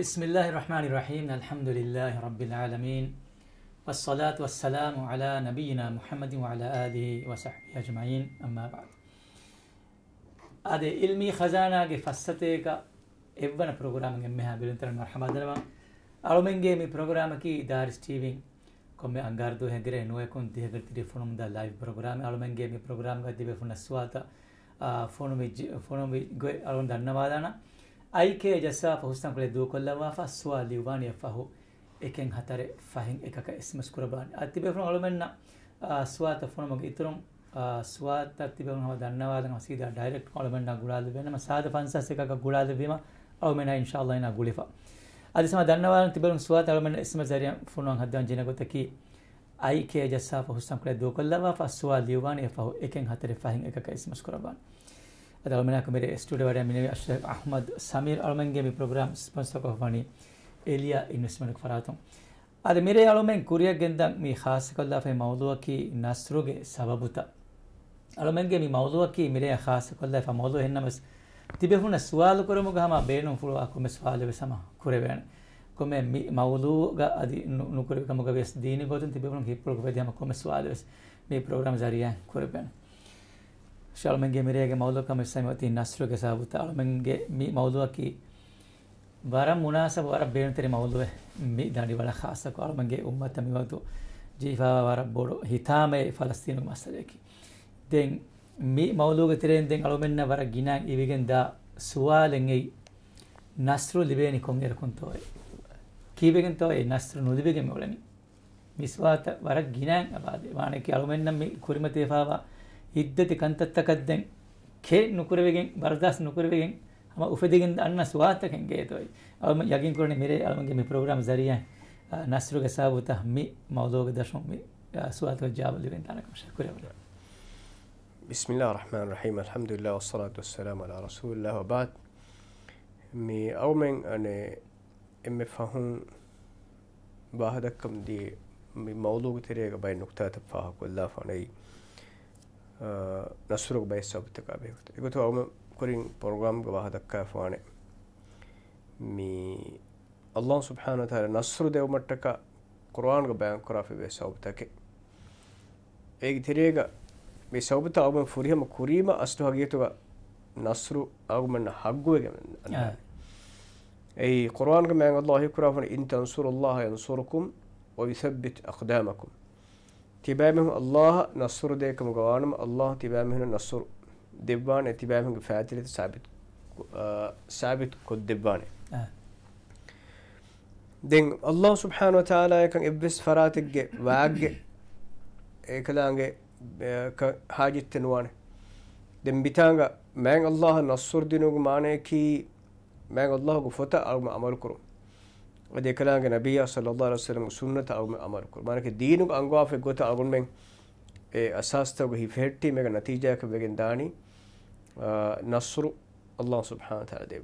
بسم الله الرحمن الرحيم الحمد لله رب العالمين والصلاة والسلام على نبينا محمد وعلى آله وصحبه أجمعين أما بعد අද ඉල්මී خزානාගේ ෆස්සතේක එවන ප්‍රෝග්‍රෑම් එකෙන් මෙහා බිලෙන්තරන් මර්හමා දනවා අලුමෙන්ගේ මේ ප්‍රෝග්‍රෑම් එකී ඉදාරිස් ටීවින් කොම්මෙ අංගාර්දු හැගරේ නොයකොන් දෙහකට තිරේ ෆොනුම් දා ලයිව් ප්‍රෝග්‍රෑම් අලුමෙන්ගේ මේ ප්‍රෝග්‍රෑම් එක දිවෙ ෆොන ස්වාත ෆොනුමි ෆොනුමි ගොයි අලුන් දන්නවා දානා aike jasafa hustanpule duukollawa fa swali wani yafahu එකෙන් හතර ෆහින් එකක ස්මස් කරබාන් අතිබෙන ඔලුමෙන්න්න ස්වාත ෆොනමග ඉතුරුම් ස්වාත තිබන දන්නවාද සීද ඩයිරෙක්් කොලමෙන්න්න ගුලාද වෙනම සාද පන්සස් එකක ගුලාදවීම අවමෙන ඉන්ශාල්ලයින ගුලිපා අදසම දන්නවාන තිබරුම් ස්වාත අලමෙන් ස්ම දරය ෆුණුවන් හදන් ජනකොතකි අයිකේ ජස්සා පහුස්සන් කළ දෝකොල්ලවා පස්වා ලියවානය පහු එකෙන් හතර ෆහින් එකක ස්මස් කරබාන් ಅದರ ಮನೆಯ ಮೇರೆ ಸ್ಟುಡಿಯೋ ವಾಡೆ ಮಿನಿ ಅಶ್ರಫ್ ಅಹ್ಮದ್ ಸಮೀರ್ ಅಳಮಂಗೆ ಮಿ ಪ್ರೋಗ್ರಾಮ್ ಸ್ಪನ್ಸರ್ ಕೊಹವಾಣಿ ಎಲಿಯಾ ಇನ್ವೆಸ್ಟ್ಮೆಂಟ್ ಫರಾತಂ ಅರೆ ಮೇರೆ ಅಳಮಂಗ್ ಕುರಿಯ ಗೆಂದ ಮಿ ಖಾಸ ಕೊಲ್ಲ ಫೆ ಮೌಲುವಕಿ ನಸ್ರುಗೆ ಸಬಬುತ ಅಳಮಂಗೆ ಮಿ ಮೌಲುವಕಿ ಮೇರೆ ಖಾಸ ಕೊಲ್ಲ ಫೆ ಮೌಲು ಹೆನ್ನಮಸ್ ತಿಬೆಹುನ ಸುವಾಲು ಕೊರಮುಗ ಹಮ ಬೇಣು ಫುಳು ಅಕುಮೆ ಸುವಾಲು ಸಮ ಕುರೆವೇಣೆ ಕೊಮ್ಮೆ ಮಿ ಮೌಲೂಗ ಅದಿ ನುಕುರೆ ಕಮುಗ ವೆಸ್ ದೀನಿ ಗೋತನ್ ತಿಬೆಹುನ ಹಿಪ್ಪುಳು ವೆದ್ಯಮ ಕೊಮ್ಮೆ ಸುವಾಲು ವೆಸ್ ಮಿ ಪ್ರೋಗ್ರಾಮ್ ಜಾರಿಯ ಕುರೆಬೇಣೆ ಶಾಲ್ಮನ್ಗೆ ಮಿರಿಯಾಗೆ ಮೌಲು ಕಮಿಷನ್ ಇವತ್ತು ಇನ್ನಷ್ಟು ಸಾಬುತ್ತೆ ಆಳ್ಮನ್ಗೆ ಮಿ ಮೌಲು ಅಕ್ಕಿ ವರ ಮುನಾಸ ವರ ಬೇಣ್ತರಿ ಮೌಲುವೆ ಮಿ ದಾಂಡಿ ಒಳ ಖಾಸಕು ಆಳ್ಮನ್ಗೆ ಉಮ್ಮತ್ತ ಇವತ್ತು ಜೀಫಾ ವರ ಬೋಡು ಹಿತಾಮೆ ಫಲಸ್ತೀನು ಮಸ್ತಲೇಕಿ ದೆನ್ ಮಿ ಮೌಲುಗೆ ತಿರೇನ್ ದೆನ್ ಅಳುಮೆನ್ನ ವರ ಗಿನಾಂಗ್ ಇವಿಗೆಂದ ಸುವಾಲೆಂಗೈ ನಸ್ರು ಲಿಬೇನಿ ಕೊಂಗೆರ ಕುಂತೋಯ್ ಕೀವೆಗಂತೋಯ್ ನಸ್ರು ನುಲಿಬೆಗೆ ಮಿವಳನಿ ಮಿಸ್ವಾತ ವರ ಗಿನಾಂಗ್ ಅಬಾದೆ ವಾಣಕ್ಕೆ ಅಳುಮೆನ್ನ ಮಿ ಕುರಿಮತೇಫಾವ ಇದ್ದತಿ ಕಂತತ್ತಕದ್ದೆಂಗ್ ಖೇ ನುಕುರವೆಗೆಂಗ್ ಬರದಾಸ್ ನುಕುರವೆಗೆಂಗ್ ಅಮ್ಮ ಉಫೆದಿಗಿಂದ ಅನ್ನ ಸ್ವಾತ ಹೆಂಗೆ ಇದೋಯ್ ಅವ್ರ ಯಗಿನ್ ಕೊಡಿ ಮೇರೆ ಅವನಿಗೆ ಮಿ ಪ್ರೋಗ್ರಾಮ್ ಜರಿಯ ನಸ್ರುಗೆ ಸಾಬೂತ ಮಿ ಮೌದೋಗ ದಶಮ ಮಿ ಸ್ವಾತ ಜಾಬಲಿವೆ ಅಂತ ಅನ್ಕೊಂಡು ಕುರಿಯವರು بسم الله الرحمن الرحيم الحمد لله والصلاة والسلام على رسول الله وبعد مي أومن أنا إم فهم بعدكم دي موضوع تريه بين نقطات فاهم كل فاني ನಸ್ರುಗ್ ಬಯಸ್ಸಬತಕಾಬೇಕು ಗೊತ್ತು ಅವಮ ಕೊರಿನ್ ಪ್ರೋಗ್ರಾಮ್ಗೆ ವಾಹದಕ್ಕಾಫಾಣೆ ಮೀ ಅಲ್ಲಾಹ್ ಸುಬ್ಹಾನ ತಾರ ನಸ್ರು ದೇವ ಮಟ್ಟಕ ಕುರಾನ್ಗೆ ಬ್ಯಾಂಕ್ ಕುರಾಫಿ ಬೇಸೌಬತಕೆ ಏಗ ತಿರೇಗ ಮೀ ಸೌಬತ ಅವಮ ಫುರಿಹಮ ಕುರೀಮ ಅಷ್ಟು ಹಗೀತುಗ ನಸ್ರು ಆಗುಮನ್ನ ಹಗ್ಗುವೆಗೆ ಏಯ್ ಕುರಾನ್ಗೆ ಮ್ಯಾಂಗ್ ಅಲ್ಲಾಹಿ ಕುರಾಫನ ಇನ್ ತನ್ಸುರುಲ್ಲಾಹ ಯನ್ಸುರುಕುಂ ಒಯಿಸಬ್ಬಿತ್ ಅಕ್ದಾಮಕುಂ ತಿಬಾಮೆಹು ಅಲ್ಲಾಹ ನಸ್ಸುರು ದೇಕಮುಗ ವಾಣಮ ಅಲ್ಲಾಹ ತಿಬಾಮೆಹನ ನಸ್ಸುರು ದೆವ್ವಾಣೆ ತಿಬಾಮೆಹುಗೆ ಫ್ಯಾತಿಲಿತ ಸಾಬಿತ್ ಸಾಬಿತ್ ಕೊದ್ದೆವ್ವಾಣೆ ದೆನ್ ಅಲ್ಲಾಹ್ ಸುಬ್ಹಾನ ವತಾಲ ಏಕಂ ಎವ್ವೆಸ್ ಫರಾತಿಗ್ಗೆ ವಾಗ್ಗೆ ಏಕಲಾಂಗೆ ಹಾಜಿತ್ತೆನುವಾಣೆ ದೆನ್ ಬಿತಾಂಗ ಮ್ಯಾಂಗ್ ಅಲ್ಲಾಹ ನಸ್ಸುರು ದಿನುಗು ಮಾಣೆ ಕೀ ಮ್ಯಾಂಗ್ ಅಲ್ಲಾಹಗು ಫೊತ ಅಳುಮ ಅಮಲು ಕೊರು وديكلاغ نبي صلى الله عليه وسلم سنة أو من أمركم مانك دينك أنغواف غوتا أغون من أساس توغ هي فهتي ميغا نتيجة كبغن داني نصر الله سبحانه وتعالى ديب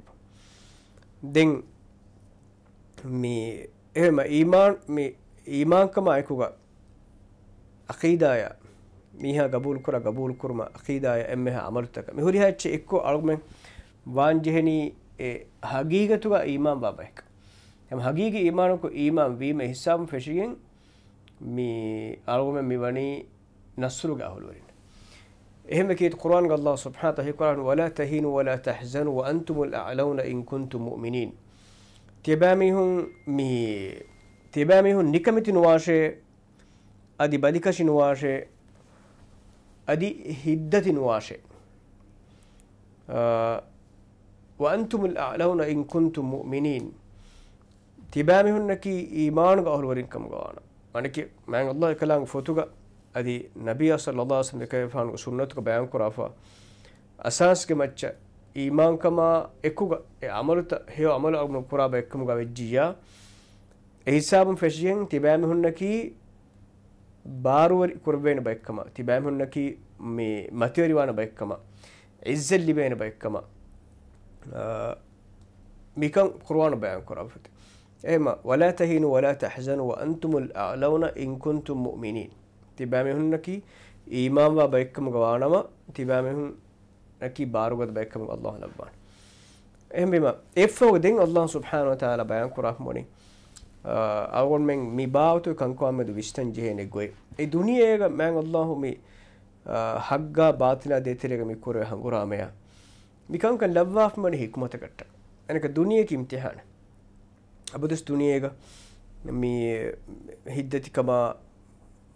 دين مي එහෙම ඊමාන් මේ ඊමාංකම අයකුග අකීදාය මීහ ගබූල් කර ගබූල් කුරම අකීදාය එම්මෙහ අමරුතක මිහුරි හැච්ච එක්කෝ අලුමෙන් වාන්ජෙහෙනී හගීගතුග ඊමාන් බබයික هم حقيقي إيمانك إيمان في مهسام فشين مي ألوم ميباني نصر جاهلورين إهم كيت قرآن الله سبحانه وتعالى قرآن ولا تهين ولا تحزن وأنتم الأعلون إن كنتم مؤمنين تبامهم مي تبامهم نكمة نواشة أدي بديكة نواشة أدي هدة نواشة آه وأنتم الأعلون إن كنتم مؤمنين ತಿಬಾಮಿಹುನ್ನಕಿ ಈಮಾನುಗ ಅವ್ರು ವರಿನ್ ಕಮ್ಗವಾನ ಅಣಕಿ ಮ್ಯಾಂಗ್ ಅಲ್ಲಾ ಕಲಾಂಗ್ ಫೋತುಗ ಅದಿ ನಬಿಯ ಸಲ್ಲಾ ಸಮ್ ಕೈಫಾನ್ಗ ಸುನ್ನತ್ಗ ಬ್ಯಾಂಗ್ ಕುರಾಫ ಅಸಾಸ್ಗೆ ಮಚ್ಚ ಈಮಾಂಕಮ ಎಕ್ಕುಗ ಎ ಅಮಲುತ ಹೇ ಅಮಲು ಅಗ್ಮ ಕುರಾಬ ಎಕ್ಕಮುಗ ವೆಜ್ಜಿಯ එහිසාබම් ෆෙෂියෙන් තිබෑමිහුන්නකි බාරුවරි කුරබේන බයික්කම තිබෑමිහුන්නකි මේ මතිවරිවාන බයික්කම ඉස්සෙල් ලිබේන බයික්කම මිකම් කුරවාන බෑන් කොරාවති එහෙම ولا تهينوا ولا تحزنوا وانتم الاعلون ان كنتم مؤمنين තිබෑ මෙහුන්නකි ඊමාම්වා බැක්කම ගවානම තිබෑ මෙහුන් නැකි බාරුගත බැක්කම අල්ලාහ ලබ්බාන එහෙම බිම එෆෝගෙන් අල්ලාහ් සුබ්හානහු වතාලා බයන් කුරාහ්මෝනි අවගොන් මෙන් මි බාවතු කංකවාමෙදු විස්තන් ජෙහෙනෙ ගොයි ඒ දුනියේග මෑන් අල්ලාහ් මි හග්ගා බාතිලා දෙතිරෙග මි කුරේ හංගුරාමයා මිකංක ලබ්වාෆ්මනි හික්මතකට එනක දුනියේ කිම්තිහාන අබුදුස් තුනියක මේ හිද්දතිකමා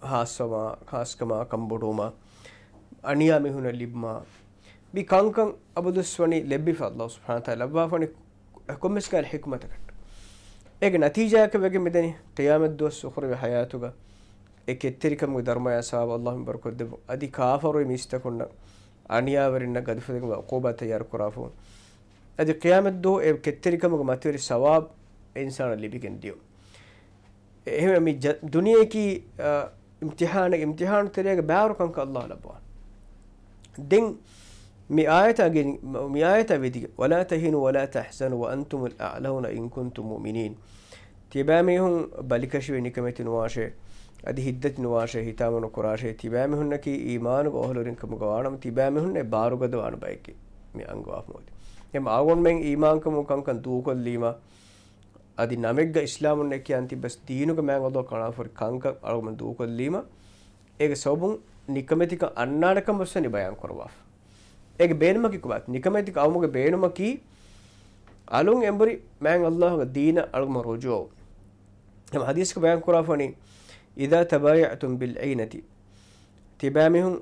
හාස්වමා හාස්කමා කම්බොඩෝමා අනියා මෙහුණ ලිබ්මා බි කංකං අබුදුස්වනි ලැබ්බි ෆල්ලා සුබ්හානතා ලබ්වාෆනි කොම්මස්කාල් හික්මතකට ඒක නතිජයක වෙගෙ මෙදනි ක්‍යාමත් දොස් සුඛරව හයාතුග ඒක එත්තරිකම ධර්මය සාබ අල්ලාහ් බරකොද්ද අදි කාෆරු මිස්තකුන්න අනියාවරින්න ගදුෆදක කොබත යර කුරාෆෝ අදි ක්‍යාමත් දෝ ඒ කෙත්තරිකම මතවරි සවාබ් ඉන්සාන ලිපිකෙන් දියෝ එහෙම මේ දුනියකි ඉම්තිහාන ඉම්තිහාන තරයක බෑරුකංක අල්ලා ලබවා දෙන් මේ ආයතගෙන් මේ ආයත වෙදිග ولا تهنوا ولا تحزنوا وانتم الاعلون ان كنتم مؤمنين තිබෑමිහුන් බලිකශවේ නිකමැති නවාශය අධි හිද්දති නවාශය හිතාමන කුරාශය තිබෑමිහුන්නකි ඊමානු ඔහලුරින්කම ගවානම් තිබෑමිහුන්නේ බාරුගදවාන බයකි මේ අංගවාහමෝද එම ආගොන්මෙන් ඊමාංකමුකංකන් දූකොල්ලීම අධි නමෙක්ග ඉස්ලාමුන් එක අන්තිබස් දීනුක මෑංගොදෝ කනාාපොරි කංක අලුම දූ කොල්ලීම ඒක සොබුන් නිකමැතික අන්නාටක මොස්ස නිබයන් කොරවා ඒ බේනමකිකුවත් නිකමැතික අවුමග බේනුමකී අලුන් එම්බරි මෑන් අල්ලාහග දීන අලුම රෝජෝ එම හදිස්ක බෑන් කොරාෆනි ඉදා තබයි ඇතුම් බිල් ඇයි නැති තිබෑමිහුන්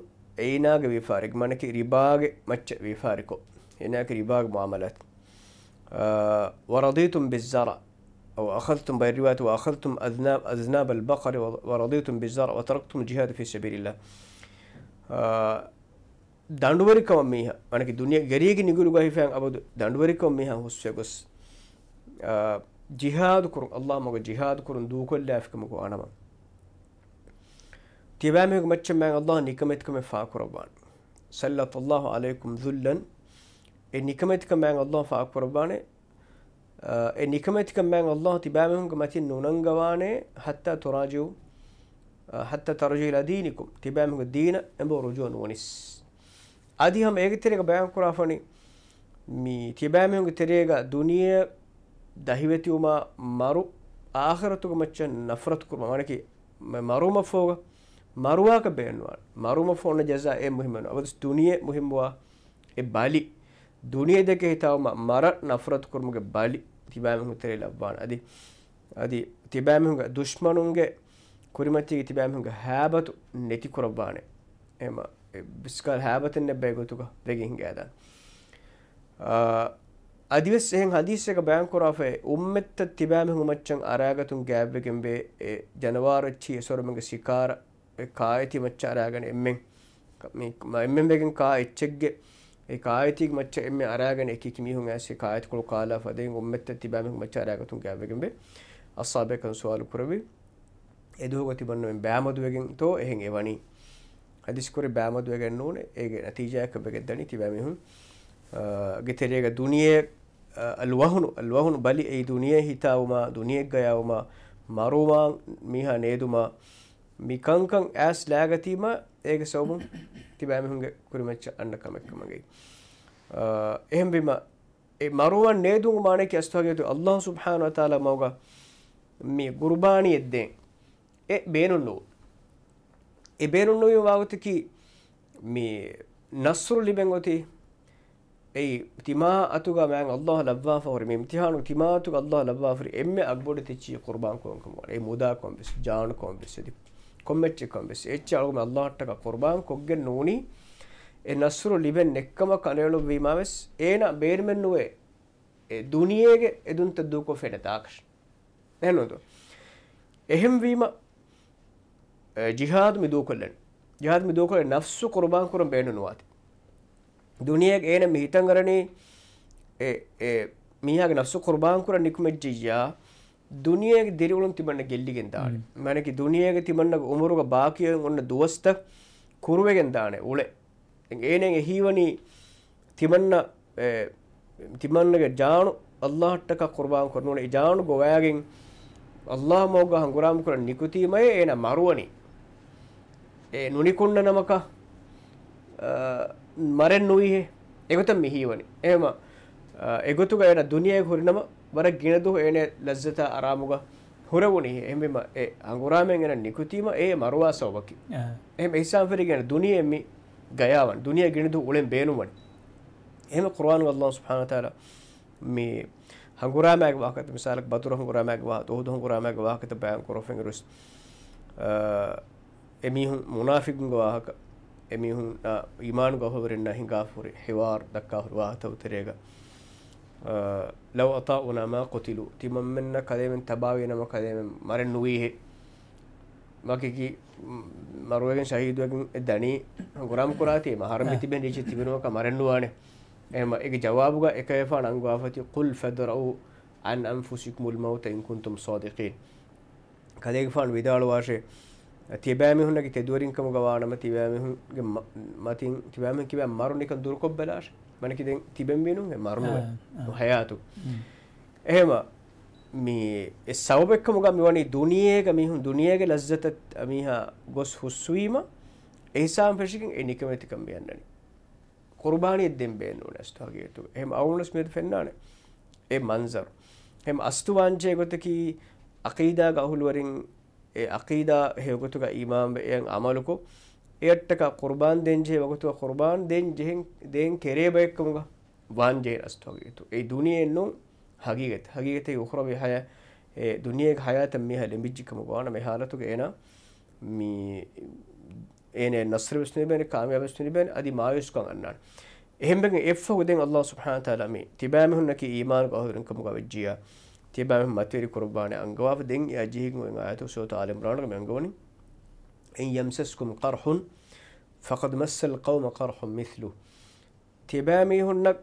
ඒනාගේ විපාරික් මනකි රිබාගේ මච්ච විපාරිකෝ එනක රිබාග මාමලත් වරදීතුම් බිස්්සාරා أو أخذتم بالروايات وأخذتم أذناب أذناب البقر ورضيتم بالزرع وتركتم الجهاد في سبيل الله. آه، داندوري كم ميها أنا كي الدنيا غريق نقول قاعد في عن أبو داندوري كم ميها هو سوى بس آه، جهاد كرون الله مغ جهاد كرون دو كل لاف كم هو أنا ما تبعمه كم أتش من الله نكمت كم فاق ربان سلط الله عليكم ذلا إن نكمت كم من الله فاق ربانه නිකමතිකම්මෑන් අල්له තිබෑමහුන්ක මතින් නොනංගවානේ හත්තා තොරාජවූ හත්ත තරජීල දීනිකුම් තිබෑමක දීන එඹ රුජුව නුවනිස්. අදිහම ඒගතරක බෑංකුරාපනි මේ තිබෑමයුගේ තෙරේග දුනිය දහිවතිවුමා මරු ආහරතුක මච්ච නෆරත්කුරම මනකි මරුම ෆෝග මරුවාක බේෙන්වා මරුම ෆෝන ජසා ඒ මුහිමන අවස් දුනිය මුහිම්වා එ බලි දුනිය දෙක හිතාවම මර නෆරත් කුරමගේ බලි ತಿಬಾಮು ತೆರೆ ಲವ್ವಾನ ಅದಿ ಅದಿ ತಿಬಾಮುಂಗ ದುಶ್ಮನುಂಗೆ ಕುರಿಮತ್ತಿಗೆ ತಿಬಾಮುಂಗ ಹ್ಯಾಬತು ನೆತಿ ಕೊರವ್ವಾನೆ ಏಮ ಬಿಸ್ಕಲ್ ಹ್ಯಾಬತನ್ನೆ ಬೇಗೊತುಗ ಬೆಗೆ ಹಿಂಗೆ ಅದ ಅದಿವೆಸ್ එහෙන් හදීස්සක බෑන් කොරාෆේ උම්මෙත්ත තිබෑම හුමච්චන් අරාගතුන් ගෑබ්වගෙන් බේ ඒ ජනවාරච්චි එසොරමගේ සිකාර කායති මච්ච අරාගෙන එම්මෙන් මේ එම්මෙන් බෙගෙන් කා එච්චෙක්ගේ කායතික මච්ච එම අරාගෙන එක මිහුන් ඇසේ කායතකුළු කාලා ෆදෙන් උම්මෙත් තිබෑමෙන් මච්ච අරාගතුන් ගෑවගෙන්බෙ අස්සාබේකන් සුවාලු පුරවි එදුවග තිබන්නුවෙන් බෑමදුවගෙන් තෝ එහෙන් එවනි හදිස්කර බෑමදුවගෙන් ඕන ඒගේ නතිජයකබගෙදනි තිබෑමිහුන් ගෙතෙරේග දුනිය අල්වහුණු අල්වහුණු බලි ඒ දුනිය හිතාවුමා දුනියෙක් ගයාවුමා මරුවාන් මිහ නේදුමා මිකංකං ඇස් ලෑගතීම ඒක සෝබුම් තිබෑමිහුන්ගේ කුරිමච්ච අන්න කමෙක්කමගේ එහෙම බිම ඒ මරුවන් නේදුන් මානක ඇස්වාගේතු අල්ලාහ් සුබ්හානහු වතාලා මවග මේ ගුරුබාණි එද්දේ ඒ බේනුල්ලු ඒ බේනුල්ලු වාගතකි මේ නස්රු ලිබෙන් ගොති ඒ තිමා අතුග මෑන් අල්ලාහ් ලබ්වා ෆෝරි මේ ඉම්තිහානු තිමා අතුග අල්ලාහ් ලබ්වා ෆෝරි එම්මේ අක්බොඩ තිච්චි කුර්බාන් කොන්කම ඒ මුදා කොම්බිස් ජාන කොම්බිස් එදී ಕೊಮ್ಮೆಚ್ಚಿಕೊಂಬಿಸಿ ಎಚ್ಚ ಅಳುಗುಮ ಅಲ್ಲಾಹಟ್ಟಗ ಕುರ್ಬಾನ್ ಕೊಗ್ಗೆ ನೂನಿ ಎ ನಸ್ರು ಲಿಬೆನ್ ನೆಕ್ಕಮ ಕನೆಯಳು ವೀಮಾವೆಸ್ ಏನ ಬೇರ್ಮೆನ್ನುವೆ ದುನಿಯೇಗೆ ಎದುಂತ ದೂಕೋ ಫೆಡೆ ತಾಕ್ಷ ಏನೊಂದು ಎಹೆಂ ವೀಮ ಜಿಹಾದ್ ಮಿ ದೂಕೊಲ್ಲೆನ್ ಜಿಹಾದ್ ಮಿ ದೂಕೊಲ್ಲೆ ನಫ್ಸು ಕುರ್ಬಾನ್ ಕುರಂ ಬೇಣು ನುವಾತಿ ದುನಿಯೇಗೆ ಏನ ಮಿಹಿತಂಗರಣಿ ಮೀಯಾಗ ನಫ್ಸು ಕುರ್ಬಾನ್ ಕುರ ನಿಕುಮೆಜ್ಜಿಯ್ಯಾ දුනියගේ දෙරවුලුන් තිබන්න ගෙල්ලිගෙන්දාන මැනකි දුනියගේ තිබන්න උමරුග බාකියෙන් ඔන්න දුවස්ත කුරුවගෙන්දාන උලේ ඒනෙන් එහිවනි තිබන්න තිබන්නගේ ජානු අල්ලාහට්ටක කුරබාන් කරනුවන ජානු ගොවයාගෙන් අල්ලා මෝග හංගුරාම් කර නිකුතීමය ඒන මරුවනි ඒ නුනිකුන්න නමක මරෙන් නුයිහේ එගොත මිහිවනි එම එගොතුග එන දුනියය හුරිනම වර ගිනදු ඒන ලැස්්‍යත අරාමුග හුරවුණනි එමම අගුරාමෙන් එන නිකුතිීම ඒ මරවා සෝවකි එම ඉස්සාම්පරි ගැන දුනියෙම ගයාවන් දුනිය ගිනිදු උලෙන් බේනුවන් එම කුරවාන් වල්ලොන් ස්පානතර මේ හගුරාමක් වාකත මිසාලක් බතුර හගුරාමක් වා හොදු හගුරාමක් වාකත බෑන් කොරොෆෙන් රුස් එමිහුන් මුනාෆිකුන් ගවාහක එමිහුන් ඊමාන් ගොහවරෙන්න හිඟාපුරි හෙවාර් දක්කා හුරවාහත උතරේගා آه، لو أطاؤنا ما قتلوا تمن منا كديم تباوينا ما كديم مرن ويه ما كي مروين شهيد وين الدني غرام كراتي ما هرم نعم. تبين ريش تبين وكا مرن وانه إما إك جوابك إك يفان عن قافتي قل فدروا عن أنفسكم الموت إن كنتم صادقين كديم فان ويدال واشه තිබෑමිහුනගේ තෙදුවරින්කම ගවානම තිබෑමිහුන්ගේ මතින් තිබෑමකිව මරුණික දුරකොබ් බලාශ මනකි තිබැම්බෙනු මරුණුව හයාතු එහෙම මේ සවබෙක්කම ගම වනි දුනියේක මිහුන් දුනියගේ ලස්්ජත මිහා ගොස් හුස්වීම ඒසාම් ප්‍රශිකින් එනිකමතිකම් යන්නනි කොරබානය දෙම්බේනු නැස්තුවාගේතු එම අවුලස් මෙද පෙන්න්නාන ඒ මන්සර හෙම අස්තුවාංචය ගොතකී අකීදා ගහුළුවරින් අකීදා හෙවගතුක ඊමාම්බයන් අමලුකු එයට්ටක කුර්බාන් දෙෙන්ජේ වගතුව කුර්බාන් දෙෙන් ජෙහෙන් දෙෙන් කෙරේබයක්කමුග වාන්ජේ රස්ටෝගේතු ඒ දුනියෙන්නුම් හගීගත හගීගතේ උහරම හය දුනියෙක් හයාත මෙහ ලිබිච්චිකම ගවාන මෙහාලතුක එන මේ ඒන නස්්‍ර විශ්නබෙන කාමය විශ්නිබෙන් අධි මායුස්කන් අන්නන්න එහෙමෙන් එ හුදෙන් අල්ලා සුභාන තාලමී තිබෑමහුන්නකි ඊමාන ගහරකමග වෙච්ජියා تيبا من ماتيري كرباني أنقواف دين يجيهن وإن آياته سوتا آل إمران رغم أنقواني إن يمسسكم قرح فقد مس القوم قرح مثله تيبا ميهن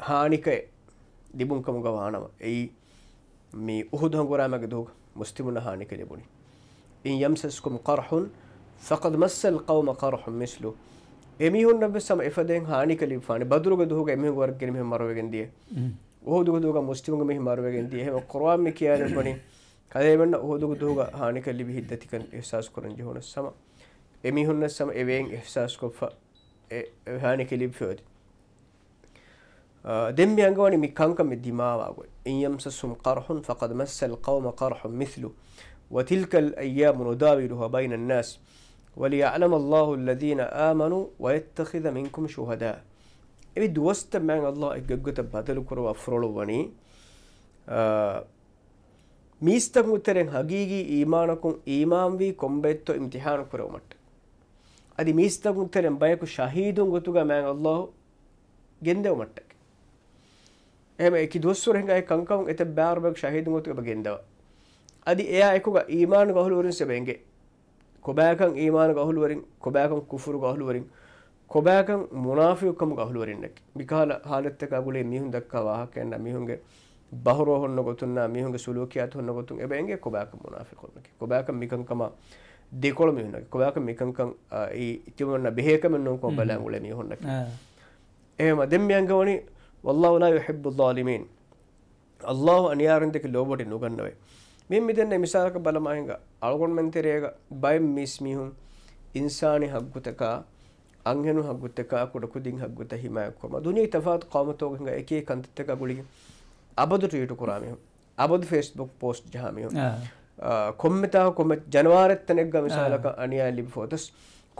هانيك ديبون كم قوانا أي مي أهد هنقرا دوغ مسلمون هانيك ديبوني إن يمسسكم قرح فقد مس القوم قرح مثله إميهن نبسم إفادين هانيك ليبفاني بدرو قدوك إميهن قرق كلمهن مروا بيقن ديه mm. ಓದುಗದುಗ ಮುಸ್ತಿಮುಗ ಮಿಹಿ ಮಾರುವೆಗೆಂದಿ ಹೇಮ ಕುರ್ವಾಮಿ ಕಿಯಾದ ಬಣಿ ಕದೇ ಬಣ್ಣ ಓದುಗದುಗ ಹಾನಿಕಲ್ಲಿ ಬಿ ಹಿದ್ದತಿಕನ್ ಎಹ್ಸಾಸ್ ಕೊರಂಜಿ ಹುಣ ಸಮ ಎಮಿ ಹುಣ್ಣ ಸಮ ಎವೇಂಗ್ ಎಹ್ಸಾಸ್ ಕೊಫ ಹಾನಿಕಲಿ ಫೋದಿ دمي أنجواني مكانك من الدماغ إن يمسسهم قرح فقد مس القوم قرح مثله وتلك الأيام نداولها بين الناس وليعلم الله الذين آمنوا ويتخذ منكم شهداء එවි දුවස්ත මෑන් අල්ලා එකගත බදලු කරව ෆරොළුවනි මීස්තම් උතරෙන් හගීගී ඊමානකුම් ඊමාම්වී කොම්බෙත්තෝ ඉම්තිහාන කරවමට අධි මීස්තම් උතරෙන් බයකු ශහීදුන් ගොතුග මෑන් අල්ලාහ ගෙන්දෙවමට්ටක එම එක දුස්සුරෙන් අය කංකවුන් එත බෑරබක් ශහීදුන් ගොතුක ගෙන්දව අධි එයා එකුග ඊමාන ගහළුවරින් සැබෙන්ගේ කොබෑකන් ඊමාන ගහළුවරින් කොබෑකම් කුෆුරු ගහළුවරින් ಕೊಬ್ಯಾಕಂ ಮುನಾಫಿಯುಕ್ಕಮ ಗಹುಲುವರಿಂಡಕ್ಕೆ ಬಿಕಾಲ ಹಾಲೆತ್ತಕಾಗುಲೇ ಮಿಹುನ್ ದಕ್ಕ ವಾಹಕೆಂಡ ಮಿಹುಂಗೆ ಬಹರೋ ಹೊನ್ನ ಗೊತ್ತುನ್ನ ಮಿಹುಂಗೆ ಸುಲೂಕಿಯಾತ ಹೊನ್ನ ಗೊತ್ತು ಎಬೆಂಗೆ ಕೊಬ್ಯಾಕಂ ಮುನಾಫಿಕೊನ್ನಕ್ಕೆ ಕೊಬ್ಯಾಕಂ ಮಿಕಂಕಮ ದಿಕೊಳ ಮಿಹುನಕ್ಕೆ ಕೊಬ್ಯಾಕಂ ಮಿಕಂಕಂ ಈ ಇತಿವನ್ನ ಬಿಹೇಕಮೆನ್ನು ಕೊಬ್ಬಲಾಂಗುಳೆ ಮಿಹುನ್ನಕ್ಕೆ එහෙම දෙම්මියන්ග වනි වල්ලාවලා යොහෙබ්බු ظالමීන් අල්ලාහ් අනියාරෙන්දක ලෝබට නුගන්නවේ මෙන් මිදෙන්න මිසාලක බලමහින්ග අල්ගොන්මන්තරේග බයි මිස් මිහුන් ඉන්සානි හග්ගුතකා ಅಂಗೇನು ಹಗ್ಗುತ್ತೆಕ ಕುಡಕುದಿಂಗ ಹಗ್ಗುತ್ತ ಹಿಮಾಯಕ್ಕೊಮ ದುನಿಯ ತಫಾತ್ ಕಾಮತೋಗಂಗ ಏಕೆ ಕಂತತ್ತೆಕ ಗುಳಿಗೆ ಅಬದು ಟ್ವೀಟ್ ಕುರಾಮಿಹು ಅಬದು ಫೇಸ್ಬುಕ್ ಪೋಸ್ಟ್ ಜಹಾಮಿಹು ಕೊಮ್ಮೆತಾ ಕೊಮ್ಮೆ ಜನವಾರತ್ತನೆಗ್ಗ ಮಿಸಾಲಕ ಅನಿಯ ಲಿಬಿಫೋತಸ್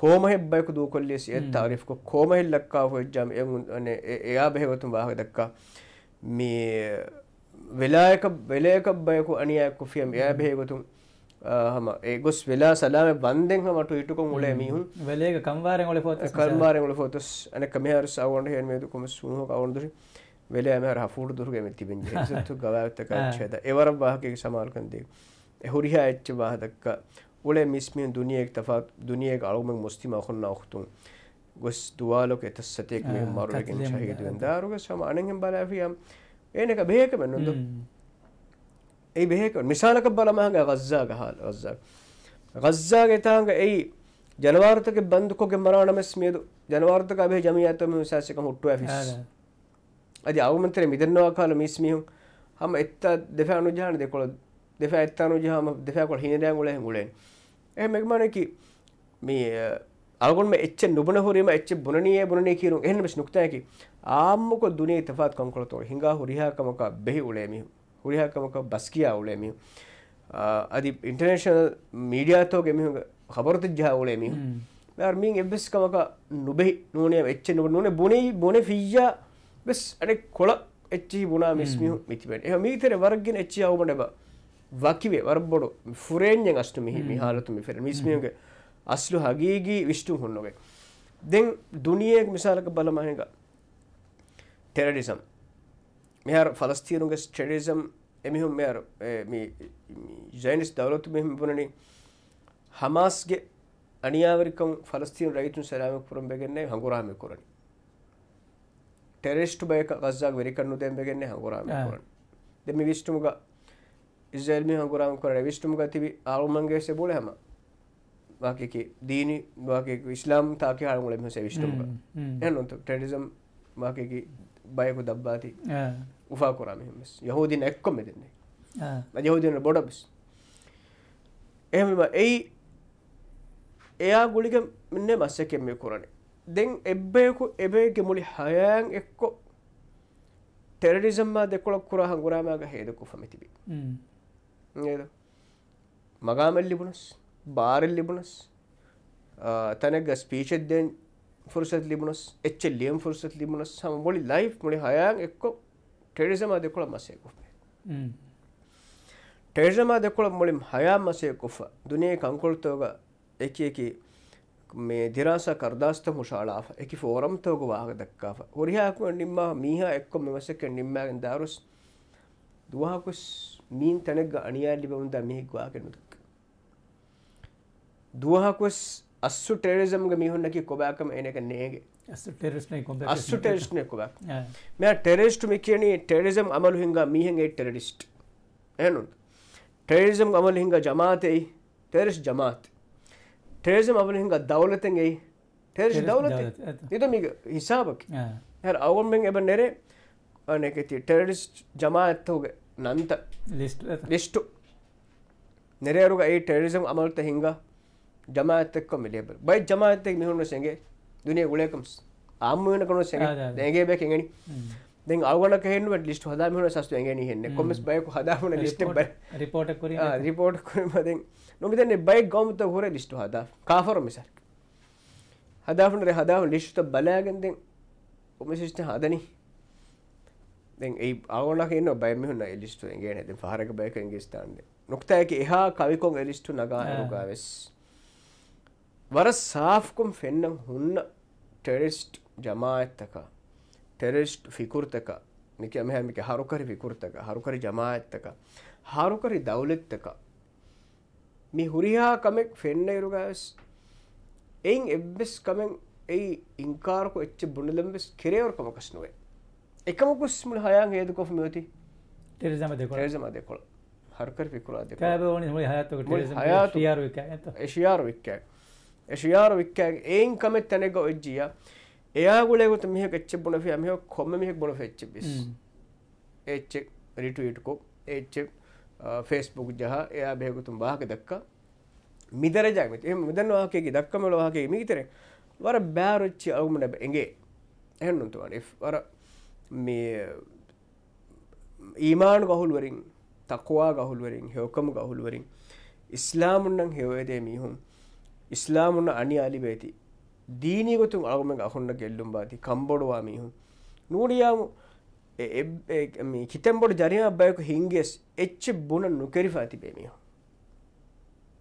ಕೋಮ ಹೆಬ್ಬಯಕು ದೂಕೊಲ್ಲಿಸ್ ಎತ್ ತಾರೀಫ್ಕು ಕೋಮ ಹಿಲ್ಲಕ್ಕ ಹೊಜ್ಜಾಮ್ ಎಯಾ ಬೆಹೆವತು ವಾಹದಕ್ಕ ಮೀ ವೆಲಾಯಕ ವೆಲಯಕ ಬಯಕು ಅನಿಯಕ್ಕುಫಿಯಂ ಎಯಾ ಬೆಹೆಗತು හම ඒගොස් වෙලා සලාම බන්දෙන් මට ඉටුකොම් ොල මිහුන් වලේ කම්වාරෙන් ොල පොත් කම්වාරෙන් ොල පොතස් ඇන කමහර සවන්ට හෙමේතු කොම සුහ කවුන්දුර වෙලෑම හෆූට දුරගම තිබෙන් සතු ගවත්තක චේද එවර වාහකක සමාල්කන්දී. එහුරිහ එච්ච වාහදක්ක ඔලේ මිස්මියන් දුනියෙක් තෆත් දුනියෙක් අලුමෙන් මුස්තිම ඔහොන්න ඔහතුන්. ගොස් දවාලොක එත සතෙක් මරුවකින් ශහිතුවෙන් දාරුග සම අනෙන් බලාපියම් ඒනක බේක මෙන්නුද. ඒ බෙහෙකන් මිසාලක බලමහග ගස්සා ගහල් ගස්සා ගස්සා ගෙතාංග ඒ ජනවාර්තක බන්දුකොගේ මරාණමස් මියදු ජනවාර්තක අබේ ජමියතම විශාසක හුට්ටුව ඇෆිස් අද අවමන්තර මිදන්නවා කාල මිස්මියුම් හම එත්ත දෙපා අනුජාන දෙකොළ දෙපා එත්ත අනුජාම දෙපා කොළ හිනදෑන් ගොල හඟුලෙන් එහෙම එකමනකි මේ අගොම එච්ච නොබන හොරම එච්ච බුණනය බුණනය කියරු එහම නුක්තයකි ආමක දුනේ තපත් කොකොලතො හිඟා හොරිහාකමක බෙහි උලේමිහු ಹುಡಿಹಾಕಮಕ ಬಸ್ಕಿ ಆವಳೆ ಮೀ ಅದಿ ಇಂಟರ್ನ್ಯಾಷನಲ್ ಮೀಡಿಯಾ ತೋಗೆ ಮೀ ಖಬರ್ತಿಜ್ಜ ಆವಳೆ ಮೀ ದಾರ್ ಮೀ ಎಬ್ಬಸ್ ಕಮಕ ನುಬೆ ನೂನೆ ಎಚ್ಚೆ ನುಬೆ ನೂನೆ ಬುನೆ ಬುನೆ ಫಿಯ್ಯ ಬಸ್ ಅಡೆ ಕೊಳ ಎಚ್ಚಿ ಬುನಾ ಮಿಸ್ ಮೀ ಮಿತಿಬೇಡ ಎಹ ಮೀ ತೆರೆ ವರ್ಗಿನ ಎಚ್ಚಿ ಆವಮಡೆ ಬಾ ವಕಿವೆ ವರ್ಬೊಡು ಫುರೇನ್ಯಂಗ್ ಅಷ್ಟು ಮಿ ಮಿ ಹಾಲತು ಮಿ ಫೆರೆ ಮಿಸ್ ಮೀಗೆ ಅಸ್ಲು ಹಗೀಗಿ ವಿಷ್ಣು ಹುಣ್ಣೋಗೆ ದೆನ್ ದುನಿಯೆಗೆ ಮಿಸಾಲಕ್ಕೆ ಬಲಮಹೆಗ ಟೆರರಿಸಮ್ මෙහර ෆලස්තීනුගේ ටෙරිසම් එමිහුම් මෙ ජයිනිස් දවලතු මෙහිම පුනනි හමාස්ගේ අනියාවරිකම් ෆලස්තීන් රයිතුන් සලාමක් පුරම් බැගෙන්නේ හඟුරාම කරන ටෙරෙස්ට බයක ගස්සක් වෙරිකන්නු දෙම් බැගෙන්නේ හඟුරාම කරන දෙම විෂ්ටුමග ඉස්රේල්ම හඟුරාම කරන විෂ්ටුමග තිබි ආරුමන්ගේ සෙබෝල හැම වාකකි දීනි වාකෙක් විස්ලාම් තාකි හරුමුල මෙස විෂ්ටුමග එ නොතු ටෙඩිසම් වාකකි බයකු දබ්බාති උපාකොරම හෙමස් යහෝදින එක්කොම දෙන්නේ යහෝදින බොඩබස් එහෙම එයි එයා ගුලික මෙන්න මස්සකෙන් මේ කොරන දෙන් එබ්බයකු එබේගේ මුලි හයන් එක්කො ටෙරරිසම්මා දෙකොළක් කුර හංගුරාමග හේදකු පමිතිබි ඒද මගාමල් ලිබුණස් බාරල් ලිබුණස් තැනක ස්පීචෙද්දෙන් ෆුරසත් ලිබුණොස් එච්චල්ලියම් ෆුරසත් ලිබුණස් සම මොලි ලයි් මොලි හයන් එක්ක ටෙරිසම දෙකොළ මසය කොපේ ටේර්සම දෙකොළ මොලින් හයාම් මසය කොෆ දුනේ කංකොල්තෝග එක එක මේ දිරාස කරදාස්ත මුශාලාාව එක ෆෝරම් තෝග වාග දක්කාව හොරිහාකුව නිම්මා මීහ එක්ක මෙවසක නිම්මගෙන් දරුස් දහකුස් මීන් තැනක් අනියා ලිබවුන්ද මිහික්වාගෙනුදක් දුවහකුස් ಅಸ್ಸು ಟೆರರಿಸಮ್ಗೆ ಮೀ ಹುನ್ನಕಿ ಕೊಬಾಕಂ ಏನಕ ನೇಗೆ ಅಸ್ಸು ಟೆರರಿಸ್ಟ್ ನೇ ಕೊಬಾಕ ಅಸ್ಸು ಟೆರರಿಸ್ಟ್ ನೇ ಕೊಬಾಕ ಮ್ಯಾ ಟೆರರಿಸ್ಟ್ ಮಿಕೇನಿ ಟೆರರಿಸಮ್ ಅಮಲು ಹಿಂಗ ಮೀ ಹೆಂಗೆ ಟೆರರಿಸ್ಟ್ ಏನು ಟೆರರಿಸಮ್ ಅಮಲು ಹಿಂಗ ಜಮಾತ್ ಐ ಟೆರರಿಸ್ಟ್ ಜಮಾತ್ ಟೆರರಿಸಮ್ ಅಮಲು ಹಿಂಗ ದೌಲತ್ ಹೆಂಗೆ ಟೆರರಿಸ್ಟ್ ದೌಲತ್ ಇದು ಮೀಗ ಹಿಸಾಬಕ್ಕೆ ಯಾರು ಅವಗೊಂಬೆಂಗೆ ಎಬ ನೆರೆ ಅನೇಕೈತಿ ಟೆರರಿಸ್ಟ್ ಜಮಾತ್ ಹೋಗೆ ನಂತ ಲಿಸ್ಟ್ ಲಿಸ್ಟು ನೆರೆಯವ್ರಿಗೆ ಐ ಟೆರರಿಸಮ್ ಅಮಲು ಹಿಂಗ ජමාතක්ක මිලේබර බයි ජමාතෙක් මිහුණු සැගේ දුනේ ගුලකම් ආමුවන කනු සැ දැගේ බැ කෙගනි දෙ අවගන කෙන ලිස්ට හදම සස්තු ඇගෙන හෙන්න කොමස් බයක හදාමන ලිට රිපෝට රිපෝට් කරමද නොමිතන බයි ගොමත හොර ලිස්ට හදා කාෆර මිසර් හදාන හදාම ලිෂ්ට බලයගෙන්දෙන් ඔම ශිෂ්ට හදනී ඒ අවනක න බැමිහුන එලිස්ටු ගේ නැති හරක බයකන්ගේ ස්ථාන්ද නොක්තයක එහා කවිකොන් එලිස්ටු නගා නගාවෙස් வரசாஃப்கும் ஃபென்னம் ஹுன்ன ಟೆರಿಸ್ಟ್ ಜಮಾಯತ್ತಕ ಟೆರಿಸ್ಟ್ ಫಿಕುರ್ತಕ ನಿಕೆ ಅಮೆ ಹಮಿಕೆ ಹಾರುಕರಿ ಫಿಕುರ್ತಕ ಹಾರುಕರಿ ಜಮಾಯತ್ತಕ ಹಾರುಕರಿ ದೌಲತ್ತಕ ಮಿ ಹುರಿಹಾ ಕಮೆಕ್ ಫೆನ್ನ ಇರುಗಾಸ್ ಏಂಗ್ ಎಬ್ಬೆಸ್ ಕಮೆಂಗ್ ಏಯ್ ಇಂಕಾರಕು ಎಚ್ಚ ಬುಂಡಲಂಬೆಸ್ ಕೆರೆಯವ್ರ ಕಮಕಸ್ ನುವೆ ಎಕಮಕುಸ್ ಮುಳ ಹಯಾಂಗ್ ಹೇದಕೋಫ್ ಮಿಯೋತಿ ಟೆರಿಸಮ ದೇಕೊಳ ಟೆರಿಸಮ ದೇಕೊಳ ಹಾರುಕರಿ ಫಿಕುರ ದೇಕೊಳ ಹಯಾತು ಹಯಾತು ಎಶಿಯಾರು ವಿಕ್ಕ್ಯಾಗ ශියාර වික්කෑන් ඒන් කමෙත් තැනෙක ඔජ්ජිය එයාගුලෙකුත මිහ එච්ච බොන ිය මෙහ කොම මෙහෙක් බොන ච්ච බිස් ඒච්චෙක් රිටුටකොක් ඒච්චෙක් ෆේස්බුක් ජහ එයා බෙකුතුම් බාහක දක්කා මිදරජාගමත එම මුදන්නවාකයගේ දක්කමල වහගේ මිතරේ වර බෑරොච්චි අවුමට එගේ එහන්නුතුවන් වර මේ ඊමාන ගහුල්වරින් තක්වා ගහුල්වරින් හෙවකම ගහුල්වරින් ඉස්ලාමුන්නන් හෙවයදේ මිහුම් ಇಸ್ಲಾಮುನ್ನ ಅಣಿ ಅಲಿಬೇತಿ ದೀನಿಗೊತ್ತು ಆಗುಮೆಗೆ ಅಹುಂಡ ಗೆಲ್ಲುಂ ಬಾತಿ ಕಂಬೊಡುವ ಮೀಹುನ್ ನೂಡಿಯಾಮು ಕಿತೆಂಬೊಡು ಜರಿಮ ಬಯಕು ಹಿಂಗೆಸ್ ಎಚ್ಚಿ ಬುಣ ನುಕೆರಿಫಾ ತಿಬೆ ಮೀಹು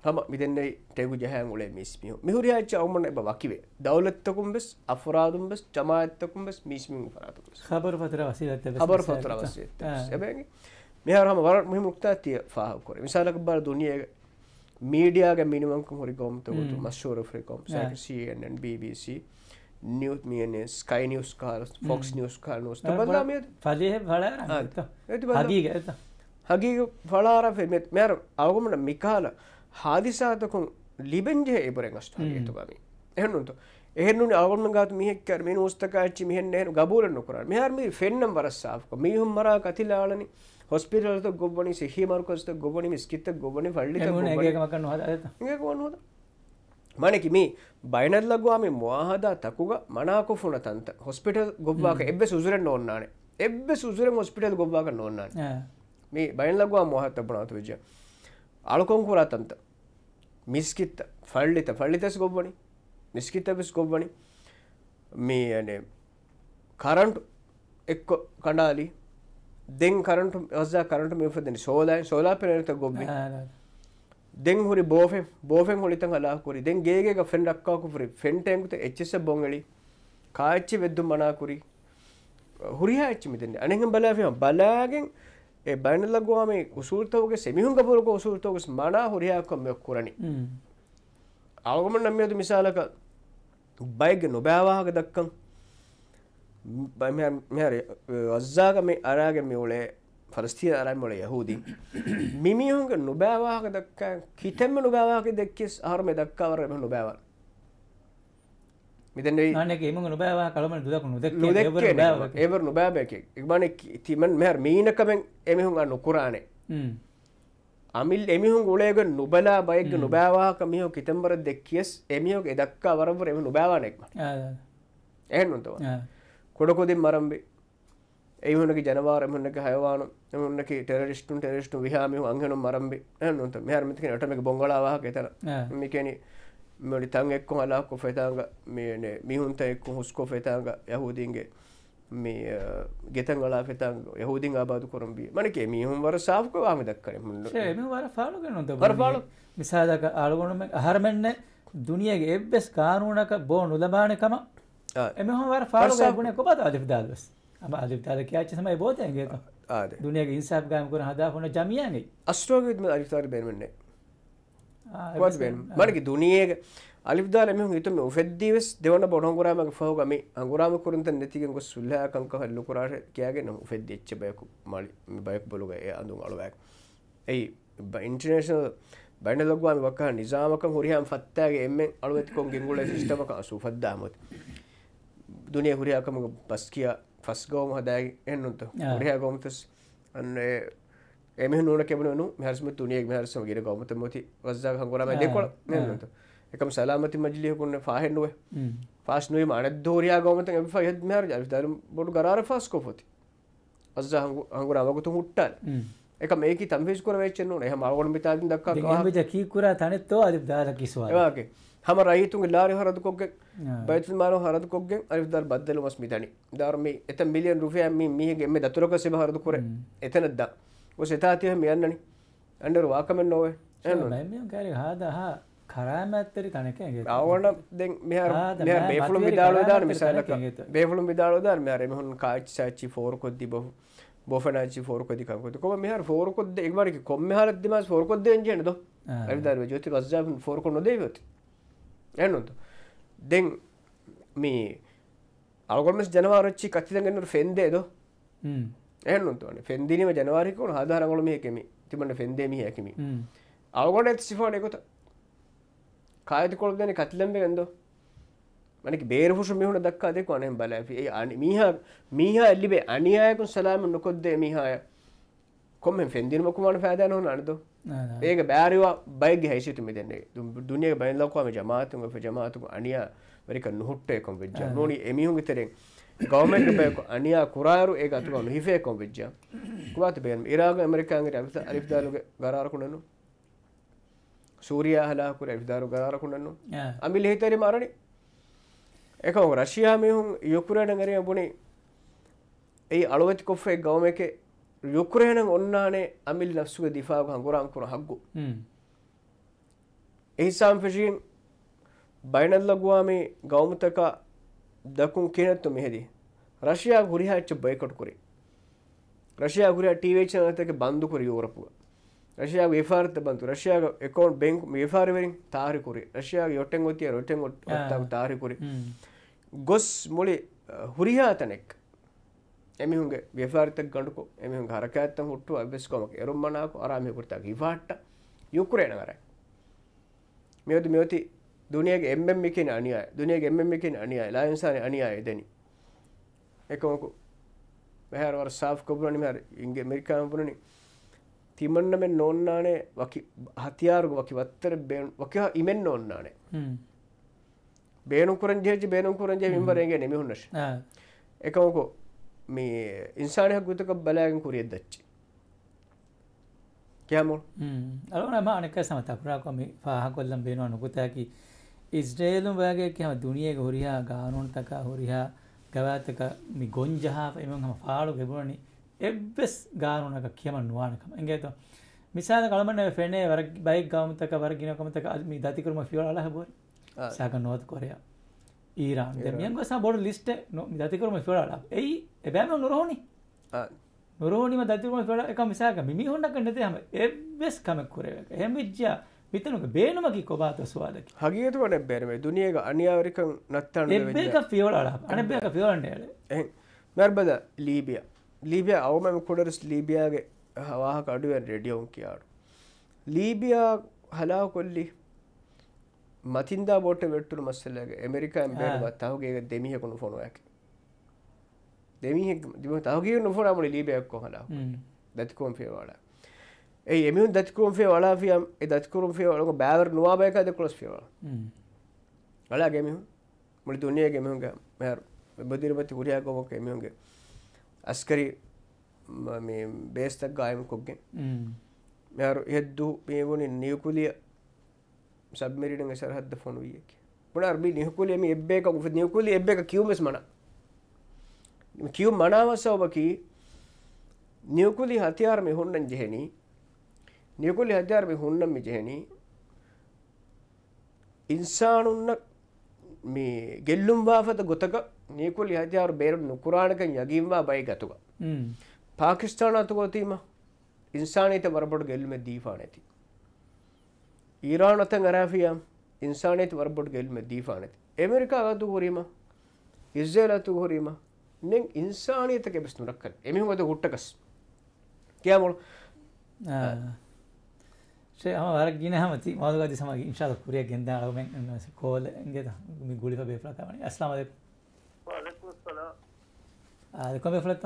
ಹಮ ಮಿದೆನ್ನೆ ತೆಗು ಜಹ್ಯಾಂಗ್ ಉಳೆ ಮೀಸ್ ಮೀಹು ಮಿಹುರಿಯಾ ಎಚ್ಚಿ ಅವಮಣ್ಣ ಎಬ್ಬ ವಕಿವೆ ದೌಲತ್ತಕುಂ ಬೆಸ್ ಅಫುರಾದುಂ ಬೆಸ್ ಜಮಾಯತ್ತಕುಂ ಬೆಸ್ ಮೀಸ್ ಮೀಂಗ್ ಫರಾದುಂ ಬೆಸ್ ಖಬರ್ ಫತ್ರ ವಸೀಲತ್ತೆ ಬೆಸ್ ಖಬರ್ ಫತ್ರ ವಸೀಲತ್ತೆ ಬೆಸ್ ಎಬೆಗೆ ಮಿಹರ್ ಹಮ ವರ ಮುಹಿಮ್ ಉಕ್ತಾತಿಯ ಫಾಹ ಕೊರೆ ಮಿಸಾಲಕ ಬಾರ ದುನಿಯಾ ಮೀಡಿಯಾಗ ಮಿನಿಮಮ್ ಹುರಿಕೊಂತ ಮಸೂರು ಹುರಿಕೊಂ C N N B B C නිියත් මියනේ ස්කයි නිියස් කාල ෆොක්ස් නිියස් කාල නොස් බදාමය පදය බල හගී හගී පලාර ෙමත් මෙර අවගමට මිකාල හාදිසාතකුන් ලිබෙන්ජය එබරෙන් ස්ටාගේතු බමි එහනුන්තු එහෙනුන අවගමගාතු මිහෙක්කර මේ ෝස්තකාච්චි මෙහෙන්නේන ගබූලන්න කරා මෙහරම ෆෙන්නම් වරස්සාාවක මිහුම් මරා කතිලාලනි හොස්පිටලත ගොබනි සිහමර්කොස්ත ගොබනි ස්කිත ගොබනි ල්ලි මනකි මේ බයිනල්ලගවාම මවාහදා තකුග මනාකොෆුන තන්ත හොස්පිට ගොබ්වාක එබ සුරෙන් ඕන්නාන එබ සුරෙන් හොස්පිටල් ගොබ්වාක නොන්නන්න මේ බයිනල්ලගවා මොහත්ත පනාතු විජ අලකොංකුරා තන්ත මිස්කිත්ත ෆල්ලිත ෆල්ලිතෙස් ගොබ්බනි නිස්කිත ස්කොබ් වනි මේ කරන්ට් එක්ක කඩාලි දෙන් කරට ඔස්සා කරට මිපදන සෝදායි සෝලා පෙනනත ගොබ්බ දෙන් හරි බෝෆ බෝෆෙන් හොලිත හලාකුරි දෙන් ගේගේ ෆෙන්ඩ අක්කාකුපුරි ෆෙන්ටෙන්කුත එච්චස බොංගලි කාච්චි වෙද්දු මනාකුරි හුරිහ ඇච්චි මිතන්න අනෙහ බලාාවම බලාගෙන් ඒ බයිනලගවාම උසූර්තවගේ සෙමිහුන් පුරක උසූර්තවක මනා හොරයාකොම යොක් කරණි අවගමන නම්යතු මිසාලක බයිග නොබෑවාහක දක්කම් අස්සාක මේ අරාග මෙවලේ පරස්තිය අරම් වල යහෝදී මිමිහුන්ග නොබෑවාහක දක්කා කිතෙම නොබෑවාහක දෙක්කෙස් ආරම දක්කාවරම නොබෑවල් මෙතැනඒම නොබෑවා කළම දුදක් නොදක් ඒවර නොබෑබැ එක්බන තිමන් මෙ මීනකමෙන් එමෙහුන්ග නොකුරානේ අමිල් එමිහුන් ගුලේග නුබලා බයග නුබෑවාක මිහෝ කිතම්බර දෙක් කියස් එමියෝක එදක්කා වරපුර එම නුබෑවානෙක්ම එහනුන්තව කොඩකොදින් මරම්බේ ඒවනගේ ජනවාරමන්නක හයවාන එමන්නක ටෙරරිස්ටු ටෙරස්ටු විහාම අංහනු මරම්බි නුන්ත මෙහරමතික නටම බොංගලාවාහ තර මිකැන මලි තන් එක්කො හලාකො ෆෙතාග මේ මිහුන්ත එක්කු හුස්කෝ ෆෙතාග යහුදීන්ගේ මේ ගෙතන් වලා ෙතන් යහෝදින් ආබාධ කොරම්බිය මනකේ මිහුම් වර සාාවක වාමදක්කර වර පාලු නොද වරපාලු මිසාදක අලගොනම අහරමෙන්න දුනියගේ එබ්බෙස් කානුවනක බෝ නොදබානකම එම වර පාලගුණ කොබත් අධිපදාදස් ම අධිපතාල කියච්චසමයි බෝතයන්ගේ දුනිය ඉන්සාප ගයමකර හදා හොන ජමියන්ගේ අස්ටෝගම අධිතාර බෙන්වන්නේ මනක දුනියගේ ಅಲಿಬ್ದಾಲ ಮೆಹು ಇತುಮೆ ಉಫೆದ್ದೀವೆಸ್ ದೇವನ ಬೊಡೊಂಗುರಾಮಗ ಫಹುಗಮಿ ಅಂಗುರಾಮ ಕುರಂತ ನೆತಿಗೆನ್ ಗೊಸ್ ಸುಲ್ಲಾಕಂ ಕ ಹಲ್ಲು ಕುರಾಶ ಕಿಯಾಗೆ ನಮ ಉಫೆದ್ದಿ ಎಚ್ಚೆ ಬಯಕು ಮಾಳಿ ಮಿ ಬಯಕು ಬೊಲುಗ ಎ ಅಂದು ಅಳುವಾಕ ಏಯ್ ಇಂಟರ್ನ್ಯಾಷನಲ್ බැඩලොගවා වක නිසාමක හුරියම් ෆත්තාගේ එම අලුවත්කොන් ගිංගුල සිිටමක අසු පද්දාමත් දුනිය හුරියාකමක පස් කිය ෆස් ගෝම හදෑ එන්නුන්ත හරයා ගොමතස් අන්න එම නුන කෙබනු හැස්ම තුනියෙක් හරසම ගෙන ගොමත මොති වස්දා හගරම දෙකො නන්නතු එකම සලාමති මජලියකුන්න පාහෙන්ුව පාස්නුවේ මන දෝරයා ගෝමත ඇි පහත් මෙහර ජවිතර බොඩු ගාර ෆස් කොපොති අස අංගු රමගුතු මුට්ටල් එක මේක තම්පිස් කර වෙච්චන හ මගන තාති දක් කීකර තනත්ව අධ දාර කිස්වාගේ හම රයිතුන් ලාරි හරදු කොක්ග බයිතු මාන හරද කොක්ගෙන් අරිදර් බද්දල මස් මිතනි ධර්ම එත මිලියන් රුපයම මියගේම දතුරක සෙ හරදු කර එතනද්දා ඔ සතාතියහම යන්නනි අන්ඩර වාකමෙන් නොවේ හාදහා කරාම ඇත්තරි තනක අවන බේලු විදාල දාන මිසාලක බේලු විදාල දාන මෙයාර මෙහුන් කාච් සච්චි ෆෝරකොද්දි බහ බොෆනාචි ෆෝරකොදිකකොද කොම මෙහර ෆෝරකොද්ද එක්වරක කොම හරදදිම ෆෝරකොද්ද ජනද ඇවිදර ජෝති ගස්ජාපන් ෆෝරකො නොදේවති එනුද දෙන් මේ අගොමස් ජනවාරච්චි කච්චිදගෙන්නට ෆෙන්දේද එනුතුවන ෆෙන්දිීම ජනවාරිකුන් හදාරගොල මේ එකෙමි තිබට ෆෙන්දේමී හැකිමි අවගොඩ ඇත් සිිෆෝන එකකොත ಕಾಯ್ದುಕೊಳ್ಳದೇನೆ ಕತ್ಲೆಂಬೆ ಎಂದು మనకి బేరుహుషు మిహుడు దక్కాదే కొనేం బలాఫి అని మీహా మీహా ఎల్లిబే అనియాయకు సలాం నుకొద్దే మీహాయ కొమ్మెం ఫెందిన మొక్కుమాన ఫాదాన హోన అనదు ఏగ బ్యారివా బైగ్ హైసితు మిదెన్నే దునియా బైన్ లోకోమ జమాతుం ఫ జమాతుం అనియా వరిక నుహుట్టే కొం వెజ్జ నోని ఎమిహుంగి తెరెం గవర్నమెంట్ రూపాయకు అనియా కురారు ఏగ అతుగా నుహిఫే కొం వెజ్జ కువాత బేన్ ఇరాగ అమెరికాంగి అలిఫ్ దాలుగ గరారకునను සූරයා හලාකුර විධාරු ගාරකුණන්නවා අමිල හිතරි මරණ එකව රශයාමිහුන් යොකුරට ගරය බුණේ ඒ අලුවති කොෆ්ේ ගවම එක යොකුරයන ඔන්නානේ අමිල් නස්සුව දිාව හඟුරම් කුණ හක්ගු එහිසාම් ෆිෂීන් බයිනල්ලගවාමේ ගෞමතක දකුන් කෙනත්තු මෙහෙදී රශයා ගුරිහාච්ච බයිකොට් කරේ රශයා ගුරයා ටීවේචනතක බන්ඳු කර යෝරපුුව ರಷ್ಯಾಗ ವೇಫಾರ್ತ್ ಬಂತು ರಷ್ಯಾಗ ಅಕೌಂಟ್ ಬ್ಯಾಂಕ್ ವೇಫಾರ್ ವೇರಿಂಗ್ ತಾರಿ ಕುರಿ ರಷ್ಯಾಗ ಒಟ್ಟೆಂಗ್ ಗೊತ್ತಿಯಾರ ಒಟ್ಟೆಂಗ್ ಒತ್ತಾಗ ತಾರಿ ಕುರಿ ಗೊಸ್ ಮುಳಿ ಹುರಿಯ ತನಕ್ ಎಮಿ ಹುಂಗೆ ವೇಫಾರ್ ತೆಗ್ಗಂಡುಕೋ ಎಮಿ ಹುಂಗೆ ಹರಕಾತ ಹುಟ್ಟು ಅಭ್ಯಸ್ಕೊಮಕ್ ಎರುಮ್ಮನಾಕು ಆರಾಮಿ ಕೊಡ್ತಾಗ ಇವಾಟ ಯುಕ್ರೇನಗರ ಮೇವತಿ ಮೇವತಿ ದುನಿಯಾಗೆ ಎಮ್ ಎಮ್ ಮಿಕಿನ ಅಣಿಯಾಯ ದುನಿಯಾಗೆ ಎಮ್ ಎಮ್ ಮಿಕಿನ ಅಣಿಯಾಯ ಲಾಯನ್ಸಾನೆ ಅಣಿಯಾಯ ದನಿ ಎಕಮಕು ಮೆಹಾರ್ ವರ್ ಸಾಫ್ ಕೊಬ್ಬರನಿ ಮೆಹಾರ್ ಹಿಂಗೆ ಅಮೆರಿಕಾ ಬುರನಿ තිමන්නමෙන් නොන්නානේ හතියාරුග වකිවත්තර වකයා ඉමෙන් නොන්නානේ බේනුකරජේජ බේනුකරජය මිම්බරගේ නෙමිහුන්නශ එකමකෝ මේ ඉන්සානයක් ගුතක බලයගෙන් කුරියත් දච්චි කියමුල් අලුනම අනෙක සමත පුරාකොම පාහකොල්ලම් බේනවා නොකුතැකි ඉස්්‍රේලුම් වයගේ කියම දුනියක හොරිහා ගානුන්තක හොරිහා ගවත්තක මි ගොන්ජහා එම හම පාලු ගෙබුණනි එබ්බෙස් ගානුනක කියම නවානකම එගේතු මිසාද කළමන ෆෙනේ වර බයි ගාමතක වරගිනකමතක අම දතිකරම ෆියෝල හබ සාක නොවත් කොරයා ඊරාන් දෙමියන් ගස බොඩ ලිස්ට නො දතිකරම ෆියෝල එයි එබෑම නොරෝණි නොරෝනිම දතිරම ෆියෝල එක මිසාක මිමි හොන්නක නැති හම එබ්බෙස් කමක් කරේක එහෙම විජ්ජා මෙතනක බේනමකි කොබාත ස්වාදක හගේතුවට බැරම දුනියක අනියාවරික නත්තන්න එබ්බේක ෆියෝල අන බේක ෆියෝලන්ට එ මැර්බද ලීබියා ලීබිය අවම කොඩරස් ලීබියගේ හවාහ කඩුවෙන් රෙඩියවුන් කියාඩු ලීබියා හලා කොල්ලි මතින්ද බොට වෙට්ටුරු මස්සල්ලගේ එමරිකාන් බේවත් තහුගේ දෙමිහකුණු ෆොනුවක් දෙමිහ තහගේ නොෆොනමට ලීබයක් කොහලා දැතිකෝම් පේවාඩ ඒ එමු දතිකරුම් ේ වලාියම් දතිකරුම් ේ වලක බෑවර නවාබයකද කොස් ේවා වලා ගැමිහු මට දුන්නේ ගැමිහුගේ මෙ බදිරපති කුරියකෝමක් එමියුගේ අස්කරි මේ බේස්තක් ගායම කොක්ගෙන් මෙයාරු හෙද්දූ පේවුණ නියකුලිය සබමරිට සරහද ොනු වියක පුන අර්බි නිහකුලියම එබ්බේ එකක නියකුලි එබ් එක කිවමස් මන කිව් මනාවස ඔබකී නියකුලි හතියාරම හොන්නන් ජෙහෙනී නියකුලි හතියාරම හොන්නම් ජෙහෙනී ඉන්සානුන්න මේ ගෙල්ලුම් වාාපත ගොතක ನೀಕುಲ್ ಯಾಜಿ ಅವ್ರು ಬೇರೆ ನುಕುರಾಣಕ ಯಗಿಂಬ ಬೈಗತುಗ ಪಾಕಿಸ್ತಾನ ಅತುಗೋತೀಮ ಇನ್ಸಾನಿಯತೆ ಬರಬಡು ಗೆಲ್ಮೆ ದೀಫಾಣೆತಿ ಈರಾನ್ ಅತ ಗರಾಫಿಯ ಇನ್ಸಾನಿಯತೆ ಬರಬಡು ಗೆಲ್ಮೆ ದೀಫಾಣೆತಿ ಅಮೆರಿಕ ಅಗದು ಹುರಿಮ ಇಸ್ರೇಲ್ ಅತು ಹುರಿಮ ನಿಂಗೆ ಇನ್ಸಾನಿಯತಕ್ಕೆ ಬಿಸ್ನು ರಕ್ಕಲ್ ಎಮಿ ಹೋಗದು ಹುಟ್ಟಕಸ್ ಕ್ಯಾಮಳು ශේ හම වරක් ගින හමති මාදුගාති සමග ඉන්ශාල්ලාහ් කුරියක් ගෙන්දාලා මෙන් කෝල් ගෙදා මි ගුලිප බේපලා තමයි අස්ලාම الكم بيفلتة؟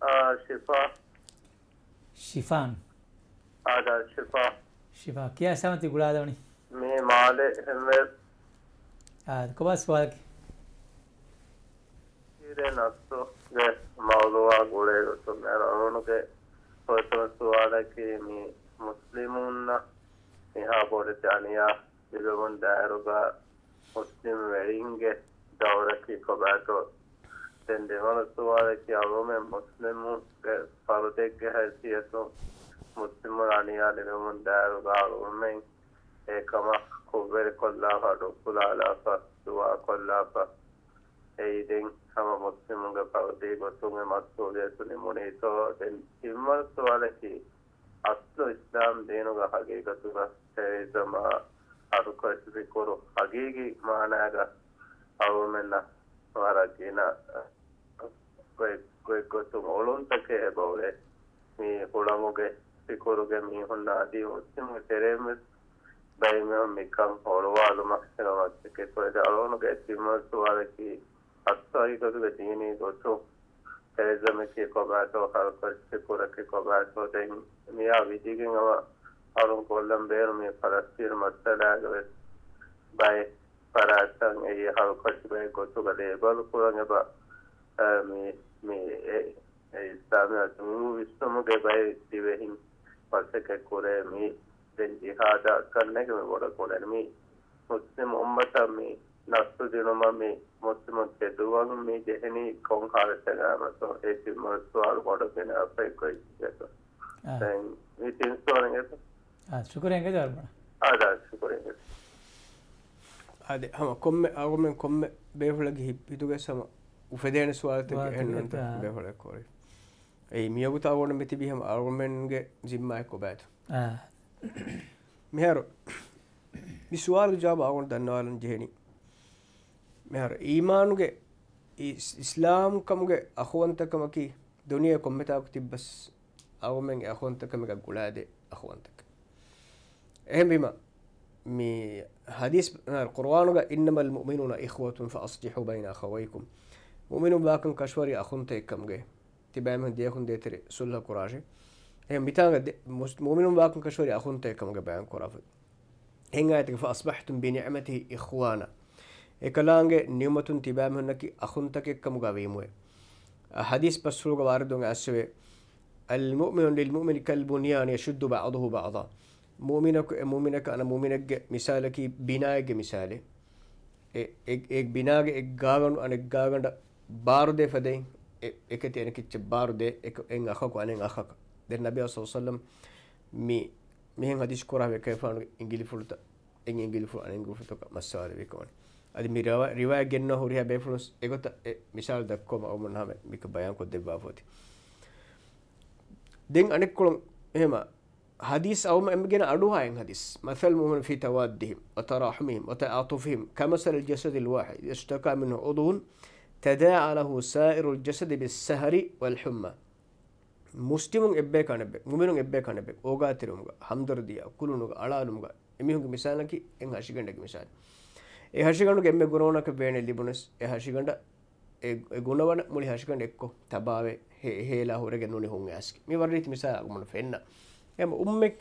آه شفاء شفان هذا شفاء شفاء كيا سامة تقول هذا وني مي مالي همت هذا كبا سؤالك ඉරේ නස්සෝගේ මවුලවා ගොඩේ ගොතුම අරවුණුගේ පොතම සුවාලකේ මේ මුස්ලිමුන්න එහා බොඩට අනියා බිලවුන් දෑරුගා මුස්ලිම් වැඩින්ගේ දවරකි කොබෑටෝ den දෙවනස්තුවාදකි අවුරුමෙන් මුස්ලිමු පරුතෙක්ග හැසියතු මුස්ලිමු අනියා ලිනමුන් දෑරුගාරුමෙන් ඒකම කුවර කොල්ලා හඩුක්කුලාලා පස්තුවා කොල්ලා ප ඒයිදෙන් හම මුස්ලිමුග පවදී ගොතුම මත්සූදයතුනි මුණේතෝ දෙන් ඉම්මල්ස්තුවාලකි අස්තු ඉස්ලාම් දේනුග හගේ ගතුග තේසමා අරුකසිකොරු හගේගේ මානෑග අවුමෙන්න්න වරගෙන kuekotum olontakee hebaule mi hulamuge sikuruge mihunna adi utsimu teremes baimeo mikam holuwaalumak senomatseke kuede alonuge ettimertuwaleki අස්සායිකතුක දීනේ ගොතු කැලෙසමකේ කොබාටෝ හල්කොච්චි කුරකේ කොබාටෝ දෙන් මියා විදිගෙන් අව අරුන් කොල්ලම් බේර මේ පරස්තිර මත්තලාග වෙස් බයි පරාසන් එය හල්කොච්චි බයි ගොතු ගලේ බලු කුරන් එබා මේ මේ ස්ථානතුන් විශ්වමුදබයි දිවෙහින් පස්සක කොරේ මේ දැන් ජිහාද කරන එක මේ වඩ කොරේ මේ මුස්ලිම් උම්මත මේ නස්තු දිනුම මේ මුස්ලිම් දෙදුවන් මේ දෙහෙනි කොංකාරත ගාමසෝ ඒ සිමස්වාල් වඩ වෙන අපේ කොයි එක දැන් මේ තින් ස්වරංගෙත ආ සුකරංගෙ ධර්ම ආ සුකරංගෙ ආ දෙ හම කොම්මೆ ආගොමෙන් කොම්මೆ බේහුලගේ හිප්පිතුගේ සම උපදයන ස්වාර්ථක හෙන්නන්ට බැහොලක්කෝරේ ඒ මියගුත අවුවන මෙතිබිහම අරුමෙන්ගේ ජිම්මයක් කොබෑත මෙහර විස්වාර් ජාබ අවුන් දන්නවාලන් ජෙහෙනි මෙහර ඊමානුගේ ඉස්ලාම්කමගේ අහුවන්තකමකි දුනිය කොම්මතාවක් තිබ්බස් අවුමෙන් අහුවන්තකම එකක් ගුලාදේ අහුවන්තක එහෙබිම මේ හදිස් කුරවානුග ඉන්නම المؤمنون إخوة فأصلحوا بين أخويكم ومنو باكن كشوري أخون تيكم جي تبام هندي أخون ديتري سلها كوراجي هي ميتان مؤمنو باكن كشوري أخون تيكم جي بان كورافد هنگا فأصبحتم بنعمته إخوانا إكلانج එකලාන්ගේ නියමතුන් තිබෑමහන්නකි අහුන්තක එක්කම ගවීමේ. හදිස් පස්සුරුග වාරදුන් أسوي المؤمن للمؤمن كالبنيان يشد بعضه بعضا مؤمنك مؤمنك انا مؤمنك مثالك بناءك مثالي إيك بناءك إيك غاغن انا غاغن بارودي فدي إكتي أنا كتش بارودي إك إن أخاك وأنا إن أخاك ده النبي صلى الله عليه وسلم مي مين هذه شكورة بكيف أنا إنجيلي فلتا إن إنجيلي فلتا أنا إنجيلي فلتا مسار بيكون أدي مي روا روا جنة هوريها بيفلوس إكتا مثال دكتور أو من هم ميك بيان كده بافوتي دين أنا كلهم هما حديث أو ما أمجنا أروها عن حديث مثل مؤمن في توادهم وتراحمهم وتعاطفهم كمثل الجسد الواحد يشتكى منه عضو තැදෑ අලහු සෑරුල් ජෙසදි බිස් සැහරි වල්හුම්ම ಮುಸ್ಲಿಮುಂ ಎಬ್ಬೆ ಕಾಣಬೆ ಮುಮಿನುಂ ಎಬ್ಬೆ ಕಾಣಬೆ ಓಗಾತಿರುಮುಗ ಹಮ್ದರ್ದಿಯ ಕುಲುನುಗ ಅಳಾಲುಮುಗ ಎಮಿಹುಂಗೆ ಮಿಸಾಲಕಿ ಎಂಗ್ ಹಸಿಗಂಡಗೆ ಮಿಸಾಲ ಎ ಹಸಿಗಂಡುಗೆ ಎಮ್ಮೆ ಗುಣವನಕ ಬೇಣೆ ಲಿಬುನಸ್ ಎ ಹಸಿಗಂಡ ಎ ಗುಣವನ ಮುಳಿ ಹಸಿಗಂಡ ಎಕ್ಕೊ ತಬಾವೆ ಹೇ ಹೇಲ ಹೊರಗೆ ನುಣಿ ಹುಂಗೆ ಆಸ್ಕಿ ಮಿ ವರ ರೀತಿ ಮಿಸಾಲ ಆಗುಮುನ ಫೆನ್ನ ಎಮ್ಮ ಉಮ್ಮೆಕ್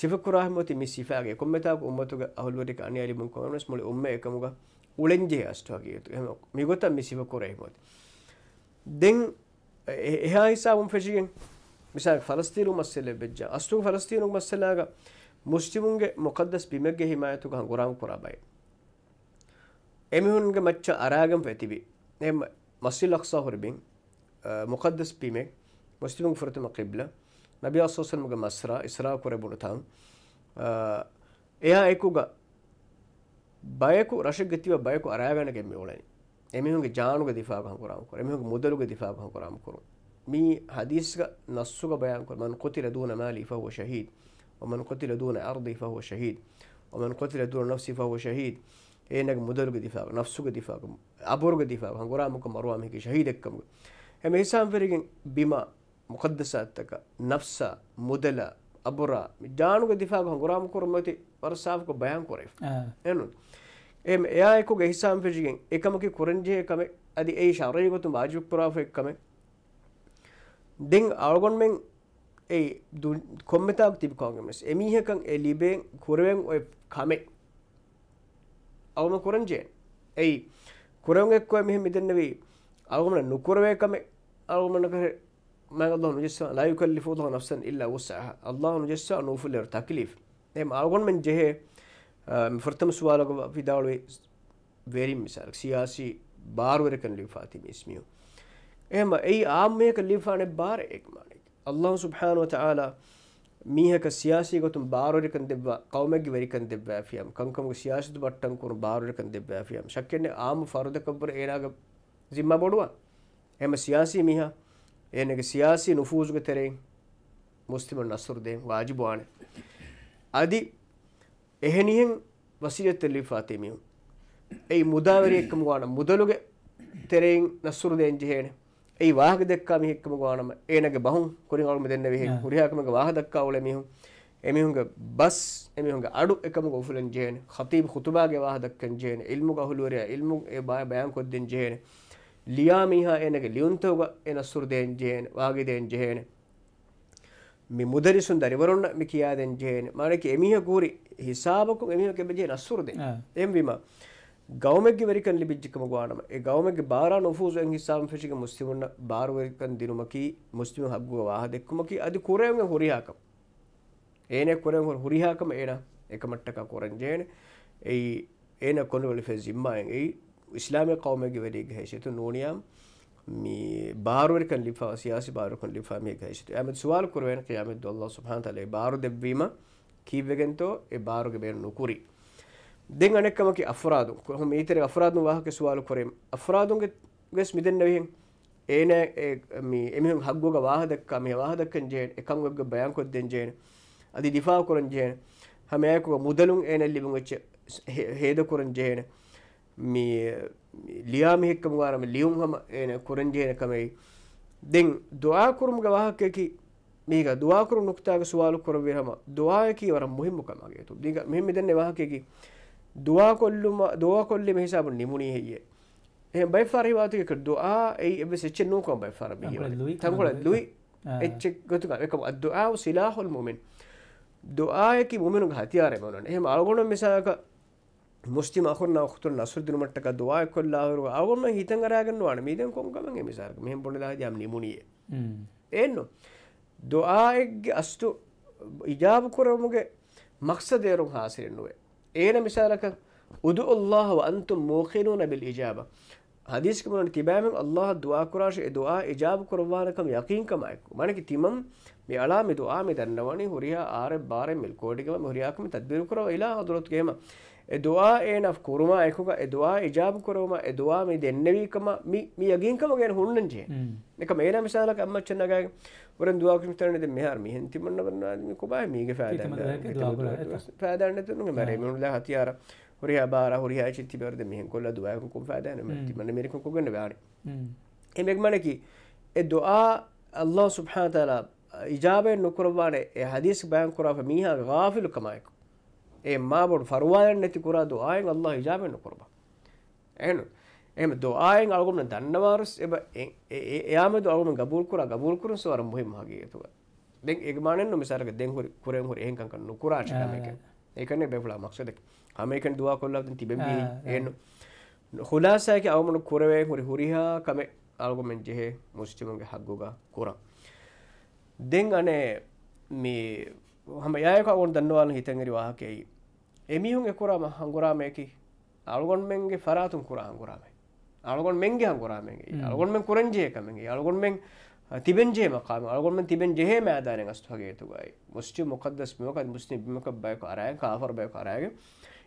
ಸಿಫಕು ರಾಹಮತಿ ಮಿ ಸಿಫಾಗೆ ಕೊಮ್ಮೆತಾಕು ಉಮ್ಮತುಗ ಅಹುಲ್ವಟಿಕ ಅನಿಯಾಲಿ ಮುಂ ಕೊನಸ್ ಮುಳಿ ಉಮ್ಮೆ ಏಕಮುಗ ಉಳೆಂಜೆ ಅಷ್ಟು ಆಗಿಯತು ಹೆಮ ಮಿಗೊತ ಮಿ ಸಿಫಕು ರಾಹಮತಿ ದೆನ್ ಎಹಾ ಹಿಸಾ ಉಂ ಫೆಜಿಯನ್ ಮಿಸಾಗ ಫಲಸ್ತೀನು ಮಸ್ಸೆಲೆ ಬೆಜ್ಜ ಅಷ್ಟು ಫಲಸ್ತೀನು ಮಸ್ಸೆಲಾಗ ಮುಸ್ಲಿಮುಂಗೆ ಮೊಕದ್ದಸ್ ಬಿಮೆಗ್ಗೆ ಹಿಮಾಯತುಗ ಹಂಗುರಾಂ ಕುರಾಬಾಯಿ ಎಮಿಹುನ್ಗೆ ಮಚ್ಚ ಅರಾಗಂ ಫೆತಿಬಿ ಎಮ್ ಮಸ್ಜಿಲ್ ಅಕ್ಸಾ ಹೊರಬಿಂಗ್ ಮುಖದ್ದಸ್ ಪಿಮೆ ಮುಸ್ಲಿಮುಂಗೆ ಫುರತುಮ ಕಿಬ್ಲಾ නබි අස්සෝසන්මගේ මස්රා ඉස්රා කොරබුණතන් එයා එකුග බයකු රශගතිව බයකු අරෑගැනගෙන් මෙවලනි එමිහුගේ ජානුග දිාගහ කරම් කර මෙහු මුදලුග දිාගහ කරම් කරු මී හදිස්ග නස්සුග බයන්කර මන් කොතිර දූන මෑලි ෆහුව ශහිද ومن قتل دون أرضه فهو شهيد ومن قتل دون نفسه فهو شهيد ඒනක මුදලුග දිාග නස්සුග දිාග අබුරග දිාග හංගොරාමක මරවාමක ශහිදක්කම එම හිසාම් පෙරගෙන් බිමා ಮುಖದ್ದಸಾತ್ತಕ ನಫ್ಸ ಮುದಲ ಅಬುರ ಜಾನುಗ ದಿಫಾಗ ಹಂಗುರಾಮ ಕುರಮತಿ ವರಸಾಫಕ ಬಯಾನ್ ಕೊರೆ ಏನು ಎಮ್ ಎಯಾ ಎಕುಗ ಹಿಸಾಂ ಫಿಜಿಗೆ ಏಕಮಕಿ ಕುರಂಜೆ ಕಮೆ ಅದಿ ಏ ಶರೈ ಗೊತ್ತು ಬಾಜುಪುರಾಫ ಕಮೆ ದಿಂಗ್ ಆಳ್ಗೊಂಡ್ ಮೆಂಗ್ ಏ ದು ಕೊಮ್ಮೆತಾಗ ತಿಬ್ಕೊಂಗೆ ಮಿಸ್ ಎಮೀಹಕಂ ಎ ಲಿಬೆ ಕುರವೆಂಗ್ ಒಯ್ ಕಮೆ ಅವಮ ಕುರಂಜೆ ಏಯ್ ಕುರಂಗೆಕ್ಕೊಯ್ ಮಿಹೆ ಮಿದನ್ನವಿ ಅವಮನ ನುಕುರವೇ ಕಮೆ ಅವಮನ ಕರೆ ما الله نجس لا يكلف الله نفسا إلا وسعها الله نجس انه في التكليف نعم إيه، أقول من جهة آه، فرتم سؤال في دعوة فيري مثال سياسي بار وير كان اسمي اسميو إما أي عام ميك لفانة بار إك مانك الله سبحانه وتعالى ميهك السياسي قوتم بار وير دبا قومك وير كان دبا فيهم كنكم سياسي سياسة بطن كون بار وير دبا فيهم شكلنا عام فرد كبر إيراغ زمّا بودوا إما إيه، سياسي ميها ඒනගේ සියාසී නුෆූසුග තෙරෙන් මුස්තිමන් නස්සුරුදයෙන් වාජිබවාන අදි එහෙනියෙන් වසියත්තෙල්ලි ෆාතිමියුම් ඒ මුදාවරි එක්කම ගාන මුදලුගේ තෙරෙන් නස්සුරුදයෙන් ජෙහෙන ඒ වාහක දෙක්කා මිහික්කම ගානම ඒනගේ බහුන් කුරින් අලුම දෙන්න වෙහෙ හුරියාකමගේ වාහ දක්කා ඔල මිහුන් එමිහුන්ගේ බස් එමිහුන්ගේ අඩු එකම ගොෆුලන් ජෙහෙන ඛතීබ් ඛුතුබාගේ වාහ දක්කන් ජෙහෙන ඉල්මු ගහුලුවරියා ඉල්මු ඒ බය බයන් කොද්දෙන් ජෙහෙන ಲಿಯಾಮಿಹ ಏನಗೆ ಲಿಯುಂತವುಗ ಏನ ಸುರ್ದೇನ್ ಜೇನ್ ವಾಗಿದೇನ್ ಜೇನ್ ಮಿ ಮುದರಿಸುಂದ ರಿವರುಣ್ಣ ಮಿ ಕಿಯಾದೆನ್ ಜೇನ್ ಮಾರಕ್ಕೆ ಎಮಿಹ ಗೂರಿ ಹಿಸಾಬಕ್ಕು ಎಮಿಹ ಕೆಬ್ಬ ಜೇನ್ ಅಸುರ್ದೆ ಎಂ ವಿಮ ಗೌಮೆಗ್ಗೆ ವರಿಕನ್ ಲಿಬಿಜ್ಜಿಕಮ ಗ್ವಾಣಮ ಎ ಗೌಮೆಗ್ಗೆ ಬಾರಾ ನುಫೂಸ್ ಎಂಗ್ ಹಿಸಾಬ್ ಫೆಶಿಗೆ ಮುಸ್ಲಿಮುಣ್ಣ ಬಾರ್ ವರಿಕನ್ ದಿನುಮಕಿ ಮುಸ್ಲಿಮ ಹಗ್ಗುವ ವಾಹ ದೆಕ್ಕುಮಕಿ ಅದು ಕುರೆಯಂಗೆ ಹುರಿಹಾಕಂ ಏನೇ ಕುರೆಯಂಗೆ ಹುರಿಹಾಕಂ ಏನ ಏಕಮಟ್ಟಕ ಕೊರಂಜೇನ್ ಏಯ್ ಏನ ಕೊನುವಳಿ ಫೆ ಜಿಮ್ಮಾ ಎಂಗ್ ඉස්ලාමය කවමගේ වැඩේ ගහේසිතු නෝනියම් බාරුවකන් ලිපා සියාසි බාරුකන් ලිපා මේ ගහේසිතු ඇම ස්වාල් කරවෙන කයාමෙත් දොල්ලා සුභාන්තලේ බාරු දෙවීම කීවගෙන්තෝ ඒ බාරුග බේර නුකුරි දෙන් අනෙක්කමකි අෆරාදුන් කොහොම ඊතර අෆරාදුන් වාහක ස්වාල් කරෙම් අෆරාදුන්ගේ ගෙස් මිදෙන්න වෙහෙන් ඒන එමිහුම් හක්ගෝග වාහදක්කා මේ වාහදක්කන් ජයෙන් එකම් වෙබ්ග බයංකොද්දෙන් ජයෙන් අධි දිිපා කරන් ජයෙන් හමයකුව මුදලුන් ඒනල් ලිබුන් වෙච්ච හේද කරන් ජයන ಲಿಯಾಮಿಹಿಕ್ಕಮುಗಾರಮ ಲಿಯುಂ ಹಮ ಏನ ಕುರಂಜೇನ ಕಮೈ ದೆನ್ ದುಆ ಕುರುಮುಗ ವಾಹಕಕಿ ಮೀಗ ದುಆ ಕುರುಂ ನುಕ್ತಾಗ ಸುವಾಲು ಕುರವಿ ಹಮ ದುಆಯಕಿ ವರ ಮುಹಿಮ್ಮು ಕಮಗೆ ತು ದೀಗ ಮುಹಿಮ್ ಇದನ್ನೆ ವಾಹಕಕಿ ದುಆ ಕೊಲ್ಲುಮ ದುಆ ಕೊಲ್ಲಿ ಮೆಹಿಸಾಬ ನಿಮುನಿ ಹೆಯ್ಯೆ එහෙම බයිෆාර හිවාතික දුආ ඒ එබ සෙච්චෙන් නූකම් බයිෆාර බිහි තංගොල ලුයි එච්ච ගතුක එක දුආ සිලාහුල් මුමින් දුආයකි මුමිනුගේ හතියාරය මොනන එහෙම අලගොණ මිසාක ಮುಷ್ಟಿಮ ಅಹುರ್ನ ಅಖ್ತು ನಸುರ್ದಿನ ಮಟ್ಟಕ ದುವಾ ಕೊಲ್ಲಾಹರು ಅವನ್ನ ಹಿತಂಗರಾಗನ್ನುವಾಣ ಮೀದೆಂ ಕೊಂಕಮಂ ಎಮಿಸಾರ್ಕ ಮೆಹಂ ಪೊಂಡಲಾದಿ ಅಮ್ ನಿಮುನಿಯೆ ಏನು ದುಆಗೆ ಅಷ್ಟು ಇಜಾಬ್ ಕುರಮುಗೆ ಮಕ್ಸದೇರು ಹಾಸಿರೆನ್ನುವೆ ಏನ ಮಿಸಾಲಕ ಉದು ಅಲ್ಲಾಹ ಅಂತು ಮೂಖಿನೂನ ಬಿಲ್ ಇಜಾಬ ಹದೀಸ್ಗೆ ಮುನ್ನ ತಿಬಾಮಂ ಅಲ್ಲಾಹ ದುಆ ಕುರಾಶ ದುಆ ಇಜಾಬ್ ಕುರವಾನಕಂ ಯಕೀನ್ಕಮ ಆಯ್ಕು ಮನಗೆ ತಿಮಂ ಮಿ ಅಳಾ ಮಿ ದುಆ ಮಿ ದನ್ನವಣಿ ಹುರಿಯ ಆರೆ ಬಾರೆ ಮಿಲ್ ಕೋಡಿಗಮ ಹುರಿಯಾಕಮ ತದ್ಬೀರು ಕುರವ ಇಲಾ ಹದುರತ್ಗೇಮ එදවා ඒනක් කුරුම එකක එදවා ඉජාප කරෝම එදවා මේ දෙන්නවීකම මි යගින්කමගෙන හුන්නන්ජේ එක මේන මිසාලක අම්මච්චනගයි වරන් දවාක්ෂිතනද මෙහාර මිහන්තිමන්න වන්නාදම කොබයි මීග පෑද පෑදන්නතුන මැරමනුල හතියාර හොරි බාර හොරි චිති බරද මෙහ කොල්ල දයකුම් පෑදන මන මරිකුගන්න බාර එමෙක්මනකි එදවා අල්له සුභාතලා ඉජාබය නොකරවානේ හදිස් බෑන් කොරාව මීහ ගාෆිලු කමයක ඒ මාබොඩ ෆරවායෙන් නැති කුරා දුආයෙන් අල්ලාහ් ඉජාබෙන්න කරබා එහෙනම් එහෙම දුආයෙන් අල්ගොමන දන්නවාරස් එබ එයාම දුආගොමන ගබූල් කුරා ගබූල් කුරුන් සවර මුහිම් හගියතුව දැන් ඒක මානෙන්න මිසරක දැන් හොරි කුරෙන් හොරි එහෙන් කන් නුකුරා චකමේක ඒකනේ බෙබලා මක්සදක හමේකන් දුආ කොල්ලාවදින් තිබෙමි එහෙනම් හුලාසයක අවමන කුරවේ හොරි හුරිහා කමේ අල්ගොමෙන් ජෙහෙ මුස්ලිමුන්ගේ හග්ගුගා කුරා දෙන් අනේ මේ හම යයක ඔවුන් දන්නවාල හිතැගරි වාහකයි එමිහුන් එකුරාම හංගුරාමයකි අලුගොන් මෙන්ගේ ෆරාතුන් කුරා හංගුරාම අලුගොන් මෙන්ගේ හංගුරාමගේ අලුගොන් මෙන් කුරෙන්ජයකමගේ අලුගොන් මෙන් තිබෙන්ජේ මකාම අලුගොන් තිබෙන් ජෙහ මෑදාන ස්තුහගේතුගයි මුස්චි මොකදස් මෝකත් මුස්නි බිමක බයක අරය කාෆර් බයක අරයග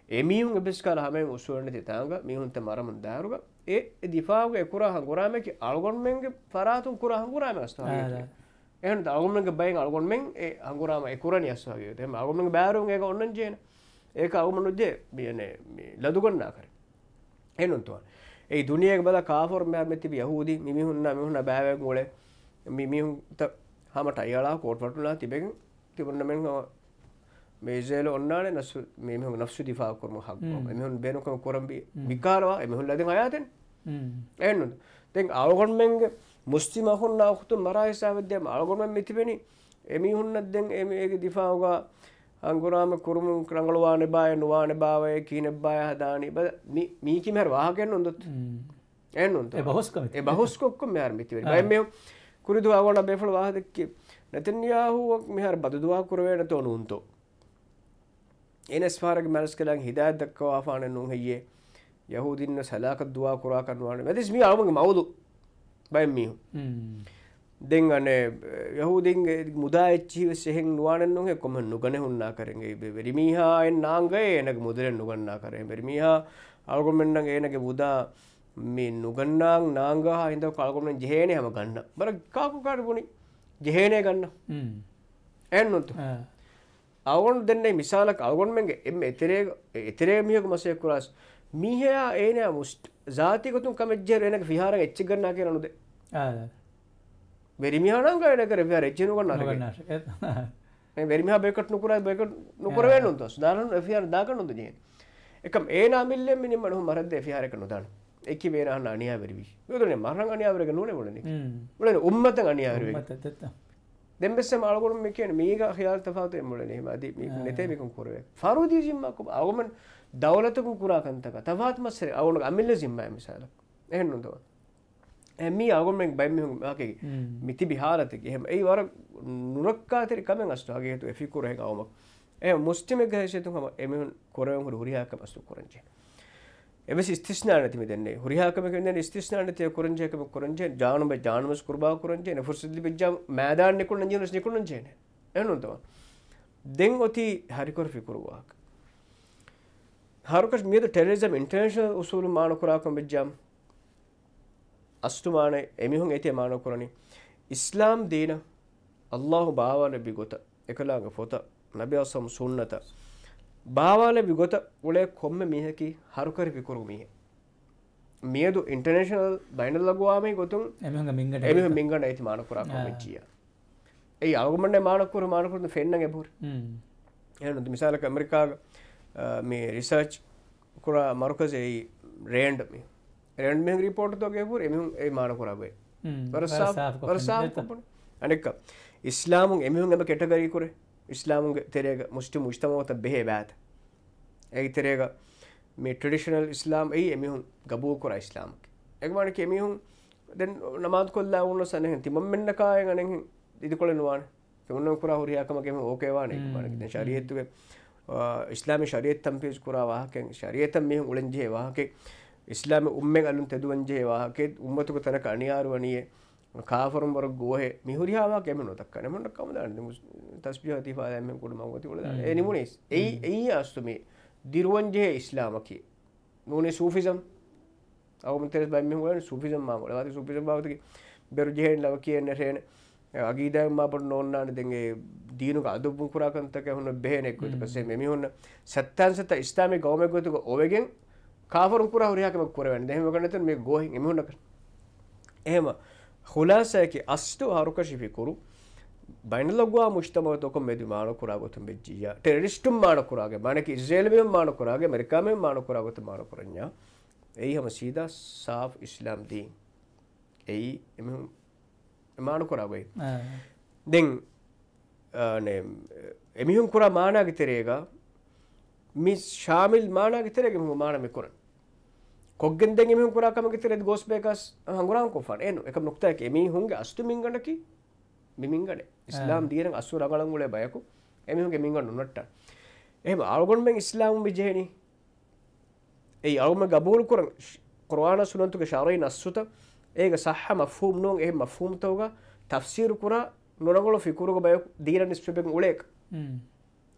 එමිහුන් එබිස්කාල හමෙන් උසුවන තිතාංග මිහුන්ත මරමුන් දාරුග ඒ දිපාග එකුරා හංගුරාමකි අලුගොන් මෙන්ගේ ෆරාතුන් කුරා හංගුරාම ස්තුහගේ එහන් අගුමක බයි අල්ගොන්මෙන් අගුරාම එකුරණ අස්වාගේ තම අගුමක බෑරුන්ගේ ඔන්නන් ජේන ඒක අවමනුද්ජය බියනේ ලදුගන්නා කර එනුන්තුවන් ඒ දුනියක බල කාෆොර්මයක් මෙතිබ යහූදී මිහුන්න මිහුණ බෑවැක් ගොල මිමිහුන්ත හමට අයලා කෝට්වටුලා තිබෙන් තිබන්න මෙ මේසේල ඔන්නාන නස් මෙම නක්ෂු දිිපා කරම හක් මෙහුන් බෙනකම කොරම්බි විකාරවා එමහුන් ලද අයාතෙන් එන්නුට තැන් අවගොන්මෙන්ග මුස්තිම හොන්න අහුතු මරායිසාවිද්‍යම අලගොන්ම මිතිබෙන එමිහුන්නත් දැන් එඒගේ දිපාවගා අංගුරාම කුරුමු ක්‍රංගලවාන බාය නවාන භාවය කියන බාය හදානී බ මීකි මැර වාහකෙන් නොදොත් ඇනුන්ත බහස්කම බහස්කොක්කො මෙයාර මිතිවර බයමය කුරුදු අවන බේපල වාහදක්කි නැතින්යාහුවක් මෙහර බදදවා කුරවයට තොනුන්තෝ එනස් පාරග මැනස් කළන් හිදා දක්කවාපාන නොහැයේ යහුදින්න සලාකත් දවා කුරා කරනවාන වැදිස්මී අවුගේ මවුදු බයම්මියහු දෙන් අන යහුදන්ගේ මුදාච්චිව සෙහෙන් නුවනන්නුහ කොම නුගනහුන්නා කරගේ වෙරිමිහා එන් නාංගය එනක මුදරෙන් නුගන්නා කරය බෙරිමිහා අල්ගොමෙන්න්න ඒනක බුදා මේ නුගන්නාං නාංගා හින්ද කල්ගොමන ජේනය හම ගන්න බර කාකුකාරපුුණි ජහේනය ගන්න ඇන්නොතු අවුන් දෙන්නේ මිසාල කවගොන්මගේ එම එතරේ එතරේ මියක මසය කුරස් මිහයා ඒනය මුස්ට ජාතිකොතුන් කමජ්ජර එනක විහාර එච්චි ගන්නා කියනනුදේ බෙරිමියානං අයට කර රච්චනු කන්න බෙරිමහා බෙකට නොකර බෙකට නොකරවෙන්නුන්ත ස්දාාරන ෆියර දාකනුද නිය එක ඒ නාමිල්ල මිනිමනු මරද ෆියාරක නොදන්න එක වේරහන්න අනියා වෙරවි යුතුන මරං අනියාවරක නොන ොලන ල උම්මත අනියාර දෙෙස මාලගොලම් කියන මේක හයාල්ත පාත මුලන මද නැතමිකුම් කොරව ෆරුදී සිම්මක අවමන් දවලතකු කුරාකන්තක තවාත්මස්සර අවුණු අමිල්ල සිම්මය මිසාල එහෙන්නුදවා හැමි ආගොමෙන් බැමිහුමකගේ මිති බිහාරතක හෙම ඒ වර නුරක්කාතෙරි කමෙන් අස්ටාගේතු එෆිකුරහ අවමක් එය මුස්ටිමක් ගහේතු හම එමහුන් කොරවහුට හරියාකම අස්තු කරංචේ එම ස්තිස්නානති දෙන්නේ හරියාකමක ස්තිස්නානතය කරංජයකම කරංජේ ජානුම ජානමස් කරබා කරංජේ ෆුරසිදි බිජ්ජා මෑදාන්නෙකුන් ජනස් නිකුණන්ජේන එනුන්තවා දෙන් ඔති හරිකොර ෆිකුරුවාක් හරුකස් මියද ටෙරරිසම් ඉන්ටර්නේෂනල් උසූලු මානකුරාකම් බිජ්ජාම් ಅಷ್ಟುಮಾನ ಎಮಿಹುಂ ಎತೆ ಮಾನೋ ಕೊರನಿ ಇಸ್ಲಾಂ ದೀನ ಅಲ್ಲಾಹು ಬಾವಾನ ಬಿಗೊತ ಎಕಲಾಂಗ ಫೋತ ನಬಿ ಅಸಂ ಸುನ್ನತ ಬಾವಾಲ ಬಿಗೊತ ಉಳೆ ಕೊಮ್ಮೆ ಮೀಹಕಿ ಹರುಕರಿ ಬಿಕುರು ಮೀಹೆ මියදු ඉන්ටර්නේශනල් දයින ලගවාමේ ගොතුන් එම මින්ගට ඇති මානකුරා මච්චිය ඒ අගමට මානකුර මානකුරන ෆෙන්න්න ගැපුර යනු මිසාලක ඇමරිකාග මේ රිසර්ච් කුරා මරුකසෙයි රේන්ඩම එරන් මෙ රිපෝට්තෝගේපුර එමු ඒ මාන කොරබේ වරසාපන අනෙක් ඉස්ලාමුන් එමිහුන් එම කෙටගරීකුරේ ඉස්ලාමුන් තෙරේග මුෂ්ටි මුෂ්තමවත බෙහේ බෑත ඇයි තෙරේග මේ ට්‍රඩිෂනල් ඉස්ලාම් ඒ එමිහුන් ගබූ කොර ඉස්ලාමක එකමාන කෙමිහුන් දැ නමාත් කොල්ලා වුන්න සනහ තිම මෙන්න කාය ගනෙහි ඉදි කොළ නවාන තුන්න කර හුරියකමගේම ඕකේවාන මන ශරියත්තුව ඉස්ලාම ශරියත්තම් පිස් කරා වාහකෙන් ශරියතම් මෙහ උලන්ජේ වාහකෙක් ಇಸ್ಲಾಮಿ ಉಮ್ಮೆಗೆ ಅನ್ನು ತೆದುವಂಜೆ ವಾಹಕೇತ್ ಉಮ್ಮತುಕು ತನಕ ಅಣಿಯಾರುವಣಿಯೇ ಕಾಫರಂ ಬರ ಗೋಹೆ ಮಿಹುರಿಯಾವಾ ಕೆಮೆನು ತಕ್ಕನೆ ಮಂಡ ಕಮದಾಂಡಿ ತಸ್ಬೀಹ ತಿಫಾ ಎಮ್ಮೆ ಕುಡು ಮಂಗತಿ ಉಳದ ಏ ನಿಮುನಿಸ್ ಏಯ್ ಏಯ್ ಅಸ್ತುಮಿ ದಿರುವಂಜೆ ಇಸ್ಲಾಮಕಿ නුනේ සූෆිසම් අවමතෙස් බයිම හොලන සූෆිසම් මාමල වාද සූෆිසම් බවතක බෙරුජහෙන් ලව කියන රේන අගීදයන් මාපට නොන්නාන දෙගේ දීනුක අදුපු කුරාකන්තක හුන බෙහෙනෙක් වෙත පසේ මෙමි හොන්න සත්‍යන්සත ඉස්ලාමී ගෞමයක වෙතක ඔවගෙන් කාවරු පුර හරියාකමක් කරවන්නේ එහෙම කරන්නේ මේ ගෝහින් එමුණක එහෙම خلاصه අස්තු හරුක ශිෆිකුරු බයිනලොග්වා මුෂ්තමවතොක මෙදි මාන කුරාගොතුම් බෙජ්ජිය ටෙරරිස්ටුම් මාන කුරාගේ මනක ඉස්රේලෙම මාන කුරාගේ ඇමරිකාමෙම මාන කුරාගොත මාන කුරඤ්ඤා එයි හැම සීදා සාෆ් ඉස්ලාම් දීන් එයි එම මාන කුරාගොයි දැන් එමිහුන් කුරා මානාගේ තෙරේගා މި ޝާމިލް މާނާގެ ތެރެގެ މު މާނަމެ ކުރަނ ಕೊಗ್ಗೆಂದೆಂ ಎಮಿ ಹುಂಕುರಾಕಮಗೆ ತಿರೆದ ಗೋಸ್ಬೇಕಸ್ ಹಂಗುರಾಂ ಕೊಫಾನ್ ಏನು ಏಕ ನುಕ್ತಾಯಕ್ಕೆ ಎಮಿ ಹುಂಗೆ ಅಸ್ತು ಮಿಂಗಣಕಿ ಮಿಮಿಂಗಣೆ ಇಸ್ಲಾಂ ದೀರಂಗ ಅಸ್ಸು ರಗಳಂಗುಳೆ ಬಯಕು ಎಮಿ ಹುಂಗೆ ಮಿಂಗಣ ನಟ್ಟ ಎಹಮ ಆಳ್ಗೊಂಡ್ಮೆಂಗ್ ಇಸ್ಲಾಂ ಬಿಜೇನಿ ಏಯ್ ಆಳ್ಮೆ ಗಬೂಲ್ ಕುರಂ ಕುರ್ಆನ ಸುನಂತುಗೆ ಶಾರೈನ್ ಅಸ್ಸುತ ಏಗ ಸಹ ಮಫ್ಹೂಮ್ ನೋಂಗ್ ಎಹ್ ಮಫ್ಹೂಮ್ ತೌಗ ತಫ್ಸೀರ್ ಕುರ ನುರಗಳು ಫಿಕುರುಗ ಬಯಕು ದೀರನ್ ಇಸ್ಬೇಕ ಉಳೇಕ್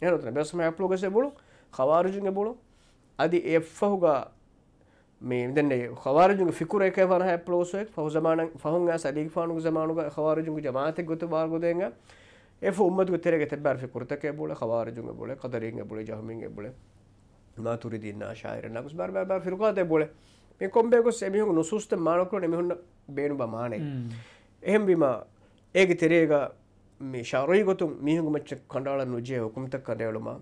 ಏನು ಬೇಸಮ ಆಪ್ಲೋಗಸೆ ಬೋಳು ಖವಾರಜುಗೆ ಬುಳು ಅದಿ ಎಫ್ಫಹುಗ මේදන්නේ හවාරජු ිකුර එක වන පලෝසෙක් පහුසමාන පහුන් සලී ානු සමානුග හවාරජුගේ ජමාතය ගොත වාර්ගොදයග ඒ ොම්මතු තෙරෙ බැරි කුරතක බොල හවාරජුග බොල කදරග බොල ජමිග බොල මාතුරි දින්න ශායර නකුස් බර බ ිරුකාත බොල මේ කොම්බෙකු සැමිහු නුසුස්ත මානකර නිමිහුන්න බේනු බමානේ එහෙම බිම ඒක තෙරේග මේ ශාරය ගොතු මිහුමච්ච කණඩාල නුජය හොකුම්තක් කඩයලුමා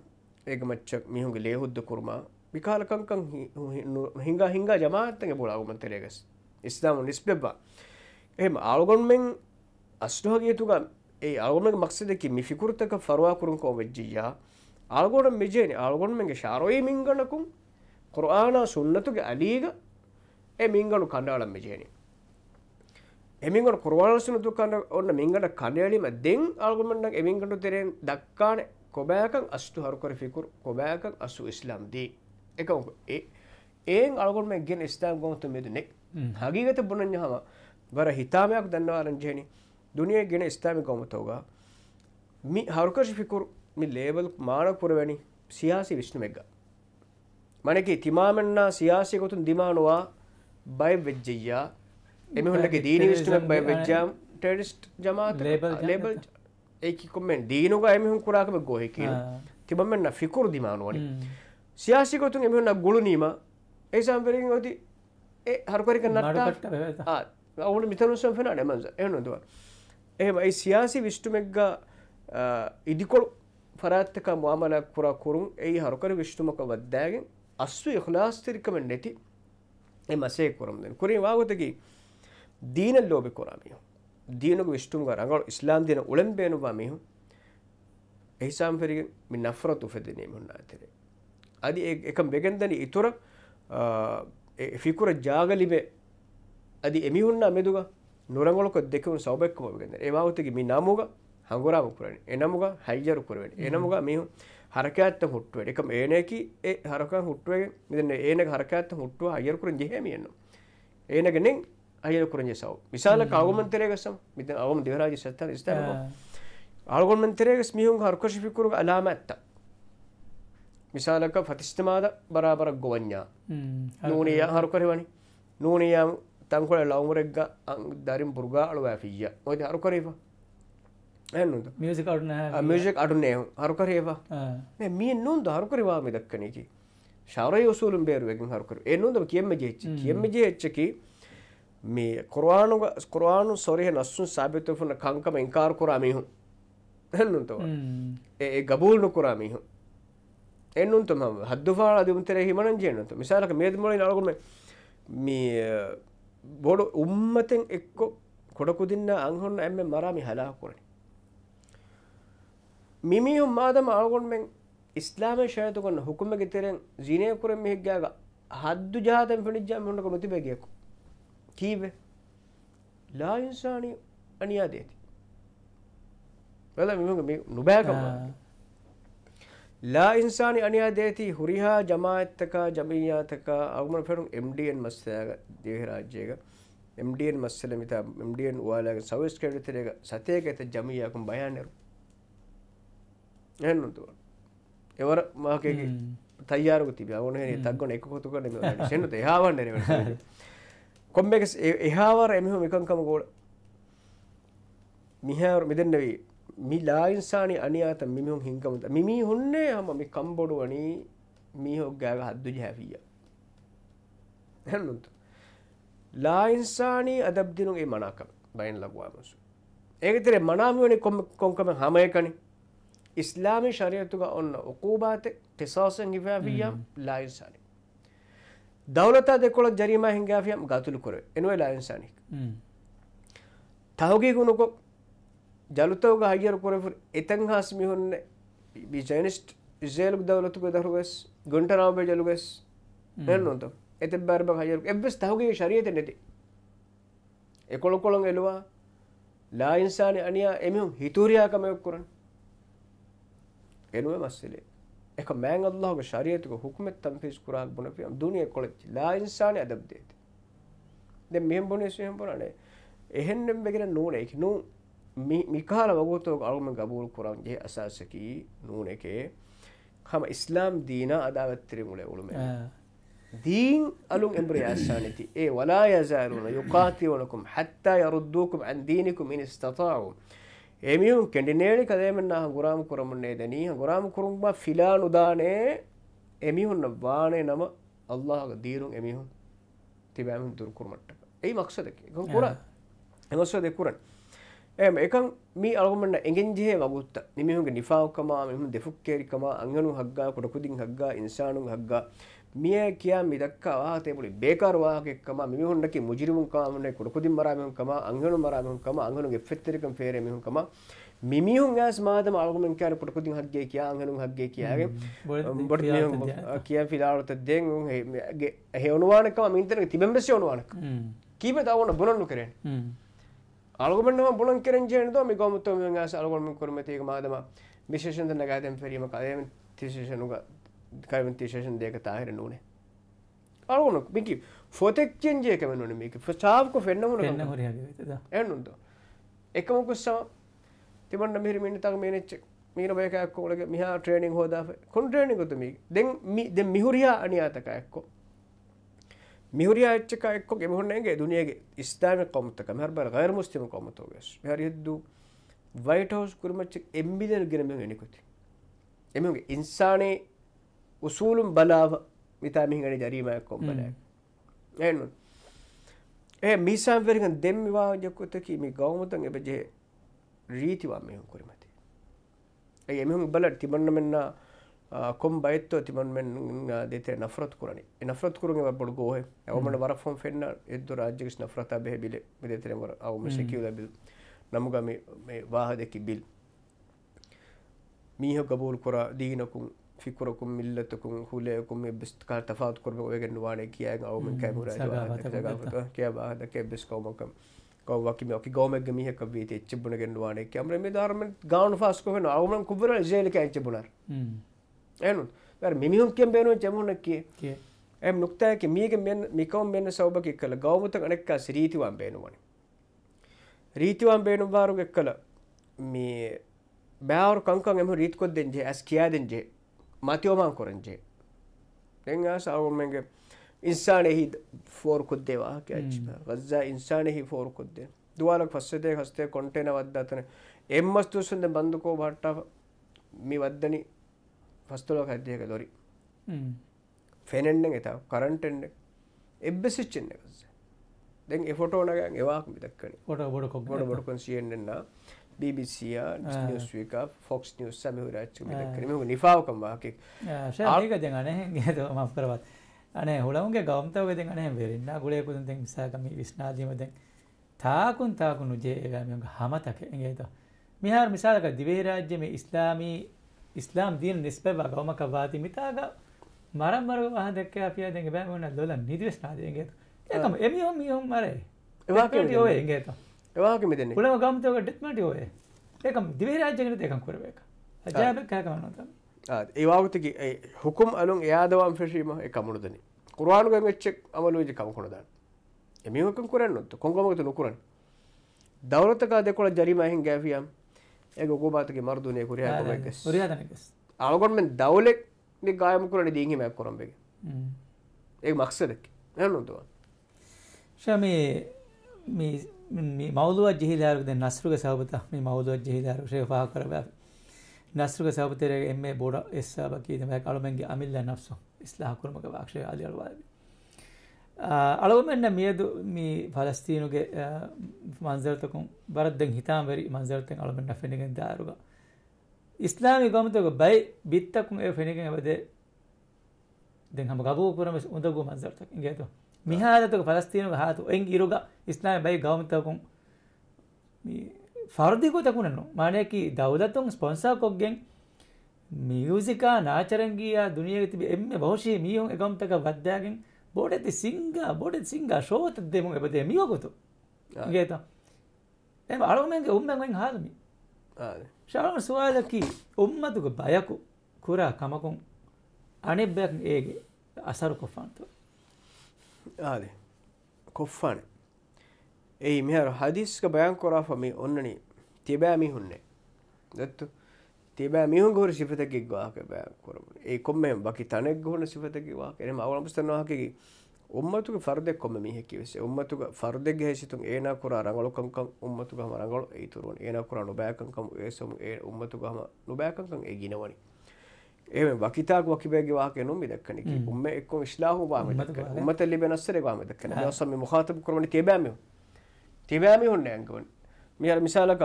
ඒගමච්චක් මිහුන්ගේ ලේහුද්ද කුරමා විකාලකංකං හිංග හිංග ජමාතගේ බොලාගුමන් තෙරේගෙස් ඉස්ලාම නිස්බෙබ්බා එහෙම ආලගොන්මෙන් අස්ටහගේතුග ඒ අගම මක්සදක මිෆිකුරතක ෆරවාකුරුන් කෝ වෙජ්ජියා ආල්ගොඩ මෙජේන ආල්ගොන්මගේ ශාරෝය මිංගනකුම් කොරආනා සුන්නතුගේ අලීග ඒ මිංගලු කණ්ඩාලම් මෙජේනේ එමිගට කොරවාලසනතු කන්න ඔන්න මිංගට කණඩයලීම දෙන් අල්ගුමටක් එමිගටු තෙරෙන් දක්කාන ಕೊಬ್ಯಾಕಂ ಅಷ್ಟು ಹರುಕರಿ ಫಿಕುರ್ ಕೊಬ್ಯಾಕಂ ಅಸು ಇಸ್ಲಾಂ ದಿ එකු ඒ ඒන් අලගොන් ගෙන් ස්ථාම් ගොමතු මෙදනෙක් හගීගත බුණන් හම වර හිතාමයක් දන්නවාරන් ජයනි දුනිය ගෙන ස්ථාමි කොමතෝග මි හරුකශිෆිකුර මි ලේබල් මානකුරවැනි සියාසි විශ්ණුමෙක්ග මනකි තිමාමෙන්න්නා සියාසය ගොතුන් දිමානවා බයි වෙච්ජයා එමහටගේ දීන විශ්ටුවක් බයි වෙච්ජාම් ටෙඩිස්ට් ජමා ලේබල් ඒකොමෙන් දීනක එමහු කුරාකම ගොහෙක තිබමෙන්න්න ෆිකුරු දිමානුවනි සියාසිකොතුන් එමන්න ගුළුනීම ඒ සම්පරින් ඇති ඒ හරුකරික නටට ඔවුට මිතරු සම්පෙන නමස එනොදව එහෙම ඒ සියාසි විෂ්ටුමෙක්ග ඉදිකොල් පරාත්තක මාමලක් පුරා කුරුන් ඒ හරුකර විෂ්ටුමක වද්දෑගෙන් අස්ව යහලාස්තිරිකමෙන් නැති එ මසේ කුරම්ද කුරින් වාගතකි දීන ලෝබි කොරාමියෝ ದೀನುಗು ವಿಷ್ಣುಗ ರಂಗಳು ಇಸ್ಲಾಂ ದಿನ ಉಳಂಬೇನು ಬಾಮಿಹು ಎಹಿಸಾಂ ಫೆರಿಗೆ ಮಿ ನಫರತು ಫೆದಿನಿ ಮುನ್ನಾತಿರಿ ಅದಿ ಏಕಂ ಬೆಗೆಂದನಿ ಇತುರ ಫಿಕುರ ಜಾಗಲಿಬೆ ಅದಿ ಎಮಿಹುನ್ನ ಮೆದುಗ ನುರಂಗೊಳಕ ದೆಕುನ್ ಸೌಬೆಕ್ಕಮ ಬೆಗೆಂದ ಏಮಾವತಿಗೆ ಮಿ ನಾಮುಗ ಹಂಗುರಾಮ ಪುರಣಿ ಎನಮುಗ ಹೈಜರು ಪುರವೇಣಿ ಎನಮುಗ ಮೀಹು ಹರಕಾತ್ತ ಹುಟ್ಟುವೆ ಏಕಂ ಏನೇಕಿ ಏ ಹರಕ ಹುಟ್ಟುವೆ ಇದನ್ನ ಏನಾಗ ಹರಕಾತ್ತ ಹುಟ್ಟುವ ಹೈಯರು ಕುರಿನ್ ಜಿಹೇಮಿಯನ್ನು ಏನಾಗ ನಿಂಗೆ අයකුරන් ෙසව විශාල කවමන්තරයගසම් මෙත අවම දෙවරාජ සත්ත ස්ථාව ආගොන්මන්තරයග මියුම් හර්කශිපිකුරු අලාම ඇත්ත මිසාලක ප්‍රතිස්්ඨමාද බරාබරක් ගොවඥා නූනය හරුකරවනි නූනයම් තංකොල ලවමරෙක්ග දරින් පුරගා අලු ඇෆිය ඔද අරුකරේවා ඇනුද මියසික් අඩුනය හරුකරේවා මිය නුන්ද හරුකරවා මෙදක්කනකි ශරය සුලම් බේරුවකින් හරුකර එන්නුද කියම ජේච්ච කියම ජේච්චකි මේ කොරවානුග ස්කරවානු සොරහ නස්සුන් සාභිතවන කංකම එංකාර කොරාමිහු හැන්නුන්තව ඒ ගබූල්නු කොරාමිහු එන්නුන්තුම හදදුවා අධිමුතර හිමන ජයනතු මිසාලක මේදමලින් අලගුම මේ බොඩු උම්මතෙන් එක්කො කොඩකුදින්න අංහොන්න ඇම මරාමි හලා කොරන මිමියුම් මාදම අලගොන්මෙන් ඉස්ලාම ශයතුකොන්න හුකුම ගිතරෙන් ජීනයකුරෙන් මෙහික්ගාග හද්දු ජාතන් පිනිිජාම හොට නොතිබැගෙකු කීවේ ලා ඉන්සානි අනියාදේති බල මෙ නොබෑකම ලා ඉන්සානි අනියාදේති හුරිහා ජමාඇත්තකා ජමීයාතකා අවමන පෙරුම් එම්ඩියන් මස්සයාග දේහරාජ්‍යයක එම්ඩියන් මස්සල මිතා එම්ඩියන් වාලාග සවස් කඩතරක සතයක ඇත ජමීයකුම් බයන්නරු එනුතුව එවර මාකගේ තයාරක තිබ ඕනේ තක්ගොන එක කොතු කරන සෙන්නු හාවන්න කොම්බෙක් එහාවර එමිහු මිකංකම ගෝඩ මිහාවර මෙදෙන්නවී මිලායින්සානි අනියාත මිමිහුම් හිංකමත මිමී හොන්නේ හම මි කම්බොඩු වනී මීහොක් ගෑග හද්දුජ හැවිය හැනුතු ලායින්සානී අදබ්දිනුගේ මනාකම බයින් ලගවාමසු ඒකතරේ මනාමිවනි කොංකම හමයකනි ඉස්ලාමි ශරයතුක ඔන්න ඔකූබාත ටෙසාසන් හිවැවියම් ලායින්සානී ದೌಲತಾದೆಕೊಳಗೆ ಜರೀಮಾ ಹಿಂಗಾಫಿಯಂ ಗಾತುಲು ಕೊರೆ ಎನುವೆಲ ಇನ್ಸಾನಿಕ್ ತಹೋಗಿ ಗುನುಕೊ ಜಲುತೋಗ ಹಯ್ಯರು ಕೊರೆ ಫುರ್ ಎತಂಗ್ ಹಾಸ್ ಮಿಹುನ್ನೆ ಬಿ ಜೈನಿಸ್ಟ್ ಇಸ್ರೇಲ್ ದೌಲತು ಗೆ ದಹರುವೆಸ್ ಗುಂಟನಾವ್ ಬೆ ಜಲುವೆಸ್ ನೆನ್ನೊಂತ ಎತೆ ಬರ್ಬ ಹಯ್ಯರು ಎಬ್ಬಸ್ ತಹೋಗಿ ಶರಿಯತೆ ನೆತಿ ಎಕೊಳಕೊಳಂ ಎಲುವಾ ಲಾ ಇನ್ಸಾನಿ ಅನಿಯಾ ಎಮಿಹುಂ ಹಿತೂರಿಯಾ ಕಮೆ ಕೊರನ್ ಎನುವೆ ಮಸ್ಸೆಲೆ එක මෑන් අල්ලාහගේ ශරීයතක හුකුමෙත් තම්ෆීස් කුරාහක් බොන පියම් දුනිය කොලච්චි ලා ඉන්සානි අදබ් දේති දැන් මෙහෙම බොනේ සෙහෙම බොනනේ එහෙන්නම් බෙගෙන නූන ඒක නූ මිකාල වගෝතෝක අලුම ගබූල් කුරාන් ජේ අසාසකි නූන එකේ කම ඉස්ලාම් දීන අදාවත්තර මුලේ උළුම දීන් අලුම් එම්බර යාසානිති ඒ වලා යසාරුන යුකාතිවනකුම් හත්තා යරුද්දූකුම් අන් දීනිකුම් ඉන් ඉස්තතාවුම් ఏమియం కెండినేడి కదేమన్నా గురాము కురమున్నేదని గురాము కురుంబ ఫిలాను దానే ಎಮಿಹುನ್ನ ಬಾಣೆ ನಮ ಅಲ್ಲಾಹ ದೀರು ಎಮಿಹುನ್ ತಿಬ್ಯಾಮಿನ್ ದುರ್ಕುರ್ ಮಟ್ಟಕ ಐ ಮಕ್ಸದಕ್ಕೆ ಕೂರ ಮಕ್ಸದೆ ಕೂರನ್ ಏಮ್ ಏಕಂ ಮೀ ಅಳಗುಮಣ್ಣ ಎಂಗೆಂಜೇ ವಗುತ್ತ ನಿಮಿಹುಂಗೆ ನಿಫಾವ್ ಕಮ ಮಿಹುಂ ದೆಫುಕ್ಕೇರಿ ಕಮ ಅಂಗನು ಹಗ್ಗ ಕುಡಕುದಿಂ ಹಗ್ಗ ಇನ್ಸಾನು ಹಗ್ಗ மியாக்கியா வாகத்தை எப்படி பேக்கார் வாகக்கமா மிமிஹுண்டக்கி முஜிரிமும் காமுனை குடுக்குதிம் மராமிஹும் கமா அங்கனும் மராமிஹும் கமா அங்கனும் எஃபெத்திரிக்கம் ஃபேரே மிஹும் கமா මිමිහුන් ඇස් මාතම අගුමෙන් කියන පොටකුතින් හක්ගේ කියා අංගනුම් හක්ගේ කියාගේ බොට කිය ෆිලාලොත දෙන් හෙවනුවානක මින්තන තිබෙම්බෙස් යනුවානක කීම තවන බොලන්නු කරෙන් අලගමෙන්ම බොලන් කරෙන් ජයනද මිකොමුත්තුම ඇස් අලගොම කරම තියක මාදම විශේෂන්ත නගාතැන් පෙරීම කදයෙන් තිශේෂනුගත් කර්මන්තේෂන් දෙයක තාහිර නූනේ අරුණු මික ෆොතෙක්චෙන්ජය කමනුන මේක ප්‍රචාාවක පෙන්න්නමුට එන්න හොර එන්නුන්ද එකමකුස්සම තිමන්න මිරිමිනි තක මේනච්ච මීන බයකක් ෝලක මිහ ට්‍රේනිින් හෝදා කොන්ට්‍රේනි ගොතුම දෙ මිහුරයා අනියාතකයක්කෝ මිහුරයා චකක් ගෙමහුන්නේගේ දුනියගේ ස්ථාන කොමතක හරබර ගයර මුස්තිම කොමතෝගස් හරියද්ද වයිට හෝස් කුරමච්චක් එම්බිදර ගෙනම වෙනකුති එමගේ ඉන්සානයේ උසූලුම් බලාව මිතා මිහිගනි ජරීමයක් කොම්බලයක් එනු ඒ මිසාම්වරිගන් දෙම්මිවා ජක්කොතකී මේ ගෞමතන් එබජේ රීතිවා මෙහුම් කොරිමති ඒ එමහුම් බල තිබන්න මෙන්න කොම් බයිත්තෝ තිමන් මෙන් දෙතේ නෆරත් කරන නෆරත් කරුන් බොඩ ගෝහ ඇවමට වර ෆොම් ෙන්න්න එද රාජිකස් නෆරතා බැහ බිල දෙතරෙවර අවම ශැකිව ලැබිල් නමුගම වාහදකි බිල් මීහ ගබූල් කොර දීනකුන් ෆිකුරකුම් මිල්ලතකුම් හුලයකුම් බිස්කාර තෆාත්කරම ඔයගෙන් වානේ කියය අවම කැමර කිය බාදක බෙස් කවමකම් කවකම ගෝමක් මිහක වීත එච්චබුණගෙන් වානේ කැමර මේ ධර්ම ගාන ෆස්ක වෙන අවුමන් කුබර ජේලක එච්චබුණර ඇනු මිනිහුම් කියෙන් බේනුව චමුණක් කිය ඇම් නුක්තයක මියක මෙ මිකවම් මෙන්න සවබකි කළ ගෞමත අනෙක්ක රීතිවන් බේනුවනි රීතිවන් බේනුම් වාරුගෙක් කළ මේ බෑවර කංකන් එම රීත්කොත් දෙෙන්ජේ ඇස් කියා දෙෙන්ජේ ಮಾತ್ಯೋಮಾನ್ ಕೊರಂಜೆ ಹೆಂಗ ಸಾವೊಮ್ಮೆಂಗೆ ಇನ್ಸಾಣೆ ಹಿ ಫೋರ್ ಕುದ್ದೇವಾ ಕ್ಯಾಚ್ ಗಜ್ಜಾ ಇನ್ಸಾಣೆ ಹಿ ಫೋರ್ ಕುದ್ದೆ ದುವಾಲಕ್ ಫಸ್ಸದೆ ಹಸ್ತೆ ಕೊಂಟೆನ ವದ್ದಾತನೆ ಎಮ್ಮಸ್ತು ಸುಂದೆ ಬಂದುಕೋ ಭಟ್ಟ ಮಿ ವದ್ದನಿ ಫಸ್ತುಳೋಕ ಹದ್ದೆಗೆ ದೊರಿ ಫೆನೆಂಡೆಂಗೆ ತಾವ ಕರೆಂಟ್ ಎಂಡೆ ಎಬ್ಬೆ ಸಿಚ್ಚೆಂಡೆ ಗಜ್ಜೆ ದೆಂಗೆ ಫೋಟೋನಾಗ ಎವಾಕ್ ಮಿದಕ್ಕಣಿ ಫೋಟೋ ಬಡ್ಕೊಂಡು ಸಿಎಂಡೆನ್ನ බිබිසිය නිස්ක ෆොක්ස් නිියස් සම රච්චම කරම නිාවකම් වාකෙක් ශාලික දෙගන ගත මස් කරවත් අන හොලවන්ගේ ගෞම්තව දෙගන වෙරන්න ගුලයකුතුන්තෙන් සාකම විශ්නාදීමතෙන් තාකුන් තාකුණු ජේගමයග හමතකගේත මිහාර මිසාලක දිවේරාජ්‍යම ඉස්ලාමී ඉස්ලාම් දීන නිස්පැව ගෞමකවාති මිතාග මරම්මර හදක අපිය දෙ බෑමන දොල නිදවශනාදයගේතු ඒකම එමියෝම් මියෝම් මරේ ඒවාට යෝයගේතු ඒවාගේමදන ොළ ගමතක ඩෙක්මට ඔය ඒක දිවරාජගන දෙකම් කරවක අජාප කෑකවනත ඒවාගතක හොකුම් අලුන් ඒයාදවම් ෆිශීම එකමුණදන කුරවානුග වෙච්චක් අමලෝජ කමකොනදන්න එමිහකම් කරන්නත් කොංගමත නොකරන්න දවරතකා දෙකොළ ජරිමහින් ගෑෆියම් ඒ ගොබාතක මරදුනය කරයා රයාදනකස් අලගොන්ම දවලෙක් ගායම කරන දීහීමයක් කොරම්බෙක ඒ මක්සදක් නැනොතුවන් ශමේ මේ මවදුවත් ජෙහිදාරකද නස්රුක සහපත මේ මවදුවත් ජෙහිදාරක ශේපා කරබ නස්රුක සහපතර එම බෝඩ එස්සා බකීද මෑ අලුමන්ගේ අමිල්ල නක්සු ඉස්ලාහකුරමක භක්ෂය අලියල්වාද අලවමෙන්න්න මියදු මේ පලස්තීනුගේ මන්සර්තකුන් බරද්දෙන් හිතාමරි මන්සර්තෙන් අලමෙන්න්න ෆෙනිගෙන් දාරුග ඉස්ලාමි ගොමතක බයි බිත්තකුන් එ ෆෙනිගෙන් ඇබදේ දෙ හම ගබූ කරම උඳගු මන්සර්තක ගේතුවා މިހާދަތުގެ ފަލަސްތީނުގެ ހާތު އެން އިރުގަ އިސްލާމި ބައި ގައުމުތަކުން ފަރުދިކުތަކުނަނު މާނެއަކީ ދައުލަތުން ސްޕޮންސާކޮށްގެން މިޔުޒިކާ ނާචަރަންގީ ދުނިޔެ ތިබ އެންމެ ބަހުށީ މީހުން އެކަމުތަކަށް ވައްދައިގެން ބޮޑެති ಸಿಂಗಾ ಬೊಡೆತ್ ಸಿಂಗಾ ಶೋತ ದೇಮು ಎಬದೆ ಮಿಯೋಗುತು ಗೇತ ಎಮ ಅಳೋಮೆಂಗೆ ಉಮ್ಮೆಂಗೆ ಹಾದಮಿ ಶಾಳ ಸುವಾದಕಿ ಉಮ್ಮತುಗ ಬಯಕು ಕುರಾ ಕಮಕುಂ ಅಣೆಬ್ಬೆಕ್ ಏಗೆ ಅಸರು ಕೊಫಾಂತು ಆದೆ ಕೊಫ್ಫಾಣೆ ಏಯ್ ಮಿಹರು ಹದೀಸ್ಗೆ ಬಯಾನ್ ಕೊರಾಫ ಮಿ ಒನ್ನಣಿ ತಿಬ್ಯಾ ಮಿ ಹುನ್ನೆ ದತ್ತು තිබෑ මිහුගුර සිපතකික් වාහක බෑ කරමන ඒ කොම බකි තනෙක් ගුණ සිපතකි වාහක එම අවලපස්තන වාහකකි උම්මතුක ෆර්දෙක් කොම මිහෙකි වෙසේ උම්මතුක ෆර්දෙක් හේසිතුන් ඒනා කුර රංගලොකංකම් උම්මතුක හම රංගල ඒතුරුන් ඒනා කුර නොබෑකංකම් ඒසම ඒ උම්මතුක හම නොබෑකංකම් ඒ ගිනවනි ඒ ವಕಿತಾಗ ವಕಿಬೇಗೆ ವಾಹಕೇನು ಮಿದಕ್ಕನಿಗೆ ಒಮ್ಮೆ ಎಕ್ಕೊ ಇಸ್ಲಾಹು ಬಾ ಮಿದಕ್ಕನ ಉಮ್ಮತಲ್ಲಿ ಬೆನಸ್ಸರೆ ಬಾ ಮಿದಕ್ಕನ ಯಾಸಮ್ಮಿ ಮುಖಾತಬ್ ಕೊರವಣಿ ತೇಬಾಮಿ ತೇಬಾಮಿ ಹೊಣ್ಣೆ ಅಂಗವನ್ ಮಿಯರ್ ಮಿಸಾಲಕ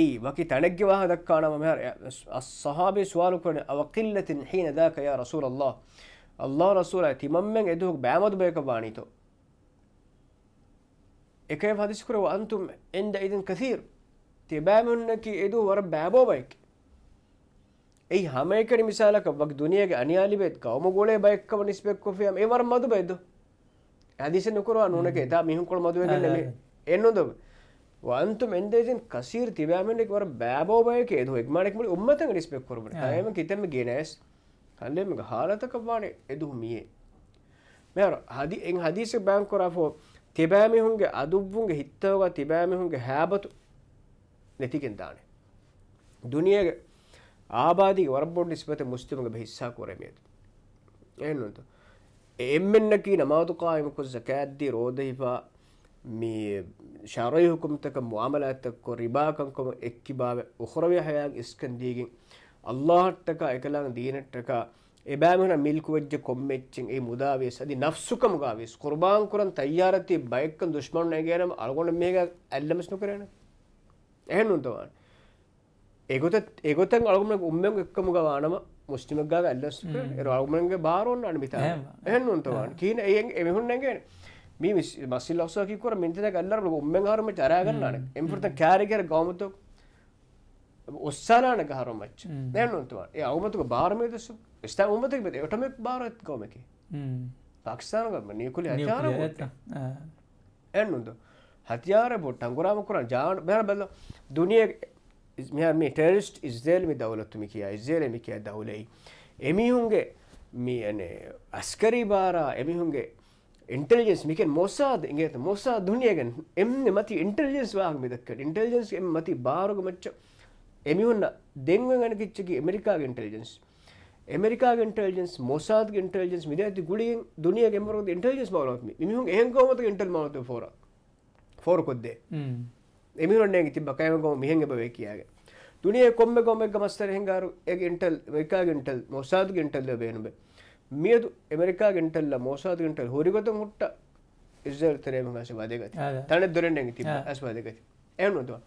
ಏಯ್ ವಕಿ ತಣಗ್ಗೆ ವಾಹ ದಕ್ಕಾಣ ಮಮಹರ್ ಅಸ್ಸಹಾಬಿ ಸುವಾಲು ಕೊರನೆ ಅವಕಿಲ್ಲತಿನ್ ಹೀನ ದಾಕ ಯಾ ರಸೂಲ್ ಅಲ್ಲಾಹ್ ಅಲ್ಲಾಹ್ ರಸೂಲ ತಿಮಮ್ಮೆಂಗ್ ಎದು ಬ್ಯಾಮದು ಬೇಕ ಬಾಣಿತು ಏಕೈವ್ ಹದಿಸ್ಕುರು ಅಂತುಮ್ ಎಂದ ಇದನ್ ಕಥೀರ್ ತಿಬಾಮಿ ಹುಣ್ಣಕಿ ಇದು ವರ ಬ್ಯಾಬೋ ಬೈಕ್ ඒ ಹಮೇಕರಿ ಮಿಸಾಲಕ ವಕ್ ದುನಿಯಾಗೆ ಅನಿಯಾಲಿ ಬೇತ್ ಕೌಮ ಗೋಳೆ ಬಯಕ್ಕವ ನಿಸ್ಬೇಕು ಫಿಯಂ ಏವರ ಮದು ಬೈದು ಹದೀಸೆ ನುಕುರುವ ನೂನಕೆ ತಾ ಮಿಹುಂ ಕೊಳ ಮದು ವೆಗೆ ನೆಮಿ ಎನ್ನುದು ವಂತು ಮೆಂದೇಜಿನ್ ಕಸೀರ್ ತಿಬಾಮೆಂಡಿಕ್ ವರ ಬ್ಯಾಬೋ ಬಯಕೆ ಎದು ಎಗ್ ಮಾಡಕ್ ಮುಳಿ ಉಮ್ಮತಂಗ ನಿಸ್ಬೇಕು ಕೊರಬಡಿ ತಾಯಮ ಕಿತೆಮ ಗೇನೆಸ್ ಹಲ್ಲೆ ಮಗ ಹಾಲತಕ ವಾಣೆ ಎದು ಮಿಯೆ ಮೇರ ಹದಿ ಎಂ ಹದೀಸೆ ಬ್ಯಾಂಕ್ ಕೊರಾಫೋ ತಿಬಾಮಿಹುಂಗೆ ಅದುವ್ವುಂಗೆ ಹಿತ್ತವಗ ತಿಬಾಮಿಹುಂಗೆ ಹ್ಯಾಬತು ನೆತಿಗೆನ್ ದಾಣೆ ದುನಿಯಾಗೆ ආබාධී වරබොඩ් නිස්බත මුස්තිමගේ හිස්සා කොරමේතු. එන්නුන්තු. එෙන්මෙන්න්නකී නමාතුකායමකු සකෑද්දී රෝධහිපා මේ ශාරය හුකුම්තක මුවමලඇත්තක්කො රිබාකංකොම එක්කි බාව උහොරවය හයක් ඉස්කන්දීගින් අල්ලාහට්ටක එකලාං දීනට්ටක එබෑමන මිල්කුවජ්ජ කොම්මච්චෙන් ඒ මුදාවේ සදි නක්සුකම ගාවිස් කොරබාංකුරන් තයියාරති බයක්කන් දුෂ්මණය ගෑනම් අල්ගොඩ මේක ඇල්ලමස්නු කරන එහෙනුන්තවාන්න ඒගොත ඒගොතන් අලුමක් උම්මම එක්කම ගවානම මුස්ටිමක් ගාව ඇල්ලස්ක රවුමන්ගේ බාරෝන් අනිමිත එහන්නුන්තවන් කියන එයෙන් එමහුන්නගෙන මේ මසිල් ලස්සකිකර මින්තන ගල්ලර උම්ම හරම චරයගන්නන එම්පරත කෑරකර ගෞමතක් ඔස්සාලාන ගහරමච් දැනුන්තුවන් ඒ අවමතුක භාරමය දස ස්ථා උමතක මෙත එටමෙක් භාරත් කොමකි පක්ෂාන කරම නියකුල හාර එන්නුන්ද හතියාර බොට් අංගුරාම කරන ජාන බැර බැල දුනිය මෙයා මේ ටෙරිස්ට් ඉස්දේල් මි දවලත්තුමි කියා ඉස්දේල මි කිය දවුලයි එමිහුන්ගේ මියනේ අස්කරි බාරා එමිහුන්ගේ ඉන්ටෙලිජෙන්ස් මිකෙන් මොසාද ඉගේත මොසා දුනියගෙන් එම මති ඉන්ටෙලිජෙන්ස් වාහ මිදක්කට ඉන්ටෙලිජෙන්ස් එම මති බාරග මච්ච එමිහුන්න දෙංව ගන කිච්චකි එමරිකා ඉන්ටෙලිජෙන්ස් එමරිකා ඉන්ටෙලිජෙන්ස් මොසාද ඉන්ටෙලිජෙන්ස් මිද ඇති ගුලියෙන් දුනිය ගෙමරද ඉන්ටෙලිජෙන්ස් බවලත්ම මිහුන් එහෙන් කොමත ඉන්ටෙල් මවත ෝර ෆෝර කොද්දේ එමිරොන්නෙන් තිබ කෑමකොම මිහෙන් එබවේ කියගේ තුනිය කොම්ම කොමක් මස්තර හිංගාරු එක් ඉන්ටල් එකා ගෙන්ටල් මොසාද ගෙන්ටල්ල බේනුබ මියදු එමරිකා ගෙන්ටල්ල මෝසාද ගෙන්ටල් හොරිගත මුට්ට ඉස්රල් තරේම හස වදගත තන දොරෙන් ඇති තිබ ඇස් වදගති එවනුතුවා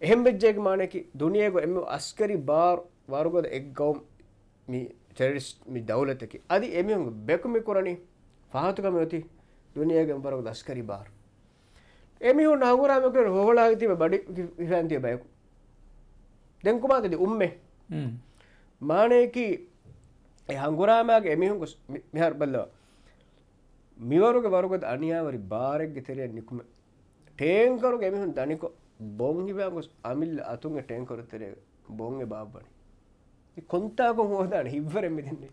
එහෙම් බෙජ්ජයක මානකි දුනියක එම අස්කරි බාර් වරුගොද එක් ගවම් මේ චෙරිස් මි දවලතකි අදි එමියුන් බෙකුමි කොරණි පහතුකම යොති දුනියගෙන් බරග දස්කරි බාරු එමිහු නගුරාමකට හෝලාග තිබ බඩි විසන්තිය බයකු දැංකුමාතද උම්ම මානයකි හංගුරාමයාගේ එමිහුකු මෙහර බල්ලවා මිවරුග වරුගද අනියාවරි භාරෙක්ග තෙරය නිකුම ටේංකරු එමිහුන් දනිකො බොංහිවයකුස් අමිල් අතුන්ග ටේංකරු තෙරේ බොංග බාබ්බනි කොන්තාක හෝදාන හිවරෙන් මිතින්නේ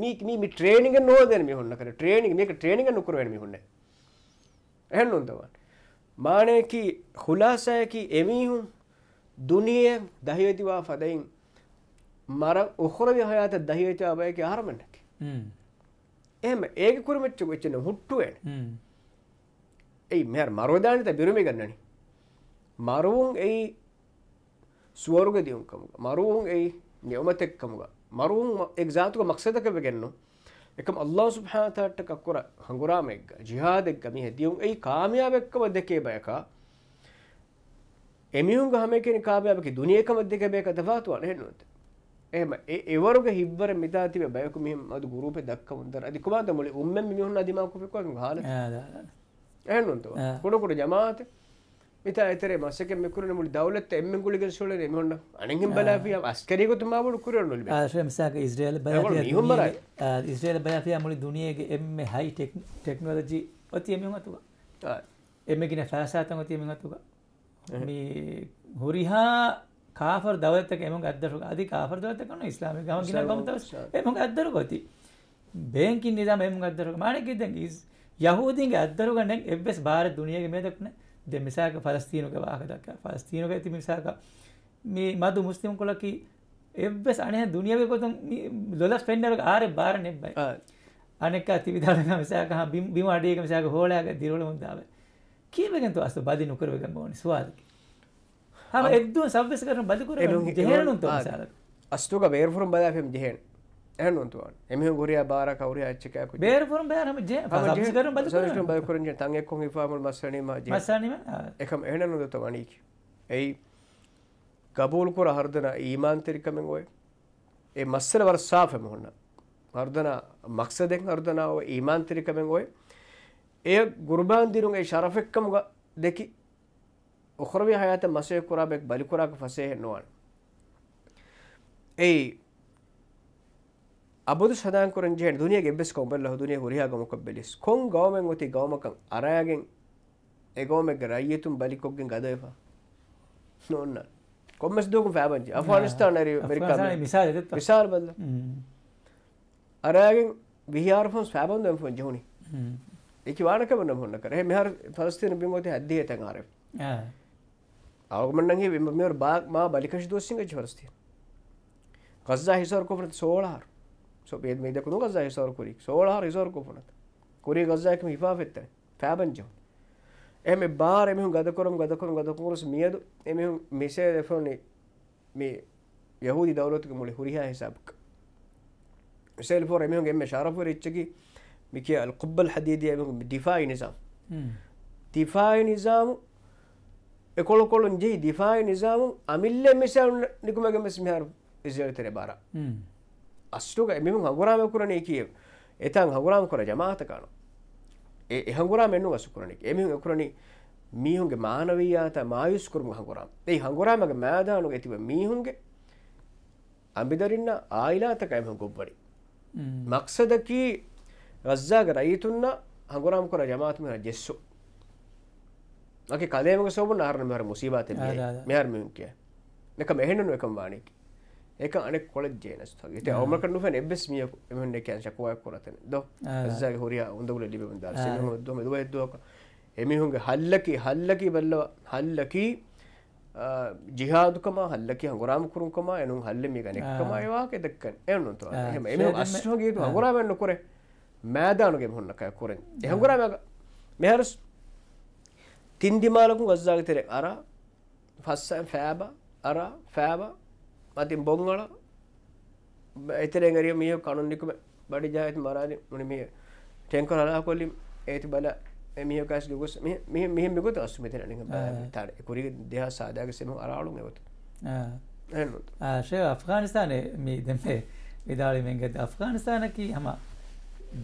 මේක මේ ට්‍රේනිග නෝදන මිහුන්න කර ට්‍රේනිග මේක ට්‍රේනිග නොකරවැ මිහුන්න හැන්නුන්තවට ಮಾಣೇಕಿ ಖುಲಾಸಾಯಕಿ ಎಮೀಹುಂ ದುನಿಯ ದಹಿಯತಿವಾ ಫದೈನ್ ಮರ ಉಖ್ರವಿ ಹಯಾತ ದಹಿಯತ ಅಬಯಕಿ ಆಹಾರಮನ್ನಕ್ಕೆ එහෙම ඒක කුරුමච්ච වෙච්චන හුට්ටුවට ඒ මෙ මරෝදානත බිරුමි ගන්නන මරුවුන් ඒ ස්ුවර්ග දියුම්කමුග මරුවුන් ඒ නියවමතෙක්කමුග මරුවුන් එක් ජාතුක මක්ෂතක වෙගෙන්නවා එකම අල්ලා සුභාතාට්ටක් කොර හඟුරාම එක්ග ජිහාද එක්ග මේ හැදියුම් ඒ කාමයාාවක්කව දෙකේ බයක එමියුම් ගහමකෙන කාමයාාවකි දුනියකම දෙක බේක දවාතුවන හෙනුවත එහම ඒවරු හිබර මිතාතිව බයකු මෙහමද ගුරුප දක් ුන්දර අධිකවාද මුල උම්ම මිහුන් අධමාකුපික හල ඇනුන්තුව කොඩකොට ජමාතේ ಇತರೆ ಮಸಕ್ಕೆ ಮೆಕ್ಕುರು ನಮ್ಮ ದೌಲತ್ ಎಮ್ಮೆಂಗುಳಿಗೆ ಸೋಳೆ ನಿಮ್ಮಣ್ಣ ಅಣಂಗಿಂ ಬಲಾಫಿಯ ಅಸ್ಕರಿಗೂ ತುಂಬ ಅವಳು ಕುರಿಯಣ್ಣು ಆಶ್ರಮಿಸಾಗ ಇಸ್ರೇಲ್ ಬಲಾಫಿಯ ಇಸ್ರೇಲ್ ಬಲಾಫಿಯ ಮುಳಿ ದುನಿಯೆಗೆ ಎಮ್ಮೆ ಹೈ ಟೆಕ್ ಟೆಕ್ನಾಲಜಿ ಅತಿ ಎಮ್ಮೆ ಮತ್ತುಗ ಎಮ್ಮೆಗಿನ ಫಾಸಾತ ಅತಿ ಎಮ್ಮೆ ಮತ್ತುಗ ಮೀ ಹುರಿಹಾ කාෆර් දවතක එම අදරු අධි කාර දවතකන ස්ලාම ගම ග ගමතව එම අදරු ගොති බේකින් නිදම එම අදරු මානකිද යහෝදින්ගේ අදරුගන්න එබෙස් භාර දුනියගේ මේදක්න දෙමසාක ෆලස්තීනක වාහදක් ෆලස්තීනක ඇති මිසාක මේ මදු මුස්ලිම් කොලකි එබ්බස් අනය දුනියාව කොතුන් දොලස් පෙන්ඩර ආර බාර නෙබ්බයි අනෙක් අතිවිධාන මසාක බිම අඩියක මසාක හෝලයාග දිරවල මුදාව කියවගෙන්තු අස්තු බදි නොකරවගම ඕනි ස්වාදකි හම එද්දුව සබ්ස් කරන බදිකර ජහරනුන් තෝ අස්තුක බේරුම් බදාපම් ජහෙන් ඇනුතුවන් එම ගොර බාර කවර අච්චකයක බේරපුර බෑරම බයකරන තන් එක් ාමල් මස්සනීම එකම එනනුදත වනීක. ඇයි ගබූල්කොර හර්දන ඊමාන්තරිකමෙන් ඔය ඒ මස්සල වර සාාපම හොන්න. හර්දන මක්සදෙන් හර්දනාව ඊමාන්තරිකමෙන් ඔය ඒ ගුර්බාන්දිරුන්ගේ ශරෆෙක්කම දෙකි ඔහරවි හයත මසය කුරාබෙක් බලිකුරාක පසේ හෙන්නවන්. ඒ abudu sadan koran jehen duniya ge bes ko bella duniya huriha go mukabbelis kon gawmen oti gawmakan arayagen e gawme ge rayetum balikoggen gadefa nonna kon mes dogun fabanji afghanistan ari amerika misal detta misal balla arayagen vihar fon faban dem fon jehuni eki wanaka ban honna kare mehar palestina bimoti haddi eta ngare algomnan hi bimor ba ma balikash dosinga chwarsti gazza hisar kofrat 16 meydakunu Gazze'ye hisar kurik. Sonra har hisar kufunat. Kuri Gazze'ye kim hifafetten. Fâben cihun. එහෙම බාර එමෙහුන් ගද කරම් ගද කරම් ගද කරස් මියදු එමෙහුන් මෙසේ දෙෆොනි මේ යහූදි දවලතුක මුලි හුරිහා හිසාබක මෙසේ ලෆොර එමෙහුන් ගෙම්මෙ ශාරෆු රිච්චකි මිකිය අල් කුබ්බල් හදීදිය එමෙහුන් දිෆායි නිසාම් දිෆායි නිසාම් එකොල cologne G දිෆායි නිසාම් අමිල්ලෙ මෙසේ නිකුමගෙ මෙස් මිහාර ඉස්රේල් තෙරේ බාරා ಅಷ್ಟುಗ ಮಿಮು ಹಗುರಾಮೆ ಕುರನಿ ಕೀ ಎತಾಂ ಹಗುರಾಮ ಕೊರ ಜಮಾತ ಕಾಣ ಎ ಹಗುರಾಮ ಎನ್ನು ಅಸು ಕುರನಿ ಎಮಿ ಕುರನಿ ಮೀಹುಂಗೆ ಮಾನವೀಯಾತ ಮಾಯುಸ್ ಕುರುಮ ಹಗುರಾಮ ಎ ಹಗುರಾಮಗೆ ಮಾದಾನು ಎತಿವೆ ಮೀಹುಂಗೆ ಅಂಬಿದರಿನ್ನ ಆಯಿಲಾತ ಕೈಮ ಗೊಬ್ಬರಿ ಮಕ್ಸದಕಿ ಗಜ್ಜಾಗ ರೈತುನ್ನ ಹಗುರಾಮ ಕೊರ ಜಮಾತ ಮೇರ ಜೆಸ್ಸು ಅಕೆ ಕಲೇಮಗ ಸೋಬು ನಾರನ ಮೇರ ಮುಸೀಬಾತೆ ಮೇರ ಮಿಹುಂಗೆ ನೆಕ ಮೆಹಣ್ಣು ಎಕಂ ವಾಣಿಕೆ ඒක අනෙක් කොල ජේනස්තුගේ අවමකන්ු එබෙස් මිය එමට කෑන්ශකවයක් කොරතන ද ස හොරිය උඳගල ලිබඳ දම දුව ඇදක එමිහුන්ගේ හල්ලකි හල්ලකි බල්ලව හල්ලකි ජිහාදුකම හල්ලක හගරාම කරුන්කම එනු හල්ල මේ ගනෙක්කම ඒවාක දක්කන් එනුතු එම අශ්වගේ හගරාමන්න කොර මෑදානුගේ හොන්නකය කොරෙන් එහගරාම මෙහරස් තින්දිමාලකු ගස්දාගතරෙක් අර පස්සන් ෆෑබ අර ෆෑබා මතින් බොංගල එතරෙන්ගරිය මිය කනුන්ඩිකුම බඩි ජායත මරාද මන මිය ටෙන්ක රලා කොල්ලිම් ඒති බල මියකස් ගුස් මෙහ මිකුත් අස්සුමිතර තර කුරි දෙහ සාධයකසම අරාලු මෙවතු ආශය අෆ්ගානිස්ානය මේ දෙමේ විදාලිමෙන්ගෙද අෆ්ගානිස්ානකි හම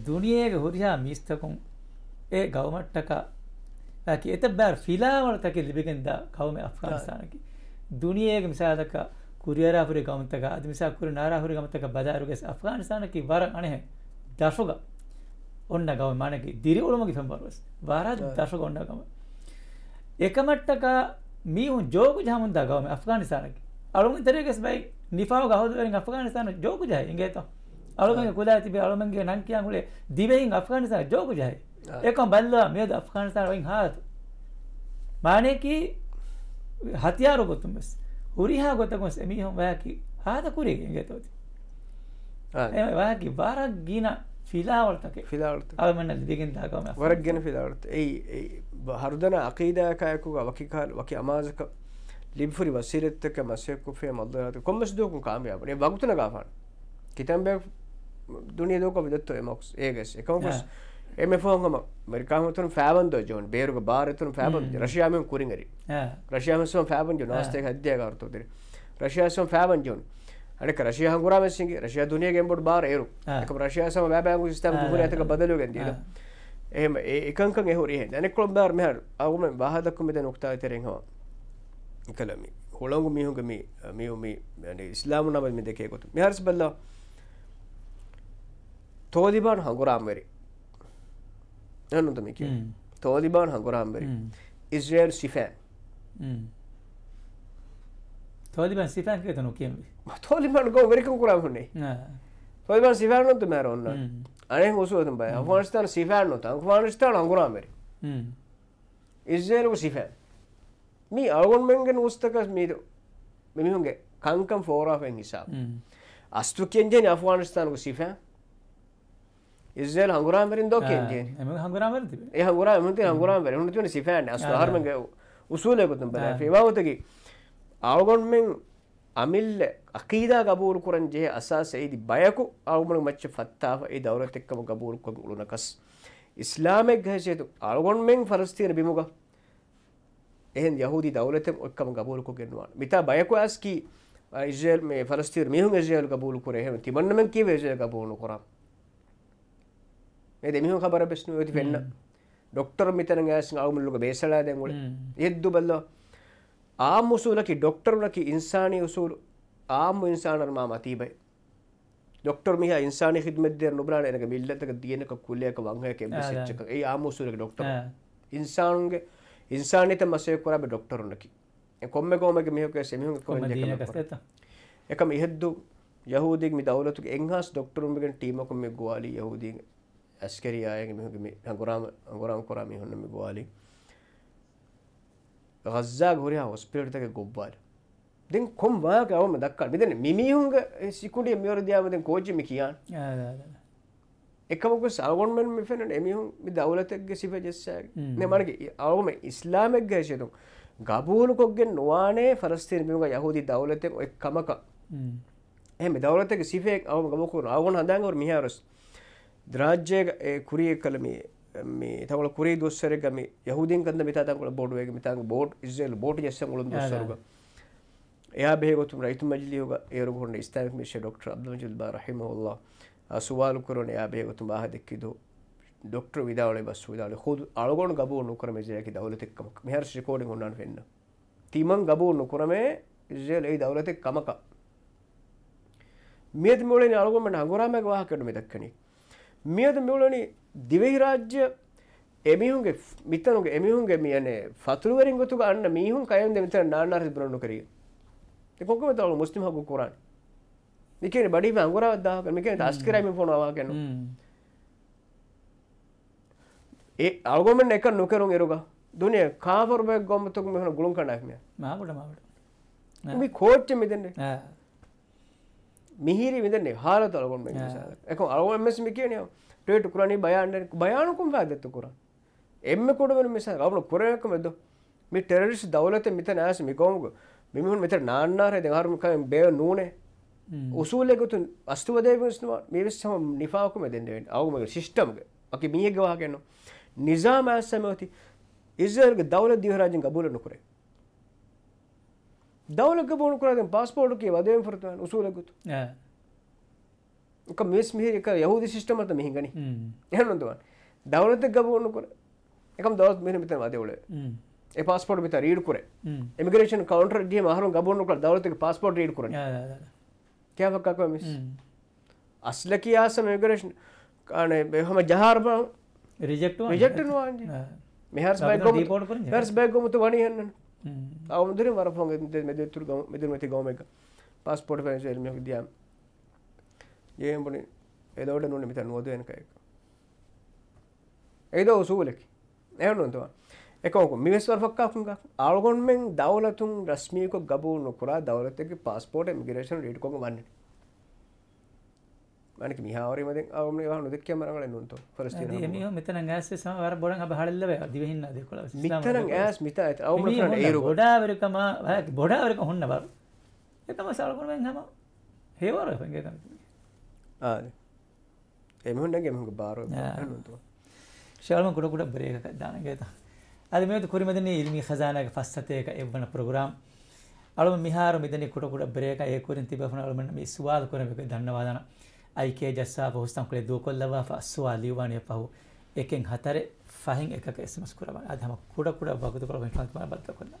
දුනියේග හුරිහා මිස්තකුන් ඒ ගෞමට්ටකා ඇති එත බැර් ෆිලාවලතක ලිබිගෙන්ද කවම අෆ්ගානිස්ානකි දුනියේග මිසාදකා ಕುರಿಯರಾಹುರಿ ಗಮತಗ ಅದು ಮಿಸಾ ಕುರಿ ನಾರಾಹುರಿ ಗಮತಗ ಬದಾರುಗೆ ಅಫ್ಘಾನಿಸ್ತಾನಕ್ಕೆ ವರ ಅಣೆ ದರ್ಶಗ ಒಣ್ಣ ಗಮ ಮನೆಗೆ ದಿರಿ ಉಳುಮಗೆ ಫೆಂಬರ್ವಸ್ ವಾರ ದರ್ಶಗ ಒಣ್ಣ ಗಮ ಏಕಮಟ್ಟಕ ಮೀವು ಜೋಗು ಜಾಮುಂದ ಗಮ ಅಫ್ಘಾನಿಸ್ತಾನಕ್ಕೆ ಅಳುಮು ತೆರೆಗೆ ಬೈ ನಿಫಾವ್ ಹೌದು ಅಫ್ಘಾನಿಸ್ತಾನ ಜೋಗು ಜಾಯ್ ಹಿಂಗೆ ಆಯ್ತು ಅಳುಮಂಗೆ ಕುದಾತಿ ಬಿ ಅಳುಮಂಗೆ ನಂಕಿ ಅಂಗುಳೆ ದಿವೆ ಹಿಂಗೆ ಅಫ್ಘಾನಿಸ್ತಾನ ಜೋಗು ಜಾಯ್ ಏಕೋ ಬಲ್ಲ ಮೇದು ಅಫ್ಘಾನಿಸ್ತಾನ ಹಿಂಗೆ ಹಾತು ಮಾಣೆಕಿ ಹತಿಯಾರು ಗೊತ್ತು ಮಿಸ್ ಹುರಿಹಾ ಗೊತ್ತಗೊಸ್ ಎಮಿಹೊಂ ವಯಾಕಿ ಹಾದ ಕುರಿಗೆ ಗೆತೋತಿ ಎಮ ವಯಾಕಿ ವಾರಗ್ಗಿನ ෆිලාවලතක ිලාවලත අමන්න දිගෙන් දාකම වරක්ගෙන ෆිලාවලත ඒ හරුදන අකීදායකයකු වකිකාල් වකි අමාසක ලිබ්රි වසිරත්තක මසයක්කු ේ මදරත කොමස් දෝකු කාමයාපනේ වගුතන ගාපන් කිතම්බයක් දුනිය දෝක විදත්ව මක්ස් ඒගෙස් එකම එමෆෝන්ගම මරිකාමතුන් ෑබන්ද ජෝන් බේරුග ಭಾರತನು ෑබන් ರಷ್ಯಾಮಂ ಕುರಿಂಗರಿ ರಷ್ಯಾಮಸ್ವ ෑಬನ್ ಜೋನ್ ಆಸ್ತೇಕ ಅಧ್ಯಾಗಾರ್ತೋದಿರಿ ರಷ್ಯಾಸ್ವ ෑಬನ್ ಜೋನ್ ಅಡಕ ರಷ್ಯಾ ಹಂಗುರಾಮಸ್ಸಿಂಗೆ ರಷ್ಯಾ ದುನಿಯಾಗೆ ಎಂಬುಡು ಬಾರ್ ಏರು ಅಕ ರಷ್ಯಾಸ್ವ ವ್ಯಾಪಾರ ಸಿಸ್ಟಮ್ ದುಗುರ ಆತಕ ಬದಲುಗೆಂದಿಲ್ಲ එහෙම ඒකංකන් එහුරේ දැනෙකොළම් බාර්ම අවුම වාහදක්කුම ද නොක්තා තරෙන් හවා කළම හොළොංගු මිහුගම මියුම ඉස්ලාම නබම දෙකයකොතු මෙහරස් බල්ලා තෝදිබාන් හඟුරාම්වෙරේ Δεν το μικρό. Το ότι πάνε Ισραήλ σιφέ. Το ότι πάνε σιφέ και ήταν ο το ότι πάνε κοράμπερι και Το είναι το Αν έχω σου δεν ήταν σιφέ, ήταν αφού ήταν Ισραήλ, Ισραήλ σιφέ. Μη αργόν μέγεν ως τέκας το. Μη ඉස්ල් හගුරාමරින් දෝ කිය හගුරාමර හගුරාමති හගුරාමර හුතුන සිපෑන් අස්හරමග උසූලයකුතුම් බල ෆේවාවතකි අවගොන්මෙන් අමිල්ල අකීදා ගබූරු කරන්ජයේ අසා සෙයිදි බයකු අවුමන මච්ච ෆත්තාව ඒ දවරත එක්කම ගබූරු කොම උළුනකස් ඉස්ලාමෙක් හැසේතු අල්ගොන්මෙන් ෆරස්තියන බිමුග එහෙන් යහුදි දවලතම එක්කම ගබූරුකු ගෙන්වාන මිතා බයකු ඇස්කී ඉස්ල් මේ ෆරස්තිර මිහු ජයල් ගබූලු කරහෙම තිබන්නම කිවේ ජය ගබූලු කරා දෙමිහ කබර බෙස්්න ඇති වෙන්න ඩොක්ටර් මිතන ගෑස් අවුමල්ලක බේසලා දැන්ගල යෙද්දු බල්ල ආමුසූලකි ඩොක්ටරුලකි ඉන්සානය උසූල් ආම ඉන්සානර්මා මතිබයි ොක්ටර මේ ඉන්සාන හිදමදය නොබලා එනක මිල්ලතක දියනක කුල්ලයක වංහය කෙම ච්ක ඒ ආමුසූලක ඩොක්ටර් ඉන්සාන්ගේ ඉන්සානත මසය කරබ ඩොක්ටරුනකි කොම්ම කෝමක මිහක සෙමිහ එක මිහෙද්දු යහුදෙක් දවලතු එහස් ඩොක්ටරුන්ගෙන් ටීමකොම ගවාලි යහුදීගේ ඇස්කරි අයග මෙහුගේ හඟුරාම අගුරාම කොරාම හොන්නම ගවාලි ගස්සා ගොරය හොස්පිටක ගොබ්බාර දෙ කොම්බාක අවම දක්කා මෙදන මිමිහුන්ග සිකුටිය මියවරදයාමද කෝජිම කියන් එකමක සල්ගොන්මෙන් මිෙනට එමිහුන් දවලතක්ගේ සිප ජෙස්සෑ නමනගේ අවම ඉස්ලාමක් ගේශතුම් ගබූලු කොක්ගෙන් නවානේ ෆරස්තීන මිුග යහුදි දවලතෙක් එක් කමක එම දවලතක සිපෙක් අවම ගමකුර අවුන් හදන්ගවර මිහාරස් ದ್ರಾಜ್ಯ ಕುರಿಯ ಕಲಮಿ ಮಿ ತಗೊಳ ಕುರಿ ದೋಸರೆಗ ಮಿ ಯಹೂದಿನ್ ಕಂದ ಮಿತಾ ತಂಗೊಳ ಬೋರ್ಡ್ ವೇಗ ಮಿತಾಂಗ ಬೋಟ್ ಇಸ್ರೇಲ್ ಬೋಟ್ ಜಸ್ಸಂಗೊಳ ದೋಸರುಗ ಯಾ ಬೇಗ ತುಮ್ ರೈತ ಮಜ್ಲಿ ಹೋಗ ಏರು ಗೊಂಡ Islamic mission doctor Abdul Majeed ಬಾ ರಹಿಮಹುಲ್ಲಾ ಸುವಾಲು ಕುರೋಣ ಯಾ ಬೇಗ ತುಮ್ ಆಹ ದಿಕ್ಕಿದು ಡಾಕ್ಟರ್ ವಿದಾವಳೆ ಬಸ್ ವಿದಾವಳೆ ಖುದ್ ಅಳಗೊಂಡು ಗಬು ನುಕರ ಮೆಜಿಲಾಕಿ ದೌಲತೆ ಕಮಕ ಮೆಹರ್ಸ್ ರಿಕಾರ್ಡಿಂಗ್ ಉಂಡಾನ್ ಫೆನ್ನ ತಿಮನ್ ಗಬು ನುಕರಮೆ ಇಸ್ರೇಲ್ ಐ ದೌಲತೆ ಕಮಕ ಮೇದ್ ಮೂಳೆ ಅಳಗೊಂಡು ಹಂಗುರಾಮೆಗೆ ವಾಹಕಡು ಮಿ ದಕ್ಕನಿಗೆ මියද මෙවලනි දිවෙහි රාජ්‍ය එමිහුන්ගේ මිතනුගේ එමිහුන්ගේ මියනේ ෆතුරුවරින් ගොතු ගන්න මීහුන් කයන් දෙ මිතන නානාරි බරණු කරිය කොක්කම තවල මුස්ලිම් හබු කුරාන් නිකේ බඩීම අඟුරාවක් දාහක මේකේ ටස්කරයිම ෆෝනවා කියනවා ඒ අල්ගොමෙන් එක නොකරුන් එරුග දුනේ කාවරුබැක් ගොම්මතුක මෙහන ගුළුම් කණක් මෙ මාගොඩ මාගොඩ මේ කෝච්ච මෙදෙන්නේ මිහිරි විදන්නේ හාල තලගොන් එක අරුවමසම කියනය ටේට කරණනි බයන්න බයානකුම් වැදත්තු කර එම කොඩවන මිස ගවුණු කරයක මෙද මේ ටෙරරිස් දවලත මෙත නෑස මිකෝමක මිමුන් මෙත නාන්නාරය දෙහරමකයෙන් බේ නූනේ උසූලෙකුතු අස්තුවදේ විස්නවා මිරිස්සම නිපාකුම දෙන්නෙන් අවුමක ශිෂ්ටමක අකි මියගවා කියන්න නිසා මෑස්සමති ඉස්රග දවල දිවරාජෙන් ගබුලනු කරේ දවලක බොුණු කරගෙන් පස්පෝඩුගේ වදයෙන් පරතුවන් උසූලකුතු එක මෙස් මිහික යහුද ශිෂ්ටමත මෙහිගනි යනොතුවන් දවලත ගබෝනු කර එක දවත් මෙ මිත වදවල පස්පොට මිත රීඩ කර මිගේෂන් කවන්ට දිය මහරු ගබොනු කර දවලතක පස්පොට ඩ කර කෑවක්කව මිස් අස්ලක ආසන මිගරේෂන් කානේ බෙහම ජහාර්ම රිජෙක්ට රිජෙක්ටවා මෙහස් බැග රිපෝට් පරස් බැගොමතු වනියන්න අවුදුර වරපොග මෙදතුර මෙදුර මති ගොම එක පස් පොට පැන එල්මක් දිය ඒපන එදවට නොන මිත නොදයනක එක ඒද ඔසූලෙකි එවනුන්තුවා එකක මිස් වර්ක්කාක් ආගොන්මෙන් දවලතුන් රස්මියක ගබූ නොකරා දවලතක පස්පෝට මිගරේෂන් ඩිකොම වන්නේ మనకి మిహావరేమదే అవును ఏవా నుదిక్కెమరగలెన్నుంటో ఫలస్తీన ఎమియో మితనం యాస్ సమవర బొడం అబ హళల్ల దివహిన్న దేకొల మితనం యాస్ మిత అవును ఫ్రెండ్ ఏరు బొడావరికమ బొడావరిక హొన్నవర එතම සල්කුණ මෙන් හැම හේවර පැගේ තම ආද එමහොන්න ගෙමක බාර ශල්ම ගොඩකුට බරේක දානගත අද මේ කුරිමදන ඉල්මි හසානක පස්සතයක එවන ප්‍රග්‍රම් අලු මිහාර මිදන කොටකුට බරේක ඒකුරින් තිබහන අලමන ස්වාල් කරනක දන්නවාදන aikeja saavu hustankulle duukollawaafa suwaaliwaaniya pahu eken hatare fahin එකක SMS කරවන්න අද හැම කුඩ කුඩ වගතු කරවන්න තමයි බලත කරන්න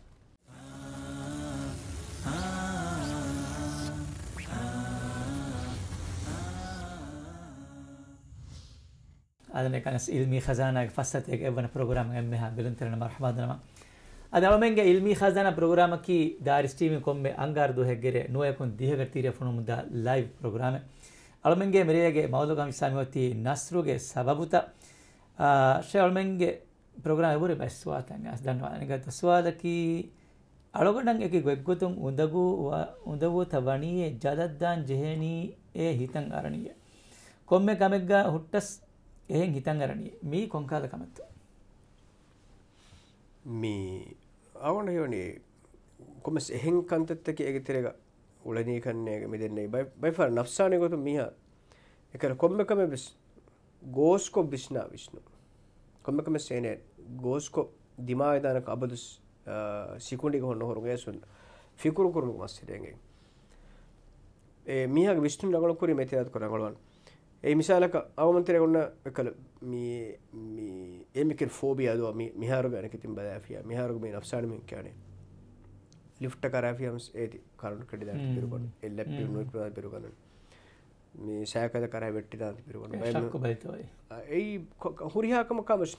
අදන කනස් ඉල්මි ඛසානාගේ ෆස්සතේ එවන ප්‍රෝග්‍රෑම් එකෙන් මෙහා බිලන්තරන මර්හබදනම අද අවමෙන්ගේ ඉල්මි ඛසානා ප්‍රෝග්‍රෑම් කී දාරිස්ටීමි කොම්බේ අංගාර දුහෙග්ගෙරේ නුවයකොන් දිහකට තීරේ ෆොනුමුදා ලයිව් ප්‍රෝග්‍රෑම් එක ಅಳಮಂಗೆ ಮೆರೆಯಗೆ ಮೌಲುಗಾಮಿ ಸ್ವಾಮಿ ಹೊತ್ತಿ ನಸ್ರುಗೆ ಸಬಬುತ ಶೇ ಅಳಮಂಗೆ ಪ್ರೋಗ್ರಾಮ್ ಎಬುರಿ ಬೆಸ್ ವಾತಂಗ ಧನ್ಯವಾದ ನಿಗ ತಸ್ವಾದಕಿ ಅಳಗೊಂಡಂಗೆ ಗೊಗ್ಗುತು ಉಂದಗು ಉಂದಗು ತವಣಿಯೇ ಜದದ್ದಾನ್ ಜೆಹೇನಿ ಏ ಹಿತಂಗ್ ಅರಣಿಯ ಕೊಮ್ಮೆ ಕಮೆಗ್ಗ ಹುಟ್ಟಸ್ එහෙන් හිතන් අරණිය මේ කොංකාද කමත්තු මේ අවන යෝනේ කොමස් එහෙන් කන්තත්තක ඇගතරෙක උලනීකරණයක මිදෙන්නේ බයිෆර් නෆ්සානයකොතු මිහ එකර කොම්මකම ගෝස්කො බිශ්නා විශ්නු කොම්මකම සේනය ගෝස්කො දිමාවිධානක අබදු සිකුණි හොන්න හොරුගේ සුන් ෆිකුරු කරුණු මස්සිරයගෙන් ඒ මියක විෂ්ණු නගලකුරි මෙතිරත් කොරගොලවන් ඒ මිසාලක අවමන්තරය ගොන්න කළ එමිකෙන් ෆෝබිය දුව මිහාරු ගැනක තින් බදෑ මිහාරුම නක්සානමින් කියනේ ලිෆ්ට කරාෆියම්ස් ඒති කරුණු කඩි දාට පිරුගන්න එල්ල පිරුණුවක් ප්‍රා පිරුගන්න මේ සෑකද කරා වෙට්ටි දාති පිරුගන්න ඒ හුරිහාකමකමස්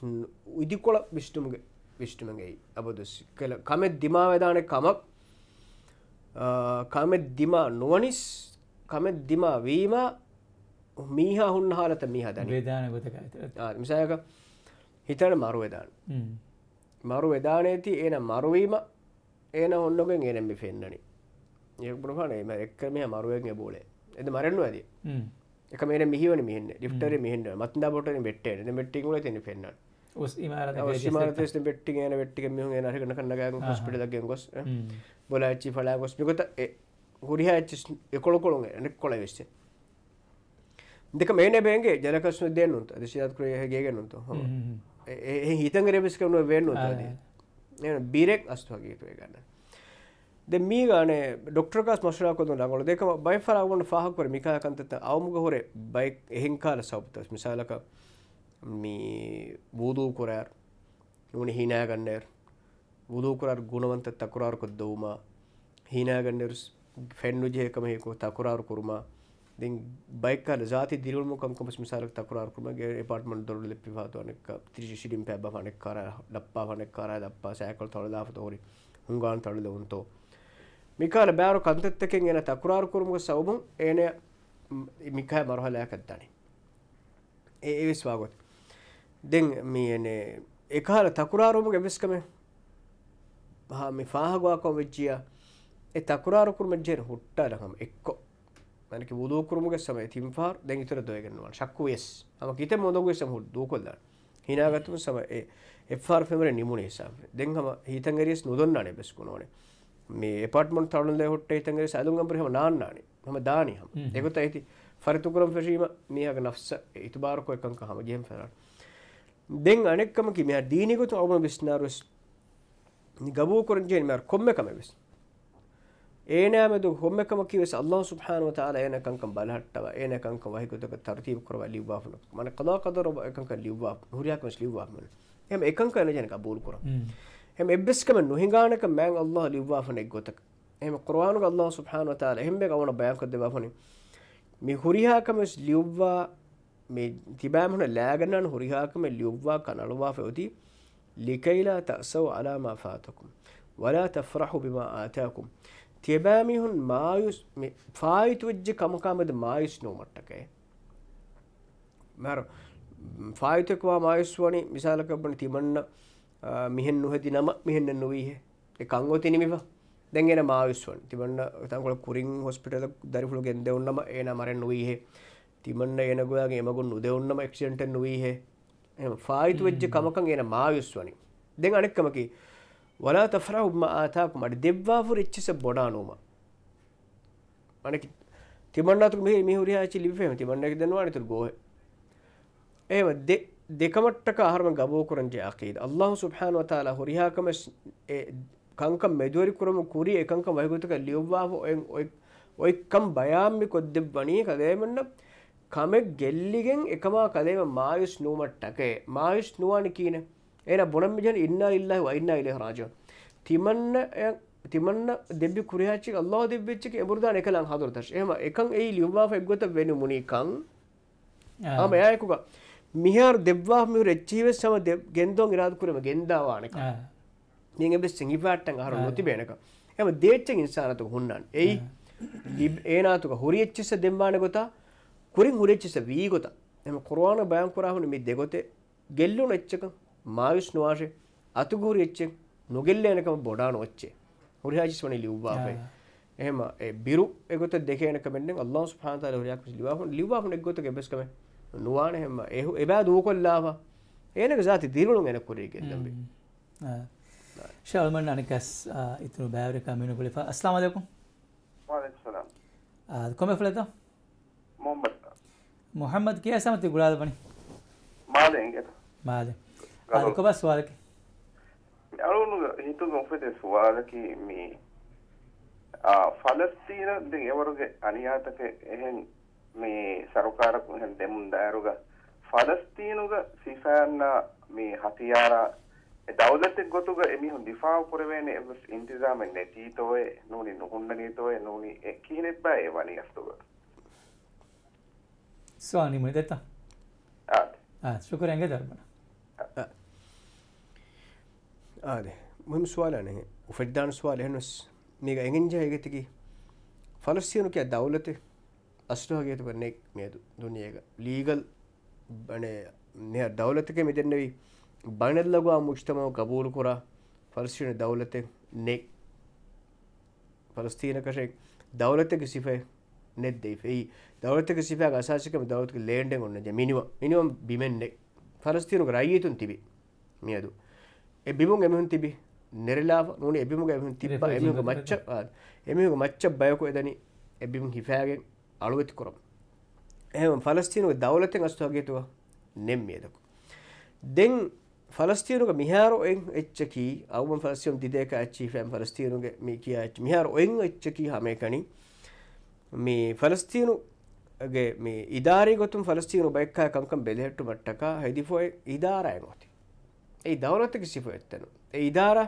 ඉදිකොල විිෂ්ටුමගේ විිෂ්ටුමගේ අබද කළ කමෙත් දිමාවදාන කමක් කමෙත් දිමා නොවනිස් කමෙත් දිමා වීම මීහා හුන් හාලත මිහදන වේදාන මිසායක හිතන මරු වෙදාන මරු වෙදානයති එන මරුවීම ඒන ඔන්නොගෙන් ඒනම්ි පෙන්න්නනි ඒපුරහන එම එක්කරමය මරුවගේ බෝලේ එද මරන්නු ඇද එක මේ මිහිවන මෙහන්න ිටර මෙහන්න මත්ද පොට බෙට් ෙටි ති පෙන්න ට පෙටි න වෙට්ි ම නරකන කන්නග ස්පිට දක් ගොස් බොල ච්චි ලා ගොස් ිකොත හුරිහ එකොළ කොළොන් එන කොළ වෙස්ස දෙක මේ බේගේ ජලකස්ු දයනුත් අද සිදත් ක්‍රයහගේ ගනුතු හ හිතන් රෙබිස් කරනු වෙන්නු ද බීරෙක් අස්තුවගේතුය ගන්න මීගනේ ඩොක්ටරක මශනා කොඳ ගොල දෙකම බයි රාවන පහක්වර මිකායකන්තත අවමුග හොරේ බයි එහෙංකාල සවපතස් මිසාලක මේ බූදූ කොරෑර් නුණ හිනෑගන්නේර් බුදුකරර් ගුණවන්ත තකුරාරකොත් දවුමා හිනෑගන්නර් ෆැන්ඩු ජයකමයකු තකුරාර කුරුමා ඉතින් බයිකර ජාති දිරුම කම්කම මිසාරක් තකරාරකුමගේ එපාටමන් දොරල ලිපිවාතුවනක් තිරිසිඩිම් පැබවනෙක් කර ඩප්පාවනෙක් කර දප්පා සෑකල් තොළදාපත හොරි හුන්ගාන් තොළද උන්තෝ මිකාල බෑරු කන්තත්තකෙන් එන තකරාරකුරුමක සවබුම් ඒන මිකහ මරහලෑකත්තානේ ඒ ඒවිස්වාගොත් දෙන් මියනේ එකහල තකරාරුමක එවිස්කම හාමි පාහගවාකොම් වෙච්ජිය එ තකරාරකුරම ජෙන හුට්ටාලහම එක්කෝ మనకి ఊదూకురుముగ సమయ తింఫార్ දැන් ඉතර දොයගෙනවා ශක්කු එස් අම කිත මොදොග සම දූකොල්දා හිනාගත්තුම සම ඒ එෆ්ආර් ෆෙමර නිමුණ හිසාම දැන් හම හිතංගරියස් නොදොන්නානේ බස් කුණෝනේ මේ එපාර්ට්මන්ට් තවුන ලේ හොට්ටේ හිතංගරියස් අලුම් ගම්පරේම නාන්නානේ මම දානි හම දෙකත ඇති ෆරිතුකරම් ෆෙෂීම මියාග නෆ්ස ඉතුබාරකෝ එකං කහම ගියම් ෆෙරාන දැන් අනෙක්කම කි මෙයා දීනිගොත අවම බිස්නාරුස් ගබෝ කරන් ජේන් මෙයා කොම්මකම බිස්නා ඒනෑමದು ಹೊಮ್ಮೆಕಮಕಿವೆಸ್ ಅಲ್ಲಾಹ್ ಸುಬ್ಹಾನ ವ ತಾಲ ಏನಕಂಕಂ ಬಲಹಟ್ಟವ ಏನಕಂಕಂ ವಹಿಗುತಕ ತರ್ತೀಬ್ ಕರವ ಲಿವ್ವಾಫನು ಮನೆ ಕದಾ ಕದರ ಏಕಂಕಂ ಲಿವ್ವಾಫ್ ಹುರಿಯಾಕಮಸ್ ಲಿವ್ವಾಫ್ ಮನೆ ಎಮ್ ಏಕಂಕಂ ಎನಜನ ಕಬೂಲ್ ಕುರ ಎಮ್ ಎಬ್ಬೆಸ್ಕಮ ನುಹಿಂಗಾನಕ ಮ್ಯಾನ್ ಅಲ್ಲಾಹ್ ಲಿವ್ವಾಫನ ಎಗ್ಗೊತಕ ಎಮ್ ಕುರ್ಆನುಗ ಅಲ್ಲಾಹ್ ಸುಬ್ಹಾನ ವ ತಾಲ ಹೆಮ್ಮೆಗ ಅವನ ಬಯಾನ್ ಕದ್ದೆ ವಾಫನಿ ಮಿ ಹುರಿಯಾಕಮಸ್ ಲಿವ್ವಾ ಮಿ ತಿಬಾಮನ ಲಾಗನನ ಹುರಿಯಾಕಮ ಲಿವ್ವಾ ಕನಳವಾಫೆ ಒತಿ ಲಿಕೈಲಾ ತಸೌ ಅಲಾ ಮಾ ಫಾತಕುಂ ವಲಾ ತಫ್ರಹು ಬಿಮಾ ಆತಾಕುಂ தியபேமிஹுன் மாயுஸ் ஃபாய்த்துவஜ்ஜு கமகாமது மாயுஸ் நோமட்டக்கே මැර ෆායිතකවා මයස්වනි විශාලකබන තිමන්න මිහෙන් නොහැති නම මෙහෙන්න නොවීහ කංගෝතිනමිවා දැගෙන මාවිස්වන් තිබන්න තකොල කුරින් හොස්පිටල දරිපුළු ගෙන්දවන්නම ඒන මරෙන් නොවීහ තිමන්න එනගොයාගේ එමකුන් නොදෙවන්නම එක්ෂන්ට නොවීහ ෆායිතු වෙච්ජ කමකන් එන මාවිස්වනි දෙ අනෙක්කමකි ವಲಾತ ಫರಹು ಬ ಆತಾಕು ಮಾಡಿ ದೆವ್ವಾಫುರು ಹೆಚ್ಚಿಸ ಬೊಡಾನುಮ ಮನಕ್ಕೆ තිබන්නතු මේ මිහුරි ආචි ලිපෙම තිබන්නක දනවා නිතර ගෝහ එහෙම දෙකමට්ටක ආහාරම ගබෝ කරන්ජ අකීද අල්ලාහ් සුබ්හානහු වතාලා හුරිහාකම කංකම් මෙදුවරි කරමු කුරි එකංක වයිගුතක ලියවවාව ඔයෙන් ඔයික්කම් බයාම්මි කොද්දෙබ්බණී කදේමන්න කමෙක් ගෙල්ලිගෙන් එකමා කදේම මායුස් නූමට්ටකේ මායුස් නුවානි කියනේ එන බොනම්මිජන් ඉන්න ඉල්ලා වන්න ඉල රාජ තිමන්න තිමන්න දෙබි කරයාචි ල්ලා දෙබච්චි එබරදා එකලන් හදුරතශ එම එකන් ඒ ලියවා එක්ගොත වෙන මුණනිකං ආමයයකුක මිහාර දෙවා මිර රච්චීව සම ගෙන්දෝන් ඉරාදකරම ගෙන්දාවානක නිගබෙ සිංහිපාට්ටන් හරු නොතිබේනක එම දේච්ච ඉනිසානතු හොන්නන් එයි ඒනාතුක හොරිච්චිස දෙම්බාන ගොතා කුරින් හුරච්චිස වී ගොත එම කොරවාන බයන් කරාහුණ මි දෙගොතේ ගෙල්ලු නච්චක මාවිෂ්ණු වාශය අතුගූරි එච්චෙන් නොගෙල්ල එනකම බොඩාන ඔච්චේ හොරිහාජිස් වනි ලිව්වාපයි එහෙම බිරු එගොත දෙකනක මෙන්න අල්ලා ස්පාන්ත රයක් ලිවාහු ලිවාහුන එක්ගොත බෙස්කම නවාන හෙම එහු එබෑ දූ කොල්ලාවා ඒනක සාති දිරුණු එන කොරේ ගෙල්ලබේ ශල්මන් අනිකස් ඉතුරු බෑවරක මිනු කොලිප අස්ලාමලයකුම් කොම ෆලත මොහම්මද කිය සමති ගුලාද පනි මාද මාදේ Algo Algo pessoal aqui. අරුණු හිතු ගොපෙද ස්වාලකි මේ ෆලස්තීන දෙවරුගේ අනියාතක එහෙන් මේ සරකාරක හෙන් දෙමුන් දායරුග ෆලස්තීනුග සිෆෑන්න මේ හතියාරා දවලතෙක් ගොතුග එමිහුන් දිෆාව කරවේන එස් ඉන්තිසාම නැතිීතෝය නූනි නොහුන්නනීතෝය නූනි එක්කීනෙබ්බා ඒ වනි අස්තුව ස්වානිමයි දෙත ආ ශුකරැග දර්මණ آه مهم سؤال أنا وفدان سؤال هنا මේක එගෙන් ජයගතකි ෆලස්සියනුක දවලත අස්ටහගේතු කරනෙක් මේ දුනියක ලීගල් බනේ දවලතක මෙදෙන්නවී බනල්ලගවා මුෂ්ටමාව ගබූලු කොරා ෆලස්සින දවලත නෙක් පලස්තිීනකශෙක් දවලතක සිපේ නෙද්දෙයි දවලතක සිපය අසාසිකම දවතක ලේන්ඩ ඔන්න මිනිව මිනිවම් බිමෙන්නෙක් පලස්තිීනක රයියතුන් තිබේ මියදුු එබිමුන් එමහුන් තිබි නෙරලාව නන එබිමුග එහුන් තිබ එමික මච්ච එමික මච්ච බයකු එදනි එබිමුන් හිපෑගෙන් අලුවති කොරම් එම ෆලස්තිීනුව දවලතෙන් අස්ථාගේතුව නෙම්මියදකු. දෙන් ෆලස්තිීනුක මිහාර එන් එච්චක අවම ෆලස්යම් දිදක ච්චි ෑම් ෆලස්තිීනුගේ මේ කිය ච් මිහාර එන් එච්චක හමයකනි මේ ෆලස්තිීනු ගේ ඉදාරගොතුන් ෆලස්තිීනු බයික්කා කම්කම් බෙදහෙට්ටු මට්ටක හැදිෆොයි ඉදාරය ගොති أي دولة تكسف يتنو أي إدارة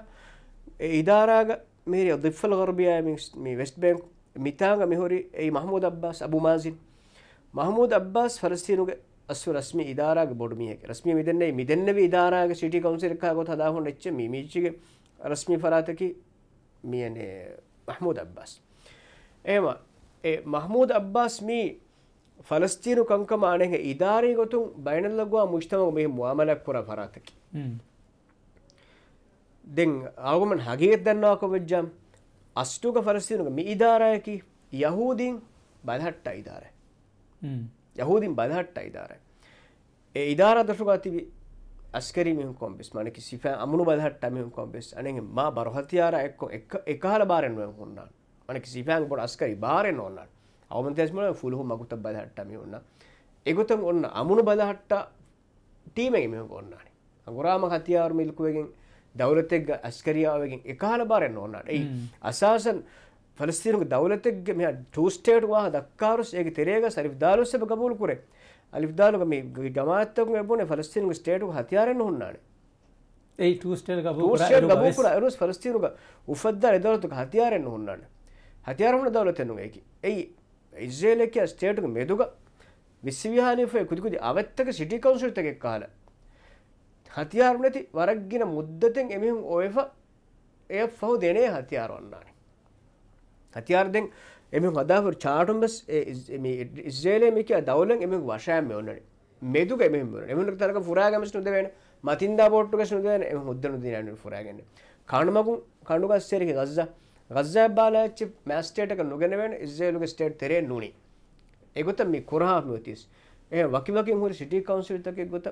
أي إدارة ميري الضفة الغربية مي ويست بانك ميتانغ ميهوري أي محمود عباس أبو مازن محمود عباس فلسطين අස්ව රස්මි ඉදාරාග බොඩමියක රස්මි මිදන්නේ මිදන්නව ඉදාරාග සිටි කවන්සිරක්කා ගොත් හදාහොන් එච්ච මිමිච්චික රස්මි ෆරාතකි මියනේ මහමුද අබ්බාස් එම ඒ මහමුද අබ්බාස් මී ಫಲಸ್ತೀನು ಕಂಕಮಾಣೆಗೆ ಇದಾರಿ ಗೊತ್ತು ಬೈನಲ್ಲಗುವ ಮುಷ್ಟಮ ಮೇ ಮುಆಮಲಕ್ ಪುರ ಫರಾತಕಿ දෙන් hmm. අවගමන් හගේත් දන්නවාක වෙච්ජම් අස්ටුක ෆරස්තියනුක මේ ඉධාරයකි යහූදීන් බදහට්ට අයිධාර hmm. යහූදීන් බදහට්ට අයිධාර ඒ ඉධාර දශුක අතිබි අස්කරීමින් කොම්පෙස් මනකි සිප අමුණු බදහට මින් කොම්පෙස් අනෙ ම බරහතියාර එක්ක එකහල බාරෙන්ුවෙන් හොන්නන් මනක සිපෑන් පොට අස්කරි බාරෙන් ඔන්න අවමන්තේස්මන ෆුල්හු මකුත බදහට්ටමි ඔන්න එගොතම් ඔන්න අමුණු බදහට්ට ටීමගේ මෙම ඔන්නන අගුරාම හතියාවර මිල්කුවගෙන් දවලතෙක් ඇස්කරියාවගෙන් එකහල බාරෙන් ඕන්නට ඒ අසාසන් ෆලස්තිීනක දවලතෙක් මෙ ටස්ටේට් වා දක්කාරුස් ඒ තෙරේග සරිවිදාලුස්සම ගබූල කර අලිවිදාලක මේ ගමාතක බන ෆලස්තිීනක ස්ටේටු හතියාරෙන් හොන්නන ඒ ගබූර ෆලස්තිීනක උපද්ද එදවලතුක හතියාරෙන් හොන්නන්න හතියාරමන දවලතෙනු ඒකි ඒයි ඉස්්‍රේලක ස්ටේටුක මෙදුග විශ්වවිහානය කුදකුද අවත්තක සිටි කවන්සුල්තකෙක් කාලා හතියාරු නැති වරක්ගෙන මුද්දතෙන් එමිහුම් ඔයෆ එය පහු දෙනේ හතියාර වන්නානි. හතියාර්දෙන් එම හදාපුර චාටුම්බස් ඉස්්‍රේලයමික දවලන් එම වශයම ඔන්නට මෙදු එම එම තරක පුරාගමස් නොදවෙන මතින්දා පෝට්ටුක නොදන එම මුද්දන දිනන පුරාගන්න. කාණුමකු කණඩුගස්සේරක ගස්ස ගස්ස බාලච්චි මෑස්ටේටක නොගෙනවෙන ඉස්්‍රේලුක ස්ටේට් තෙරේ නුණේ. එගොත මේ කොරහාම තිස් ඒ වකිවකින් හර සිටි කවන්සිල්තක ගොත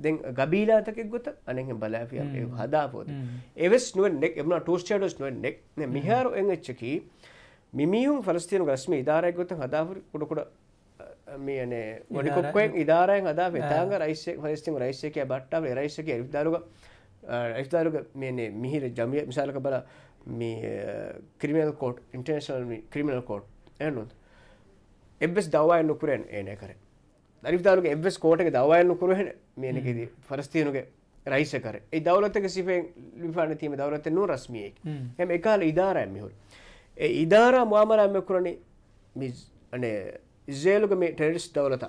දැන් ගබීලාතකෙක් ගොත අනෙන් බලාපියම් ඒ හදාපෝද ඒවස් නුවෙන්ෙක් එම ටෝස්ටඩස් නුවෙන්ෙක් මිහාර එච්චකි මිමියුම් ෆලස්තියනු ගස්ම ඉදාරයක් ගොත හදාපුර කොඩකොට මේනේ ගොඩිකොක්කෙන් ඉදාරයෙන් හදා වෙතාග රයිස හස්තිම රයිසක බට්ටාව රයිසක ඇවිදාරුග ඇවිදාරුග මේනේ මිහිර ජමිය මිසාලක බල මේ criminal court international criminal court ඇනුත් එබෙස් දවවා නොකරෙන් ඒනය කරේ දරිතාලක එබස් කෝටක දවයන්න කරහ මේනකෙද පරස්තියනුගේ රයිස කර දවලත්තක සිපෙන් ලිපාන තීම දවරත්ත නු රස්මියෙක් හැම එකකාල ඉදාරැම්මිහුල් ඒ ඉදාරා මවාමරම්ම කරන අනේ ඉස්ේලුක මේ ටෙරිස් දවලත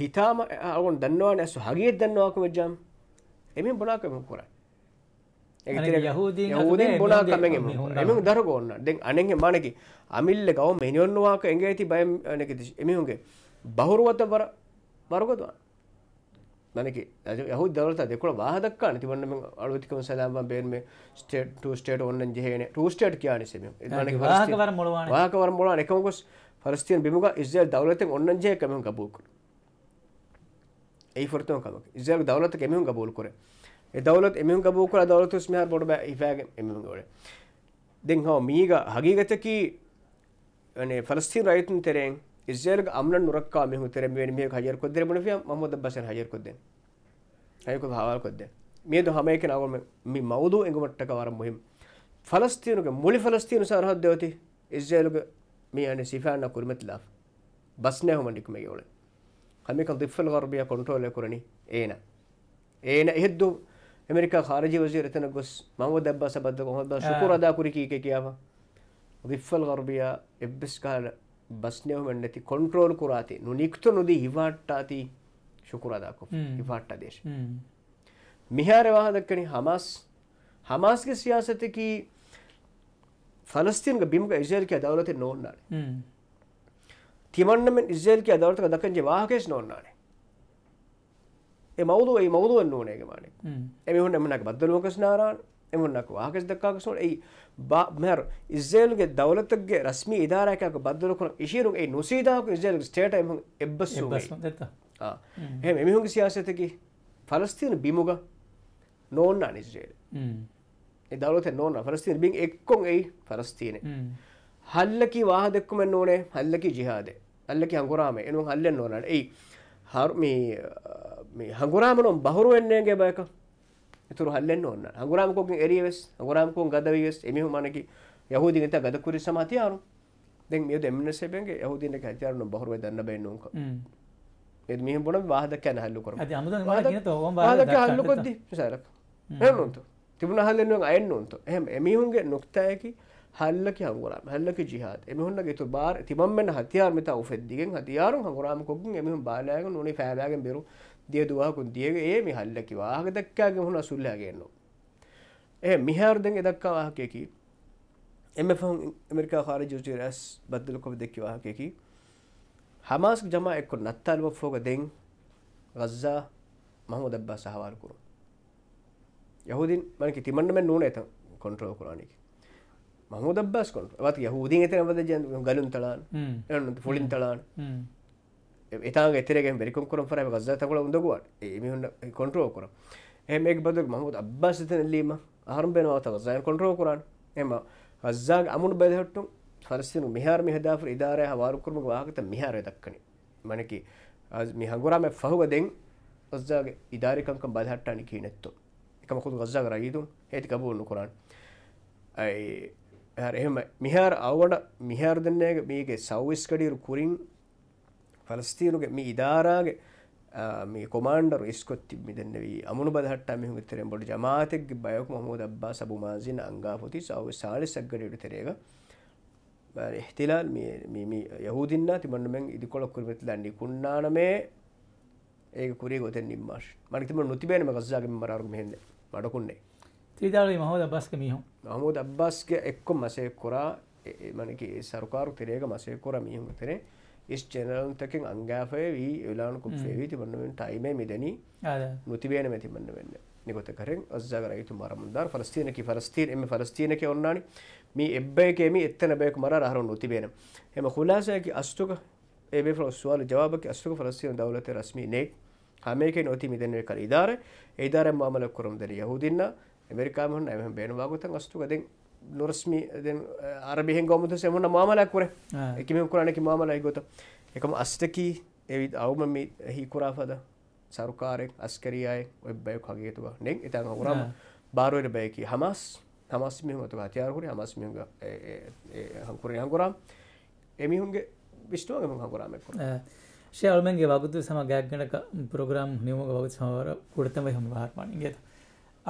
හිතාම අවුන් දන්නවා ඇසු හගේ දන්නවාක වෙජ්ජම් එමින් බොලාකම කොරයි එම දර ගොන්න දෙ අනෙන් මනකි අමිල්ල ගව මෙනිියොන්නවාක එඟ ඇති බය නකති එමිහුන්ගේ බහුරුවත බර බරගතුවා මනක යහු දවලත දෙකුල වාහදක්කා තිබන්න අලුතිකම සදාම බේම ස්ටේට ස්ටේට ඔන්න ජහන ටස්ටේට කියන සම වාකවර මොල එකකොස් පරස්තියන් බිමක ඉස්ල් දවලත ඔන්න ජය කමෙන් කබූකු ඒ ෆොර්තම කමක් ඉස්ල් දවලත කැමියුම් ගබූල් කරේ එදවලත් එම ගබූකර දවලතු ස්මහ බොඩ ඉෑග එම ගොඩ දෙං හෝ මීග හගීගතකි ෆලස්ති රයිතුන් තෙරෙන් ඉස්ේල අම්ල නොරක් මෙහ තෙර මේ හයර කොදර බන මොද බස හයර කොද හයක හවල් කොද මේ ද හමයක නවම මේ මවදූ එඟමට්ටක වර මුහිම ෆලස්තියනක මුලි ෆලස්තියන සරහත් දෙවති ඉස්ේලුග මේ අන සිෆෑන්න කුරමතිලා බස්නය හොමටික්ම ගවල හමික දිෆල් ගර්බිය කොටෝල කරන ඒන ඒන එහෙද්දූ ඇමරිකා කාරජ වසිය එතන ගොස් මම දැබ්බ සබද්ද කොහොමද ශුකුරදා කුරි කීක කියාව දිෆල් ගර්බියා එබ්බස් කාල බස්නයව මැන්නති කොන්ට්‍රෝල් කුරාති නුනික්තු නොදී හිවාට්ටාති ශුකුරදාකො හිවාට්ට දේශ මිහාර වාහදක්කන හමස් හමාස්ගේ සියාසතකි ෆලස්තියන්ක බිමක ඉසල්ක දවලත නොන්නාන තිමන්නම ඉස්ල් දවරත දක්කන්ජ වාහකෙස් නොන්නානේ මවද ඒ මවදුවන් ඕනෑ මානෙ එමහුන් එමනක් බද්දලෝකස් නාරාණ එමන්නක් වාකස් දක්කාකසුන් ඒ බමර ඉස්ේල්ගේ දවලතගේ රස්ම ඉදාරකක බද්දලකන ඉශීරු ඒ නොසීදාක ඉස්ේල් ටේට එම එබ්බස් එම එමිහුන්ගේ සියාසතකි පලස්තින බිමුග නෝන්න අනිස්රේල් එදවලත නෝන පලස්තින බින් එක්කොන් ඒ පරස්තිීන හල්ලකි වාහදක්කුම නෝනේ හල්ලකි ජිහාද අල්ලකි අංගුරාම එනු හල්ලෙන් නොනට ඒ හගුරාමනම් බහුරුවෙන්නේගේ බයක ඉතුර හල්ලෙන් ඔන්න හගුරාමකෝගින් එරියවෙස් හගුරාමකෝන් ගදවීවෙස් එමිහු මනකි යහෝදි ගත ගදකුරි සමතියාරු දෙ මිය දෙමනසේබගේ යහෝදිනක ඇතිරනු බහුරුව දන්න බැන්නුක එමිහ බොන වාහදක ැන හල්ලු කර හල්ලුකොද්දි සරක් හැනුන්තු තිබුණ හල්ලෙන්ුවන් අයන්නුන්තු එහම එමිහුන්ගේ නොක්තයකි ಹಲ್ಲಕ್ಕೆ ಹಂಗುರಾಮ್ ಹಲ್ಲಕ್ಕೆ ಜಿಹಾದ್ ಎಮಿಹುನ್ನಗೆ ಇತು ಬಾರ್ ತಿಮಮ್ಮೆನ ಹತಿಯಾರ್ ಮಿತ ಉಫೆದ್ದಿಗೆನ್ ಹತಿಯಾರುಂ ಹಂಗುರಾಮ್ ಕೊಗ್ಗಿನ್ ಎಮಿಹುನ್ ಬಾಲಾಗನ್ ನುನಿ ಫಾಬಾಗನ್ ಬೆರು ದಿಯ ದುವಾಕುನ್ ದಿಯಗೆ ಏ ಮಿ ಹಲ್ಲಕ್ಕೆ ವಾಹಗ ದಕ್ಕಾಗೆ ಹುನ ಸುಲ್ಲಾಗೆ ಎನ್ನು ಏ ಮಿಹಾರ್ದೆನ್ ಎದಕ್ಕ ವಾಹಕೆಕಿ ಎಮ್ ಎಫ್ ಅಮೆರಿಕಾ ಖಾರಿಜ್ ವಜೀರ್ ಎಸ್ ಬದ್ದಲು ಕೊಬ್ ದೆಕ್ಕಿ ವಾಹಕೆಕಿ ಹಮಾಸ್ ಜಮಾ ಎಕ್ಕು ನತ್ತಾಲ್ ವಫೋಗ ದೆನ್ ಗಜ್ಜಾ ಮಹಮೂದ್ ಅಬ್ಬಾಸ್ ಸಹವಾರ್ ಕುರು ಯಹೂದಿನ್ ಮನಕ್ಕೆ ತಿಮಣ್ಣ ಮೇಲೆ ನೂನೆ ಕೊನ್ಟ್ರೋಲ್ ಕುರಾನಿಗೆ මහමුද අබ්බස් කොන් වත් යහූදී එතනවද ගලුන් තලාන් එනොත් ෆුලින් තලාන් එතා ගෙතරගෙන් බෙරිකොම් කරම් ෆරම ගස්ස තකොල උඳගුවන් එමිහුන් කොන්ට්‍රෝල් කරම් එහෙම ඒක බදු මහමුද අබ්බස් එතන ලීම ආරම්භ වෙනවා තව ගස්ස කොන්ට්‍රෝල් කරන් එහෙම ගස්සා අමුණු බෙදහට්ටු ෆලස්තීන මිහාර මිහදාෆර ඉදාරය හවාරු කරම වාහකත මිහාරය දක්කනේ මනකි මිහඟුරාම ෆහුවදෙන් ගස්සාගේ ඉදාරිකංකම් බදහට්ටානි කියනෙත්තෝ එකමකුතු ගස්සා කරා ඊදුම් හේති කබූල් නුකරන් ඒ එහෙම මිහාර අවඩ මිහාර දෙන්නේගේ මේගේ සෞවිස් කඩීරු කුරින් ෆලස්තීනුගේ මේ ඉදාරාගේ මේ කොමාන්ඩර් ස්කොත්ති මිදන්නවී අමුණු බදහට මිහු තරෙන් බොඩ ජමාතක බයක මහමුද අබ්බා සබුමාසින අංගාපොති සව සාලි සක්ගඩට තෙරේග එහතිලාල් යහුදින්න තිමන්නුමෙන් ඉදිකොලොක් කරමති ලන්නේ කුන්නානමේ ඒක කුරේ ගොතෙන් නිම්මාශ මනතිම නොතිබේන මගසාගේ මරාරුම හෙන්න මඩකුන්නේ ත්‍රීදාල මහෝද අබස්ක මිහු මහමුද අබ්බස්ගේ එක්කො මසය කොරා మనకి సర్కారు తిరేగ మసే కూర మేము తినే ఇస్ జనరల్ తకింగ్ అంగాఫేవి ఇలాను కుప్పేవి తిమన్నవెన్ టైమే మిదని మృతిబేన మెతి మన్నవెన్ నిగొత కరెంగ్ అజ్జాగ రైతు మరమందార్ ఫలస్తీనకి ఫలస్తీన్ ఎమ్మె ఫలస్తీనకి ఉన్నాని మీ ఎబ్బైకేమి ఎత్తన బేకు మర రహరం మృతిబేనం ఎమ్మ ఖులాసాకి అస్తుగ ఏబే సవాల్ జవాబకి అస్తుగ ఫలస్తీన్ దౌలతే రస్మీ నేక్ హమేకే నోతి మిదనే కల్ ఇదార ఇదార మామల కురం దరి యహూదిన్నా ඇමරිකාමන් ඇම බේනවාගතන් අස්තුකදෙන් නොරස්මි අරබිහෙන් ගොමුතු සෙමුණ මාමලයක් කර එකම කරනෙක මාමලයි ගොත එකම අස්ටකී එවිත් අවම හිකුරාපද සරුකාරෙක් අස්කරයාය ඔය බැයක් හගේතුවා නෙක් එතන් හුරම බාරුවට බැයකි හමස් හමස්මිමතු අතියාරහුර හමස්මිග හකුර හකුරම් එමිහුන්ගේ විිෂ්ටුවගම හකුරාමෙක් ශයල්මන්ගේ වගුතු සමගයක් ගැන ප්‍රග්‍රම් නියම ගවත් සමවර පුරතම හම වාර්මාණගේ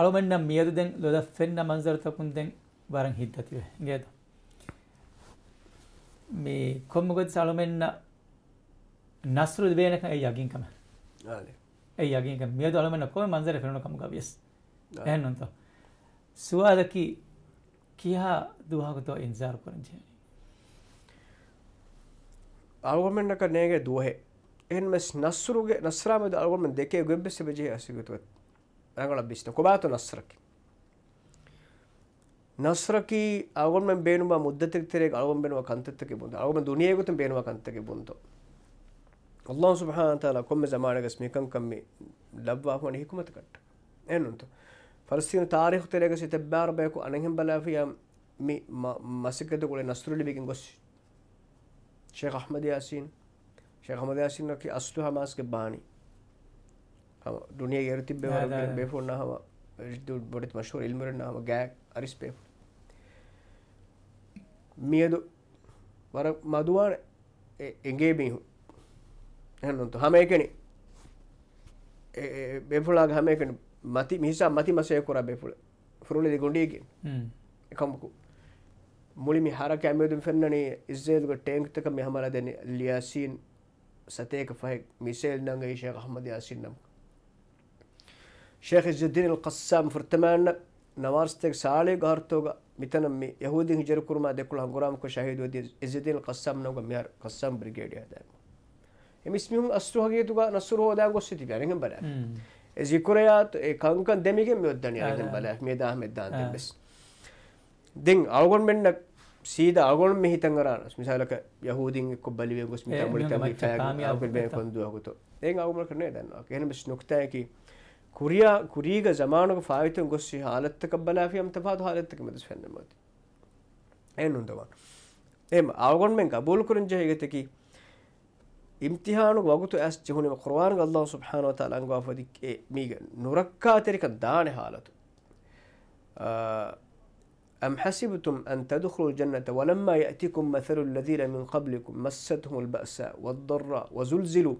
ಅಳುಮಣ್ಣ ಮಿಯದುದೆಂಗ್ ಲೊದ ಫೆನ್ನ ಮಂಜರ್ ತಕುಂದೆಂಗ್ ಬರಂಗ್ ಹಿದ್ದತಿವೆ ಹಿಂಗೇದ ಮೀ ಕೊಮ್ಮಗೊದ್ ಅಳುಮೆನ್ನ ನಸ್ರುದ ಬೇನಕ ಐ ಯಗಿನ್ ಕಮ ಐ ಯಗಿನ್ ಕಮ ಮಿಯದು ಅಳುಮೆನ್ನ ಕೊಮ್ಮೆ ಮಂಜರ್ ಫೆನ್ನ ಕಮ ಗವಿಯಸ್ ಏನಂತ ಸುವಾದಕಿ ಕಿಯಾ ದುಹಾಗತೋ ಇಂಜಾರ್ ಕೊರಂಜೆ ಅಳುಮೆನ್ನಕ ನೇಗೆ ದುಹೆ ಎನ್ಮೆಸ್ ನಸ್ರುಗೆ ನಸ್ರಾಮದ ಅಳುಮೆನ್ ದೆಕೆ ಗೆಬ್ಬೆಸೆ ಬೆಜೆ ಹಸಿಗುತ್ತವೆ أنا قال بيشنا كوبات نصرك නස්රකී අවගම බේනුම මුද්දතෙක්තරේ අලුවම් බෙනවා කන්තත්තක බුද අවම දුනියගුතු බේනවා කන්තක බුන්තු අල්ලාහ් සුබ්හානහු තාලා කොම්ම ජමානගස් මේකම් කම්මි ලබ්වාහුවන හිකුමතකට එන්නුන්තු ಫಲಸ್ತೀನ ತಾರೀಖ್ ತೆರೆಗಸಿ ತೆಬ್ಬಾರಬೇಕು ಅನಹೆಂಬಲಾಫಿಯ ಮಿ ಮಸಿಕದ ಕೂಡ ನಸ್ರುಲಿ ಬೇಕಿನ ಗೊಸಿ ಶೇಖ್ ಅಹಮದ್ ಯಾಸೀನ್ ಶೇಖ್ ಅಹಮದ್ ಯಾಸೀನ್ ರಕ್ಕಿ ಅಸ್ಲು ಹಮಾಸ್ಗೆ ಬಾಣಿ ದುನಿಯ ಇರುತ್ತಿಬ್ಬೆ ಬೇಫೋನ್ ನಾವ ದುಡ್ಡು ಬಡಿತ ಮಶೂರ್ ಇಲ್ಮರ ನಾವ ಗ್ಯಾಕ್ ಅರಿಸ್ಬೇ ಮಿಯದು ವರ ಮದುವಾಣ ಎಂಗೇ ಮೀಹು ಹನ್ನೊಂದು ಹಮೇಕಣಿ ಬೇಫುಳಾಗ ಹಮೇಕಣಿ ಮತಿ ಮಿಹಿಸಾ ಮತಿ ಮಸೇ ಕೊರ ಬೇಫುಳ ಫುರುಳಿದಿ ಗುಂಡಿಗೆ ಕಂಬಕು මුලි මිහර කැමියුතුම් පෙන්න්නනේ ඉස්ේදුක ටේන්ක්තක මෙහමර දෙන ලියසිීන් සතේක පහෙක් මිසේල් නඟ ඒෂය හමද යසින්නම් ශේඛ ඉස්ජුද්දීන් අල්කස්සම් ෆර්තමාන නවාර්ස්තෙක් සාලේ ගාර්තෝග මිතනම් මේ යහූදීන් හිජර කුරුමා දෙකුල හංගුරාම කො ශහීද් වදී ඉස්ජුද්දීන් අල්කස්සම් නෝග මියර් කස්සම් බ්‍රිගේඩිය දැම එමිස්මිහුන් අස්තුහගේ තුග නසුර හොදා ගොස්සිති බැරෙන් බල එසිකුරයාත් ඒ කංකන් දෙමිගෙන් යොද්දන යගෙන් බල මේ දාහමෙත් දාන්තෙන් බෙස් දෙන් අවගොන් මෙන්නක් සීද අගොන් මෙහිතන් කරන්න මිසාලක යහූදින් එක් බලිවේ ගොස් මිත මුලිත මයි ෆෑග් අවගොන් බේ කොන්දුවකුතෝ එන් අවගොන් කරන්නේ දන්නවා කියන බස් නුක්තයකි كوريا كوريغا زمانو غوشي غوسي حالتك في ام تفاد حالتك مدس فن موت اينون دوان ايم اوغون من قبول كرن جهيتكي امتحانو وقتو اس جهوني القران الله سبحانه وتعالى ان غافدي إيه، ميغ نوركا تريك دان حالتو آه، أم حسبتم أن تدخلوا الجنة ولما ياتيكم مثل الذين من قبلكم مستهم البأساء والضراء وزلزلوا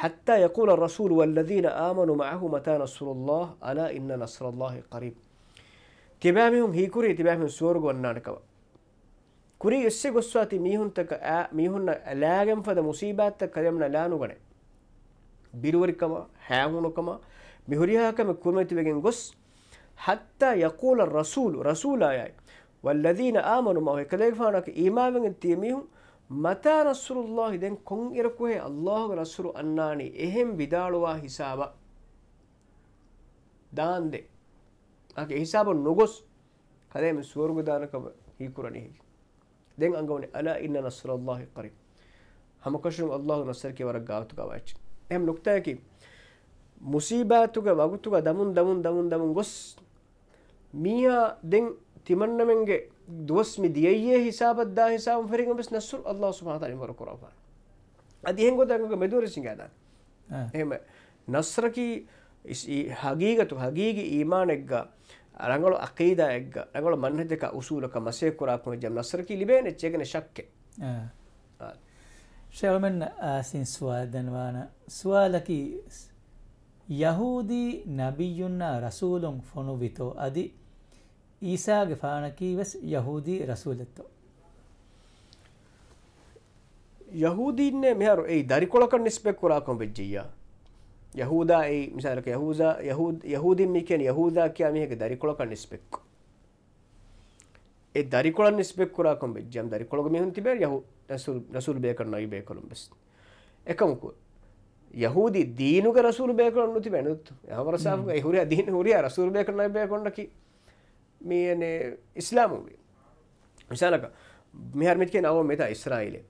حتى يقول الرسول والذين آمنوا معه متى نصر الله ألا إن نصر الله قريب තිබෑමිහුන් හිකුර තිබෑමිහු සුවරග වන්නාටකව. කුරි එස්සෙ ගොස්වාති මීහුන්තක මිහුන්න ඇලෑගෙන්පද මුසීබාත්ත කරයමන ලෑනුගන. බිරුවරිකම හෑහුණුකම මිහුරියාකම කුමැතිවගෙන් ගොස් හත්තා යකූල රසූලු රසූලායයි. වල්ලදීන ආමනු මහ කළේගානක ඒමාවෙන් තියමිහුන් ಮತಾ ನಸ್ರುಲ್ಲಾಹ್ ಇದೆನ್ ಕೊಂಗ್ ಇರಕುಹೆ ಅಲ್ಲಾಹುಗ ನಸ್ರು ಅನ್ನಾಣಿ ಎಹೆಂ ಬಿದಾಳುವ ಹಿಸಾಬ ದಾಂದೆ ಆಕೆ ಹಿಸಾಬ ನುಗೊಸ್ ಕದೇಮ ಸ್ವರ್ಗದಾನಕ ಹೀಕುರಣಿ ಹೀಗೆ ದೆಂಗ್ ಅಂಗವನೆ ಅಲ ಇನ್ನ ನಸ್ರುಲ್ಲಾಹ್ ಕರೀಬ್ ಹಮಕಶು ಅಲ್ಲಾಹು ನಸ್ರಕ್ಕೆ ವರ ಗಾವತುಗ ವಾಚ್ ಎಹಂ ನುಕ್ತಾಯಕಿ ಮುಸೀಬಾತುಗ ವಗುತುಗ ದಮುನ್ ದಮುನ್ ದಮುನ್ ದಮುನ್ ಗೊಸ್ ಮೀಯಾ ದೆಂಗ್ ತಿಮಣ್ಣಮೆಂಗೆ duas midiyeyye hisaabaddaa hisaabum feringamis nasur allahu subhana taala imaro kurafaan adi hen godagoga medurisigadan එහෙම නස්රකි හගීගතු හගීගි ඊමානෙක්ග අරගල අකීදායක්ග රගල මන්හදක උසූලක මසයකුරාක්ම ජම් නස්රකි ලිබේන චගෙන ශක්ක ශෙවමෙන් ආසින් ස්වාල් දැනවාන ස්වාලකි යහූදී නබියුන්න රසූලුන් ෆොනුවිතෝ අදි ඊසාගේ ෆානකීවස් යහූදී රසූලෙත්තෝ. යහූදීන්නේ මෙහරු ඒ දරිකොලක නිස්පෙක්කුරාකොම් වෙච්ජිය යහූදා ඒ මිසාලක යහූදා යහූදීන් මිකෙන් යහූදා කියා මිහක දරිකොලක නිස්පෙක්කු ඒ දරිකොල නිස්පෙක්කුරාකොම් වෙච්ජම් දරිකොලක මිහුන් තිබේ යහූ රසූල් බේකර නොයි බේකරුම් බස් එකමුකු යහූදි දීනුක රසූල් බේකරුම් නුති බැනුත් යහවරසාහ හුරිය දීන හුරිය රසූල් බේකර නොයි බේකරුම් ඩකි මේ ඉස්ලාමුගේ විසාලක මෙහරමික නව මෙත ඉස්රායිලෙ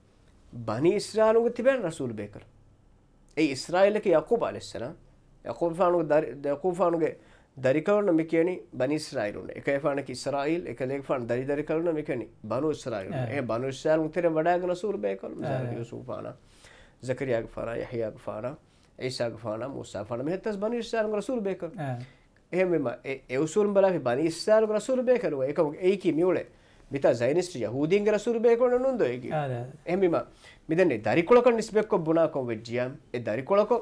බනි ඉස්රාලුග තිබෙන රසූල් බේකර ඒ ඉස්රායිලක යකුබ අලෙස්සන යකුල්ානු යකුල්ානුගේ දරිකවන මිකන බනිස්රයිරුන එක ානක ස්රයිල් එක ලෙක්ාන් දරි දරිකරන මිකන බනු ස්රයිල ඒ බනු ශාල තෙර වඩාග රසූල් බේකර සූපාන زكريا غفارا يحيى غفارا عيسى غفارا موسى غفارا ما هي تس بني إسرائيل رسول بكر එහෙම එවසුන් බල බනි ස්ාන රසුරබය කරුව එක ඒක මියවලේ මිත යිනිස්ට යහූදීන්ග රසුරබය කන නොන්දයකි එහමිම මිදන්නේ දරිකොලක නිස්බෙක්කො බුණනාකොම් වෙද්ජියම් එ දරිකොලකො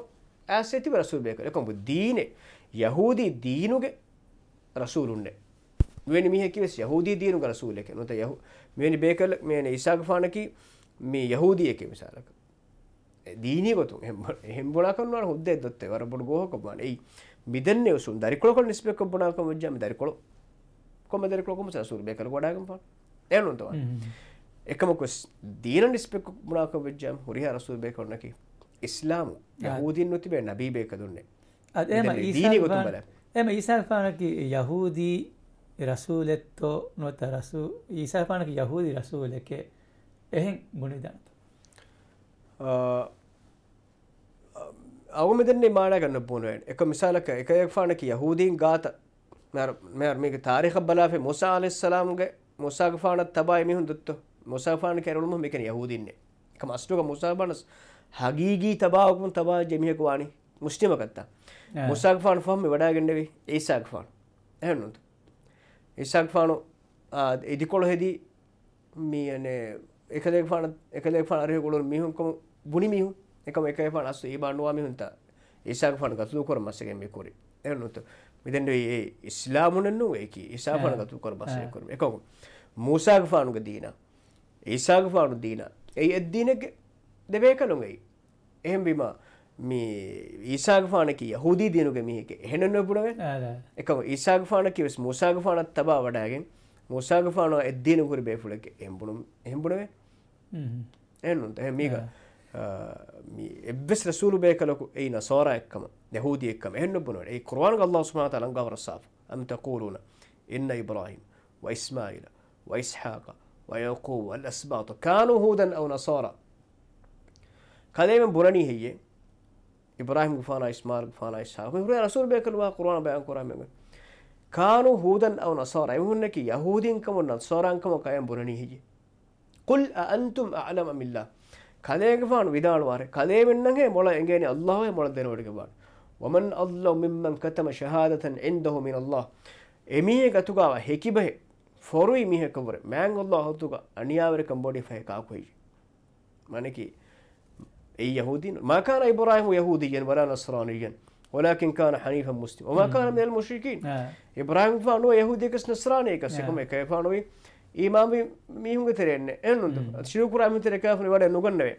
ඇසඇති රසුරබය කර කොඹ දීනේ යහූදී දීනුගේ රසූරුන්නේ මෙනි මිහකිවෙස් යහූදී දීනු රසූලක නොත යහ මෙනි බේකල මෙන ඉසාගෆානකි මේ යහූදියක විසාලක දීනීගොතු එ හෙම්බොලා කරනවා හුද්දෙ දොත්තේ වරබොඩ ගෝහකොබන එයි මිදන්නේ උසුන් දරිකොළොල් නිස්පෙක්කම් පුනාකම විජ්ජම දරිකොළො කොම දරිකොළොකම සසුරු බේකල ගොඩාගම් පාන එනුන්තව එකමකොස් දීන නිස්පෙක් මුණනාක විජ්ජම් හොරි අරසුර බේ කොන්නකි ඉස්ලාමු යහූදීන් නොතිබේ නබී බේක දුන්නේ ගොතුබල එම ඊසල්පානකි යහූදී රසූලෙත්තෝ නොත රසු ඊසල්පානක යහූදී රසූලකේ එහෙන් ගුණිධනත අවමදන්නේ මාඩගන්න පුුණුවෙන් එක මිසාලක එකයක්ෆානක යහූදීන් ගාත මේක තාරික බලාේ මොසා අලෙස්සලාම්ගේ මොසාගෆානත් තබයි මිහුන්දුත්තු මොසාෆාන කැරුණුම මේක යහූදින්නේ එක මස්ටුක මුසාබනස් හගීගී තබාවකුන් තබා ජමියකවානි මුෂ්ටිම කත්තා මුසාගෆාන් ෆම් වඩාගෙන්ඩවී ඒසාක්ෆාන් ඇනුත් ඒසාක්ෆානු ඉදිකොළ හෙදී මීනේ එකදෙක්ාන එකදෙක් ාරය ගොලුන් මිහුන්කම බුණි මිහුන් එක එකයි පනස් ඒ බණ්ඩුවාමිහුන්ත ඒසාගපනගතුළු කොරමස්සගෙන් මේ කොරේ එනුත මෙතැන් ඉස්ලාමුණන්නු ඒක ඒසාපනගතු කොරබසය කරම එකකු මූසාගපානුග දීන ඒසාගපානු දීන ඒ එද්දීන දෙවේ කළුන්ගයි එහෙම බිමා මේ ඒසාගපානක යහුදී දියනුග මිහක එහෙන පුරව එක ඒසාගපාන කිව මූසාගපානත් තබා වඩාගෙන් මූසාගපානවා එද්දීනකුර බේපුලක එම්බුණුම් එම්බුණවේ එනුන්ත හැමීක آه، بس رسول بيكلك اي نصارى كما يهودي كما هن بنور اي قران الله سبحانه وتعالى قبر الصاف ام تقولون ان ابراهيم واسماعيل واسحاق ويعقوب والاسباط كانوا هودا او نصارى كلام بنني هي ابراهيم غفانا اسماعيل غفانا اسحاق رسول بيكل قران بيان قران كانوا هودا او نصارى يهودين كم نصارى كم قائم بنني هي قل اانتم اعلم ام الله කලේගපාන විදානුවාර කලේ වෙන්නගේ මොල එගේන අල්له මොල දෙනවටකබා වමන් අල්ලෝ මිම්මන් කතම ශහාදතන් එන්දහොමින් අල්له එමිය ගතුගාව හෙකිබහෙ ෆොරුයි මිහකවර මෑන් ඔල්ලා හොතුග අනියාවරකම් බොඩි ෆයකාකොයි මනකි ඒ යහුදීන් මාකාන ඉබරාහිම යහූදීයන් වලා නස්රානීයන් ولكن كان حنيفا مسلم وما كان من المشركين ابراهيم فانو يهودي كس نصراني كس كما كيفانوي ඒමාම මීහුන්ගේ තෙරෙන්න එනුන්ද ශිරපුරාමිතරකන වඩ නොගන්නවේ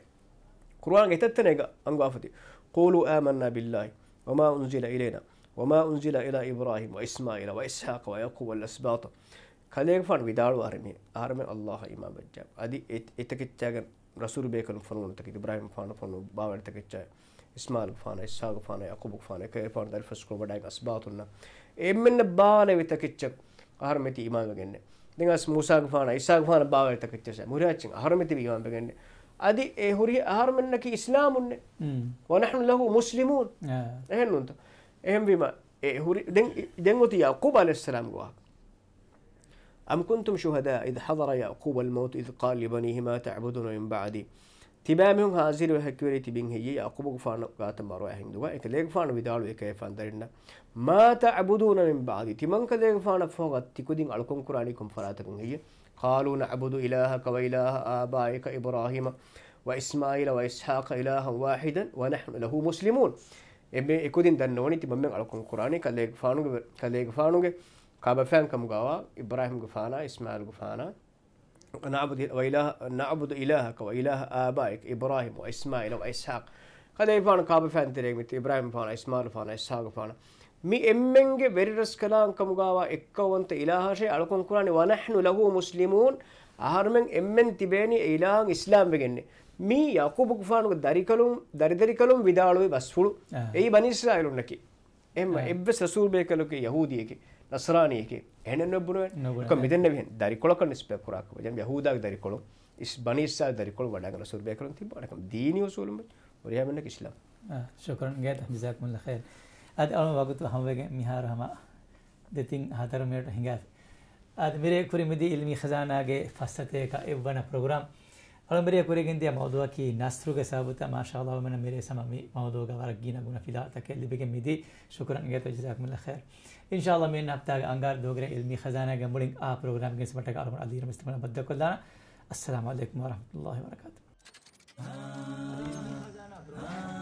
කුරුවන් එතත්තන එක අංගාපති කෝලු ආමන්න බිල්ලායි වම උන්සිල ඉලේන වම උන්සිල එලා ඉබරාහිම ඉස්මායිල වයිස්හාක වයකු වල්ලස්බාත කලේක ෆන් විදාල්වාරමේ ආරම අල්له ඉමා බජ්ජා අධි එතකිච්චාග රසුර බේකන ෆොනුනතක බ්‍රහම ාන ොනු බාවර්තකච්චා ස්මාල් ාන ස්සාග ාන අකුබු ානක පාන් දැ ස්කෝ ඩයි ස්බාතුන්න එමෙන්න බාන විතකිච්චක් ආරමති ඉමාගගන්නේ දෙගස් මූසාගෆාන ඉසාගෆාන භාවයට කච්චස මුරාච්චි අහරමති වීවාන් බගන්නේ අදි ඒ හුරිය අහරමන්නකි ඉස්ලාමුන්නේ වනහනු ලහු මුස්ලිමුන් එහෙන්නුන්ත එහෙම් වීම ඒ හුරි දැන් දැන් ඔති යعقوب عليه السلام ගවා أم كنتم شهداء إذ حضر يعقوب الموت إذ قال لبنيه ما تعبدون من بعدي ತಿಬಾಮಿಹುಂ ಹಾಜಿರು ಹಕ್ಕಿವರಿ ತಿಬಿಂ ಹಿಯಿ ಯಾಕೂಬ ಗುಫಾನ ಗಾತ ಮರೋ ಅಹಿಂದುಗ ಇತ ಲೇಗಫಾನ ವಿದಾಳು ಏಕೆ ಫಂದರಿನ್ನ ಮಾತ ಅಬುದೂನ ಮಿನ್ ಬಾದಿ ತಿಮಂಕ ಲೇಗಫಾನ ಫೋಗ ತಿಕುದಿಂ ಅಳ್ಕೊಂ ಕುರಾನಿ ಕುಂ ಫರಾತಕಂ ಹಿಯಿ قالوا نعبد إلهك وإله آبائك إبراهيم وإسماعيل وإسحاق إلها واحدا ونحن له مسلمون එබේ එකුදින් දන්නවනි ති මෙම අලකුන් කුරාණ කලේග ානුග කලේග ානුගේ කාබෆෑන් කමුගවා ඉබ්‍රහිම් ගෆානා ඉස්මෑල් ගෆානා نعبد وإله نعبد إلهك وإله آبائك إبراهيم وإسماعيل وإسحاق කද ඒපාන කාප ෆැන්තරෙක් මෙත ඉබ්‍රහම් පාන ස්මාල පාන ස්හාග පාන මි එම්මෙන්ගේ වෙරිරස් කලාංකමුගාවා එක්කවන්ත ඉලාහසේ අලකුන් කුරානි වනහ්නු ලහු මුස්ලිමූන් ආහරමෙන් එම්මෙන් තිබේනි ඒලාං ඉස්ලාම් වෙගෙන්නේ මී යකුබු කුෆානුක දරිකලුම් දරිදරිකලුම් විදාළුවේ බස්පුළු එයි බනිස්රායිලුන්නකි එම එබ්බ සසූර්බය කලුක යහූදියකි ನಸರಾನಿಯಕ್ಕೆ ಹೆಣ್ಣೆನ್ನೊಬ್ಬನು ಮಿದನ್ನವೆ ದರಿಕೊಳಕನ್ನು ಸ್ಪೆಕುರಾಕ ಜನ ಯಹೂದಾಗ ದರಿಕೊಳು ಇಸ್ ಬನೀಸಾ ದರಿಕೊಳು ಒಡಾಗ ರಸೂಲ್ ಬೇಕರಂತ ತಿಬ್ಬಡಕ ದೀನಿ ಉಸೂಲು ಒರಿಯಾಮನ್ನಕ್ಕೆ ಇಸ್ಲಾಂ ಶುಕ್ರನ್ ಗೇತ ಜಜಾಕುಮುಲ್ಲ ಖೈರ್ ಅದು ಅವನು ವಾಗುತ್ತು ಹಮಗೆ ಮಿಹಾರ ಹಮ ದಿತಿಂಗ್ ಹತರ ಮೇಟ ಹಿಂಗಾದ ಅದು ಮೇರೆ ಕುರಿಮಿದಿ ಇಲ್ಮಿ ಖಜಾನಾಗೆ ಫಸ್ತತೇಕ ಇವ್ವನ ಪ್ರೋಗ್ರಾಮ್ فنمبر دیا موضوع کی نسترو کے ما ماشاالله و من میرے سمامي موضوع غوارك جينا غونا تا دعتك اللي بيجي ميدي شكرا جدا جزاكم الله خير ان شاء الله من علمی انغار دوغري علمي خزانه جنبولين آ بروجرام كي سمتك رم علي بد بدا كلنا السلام عليكم ورحمه الله وبرکاتہ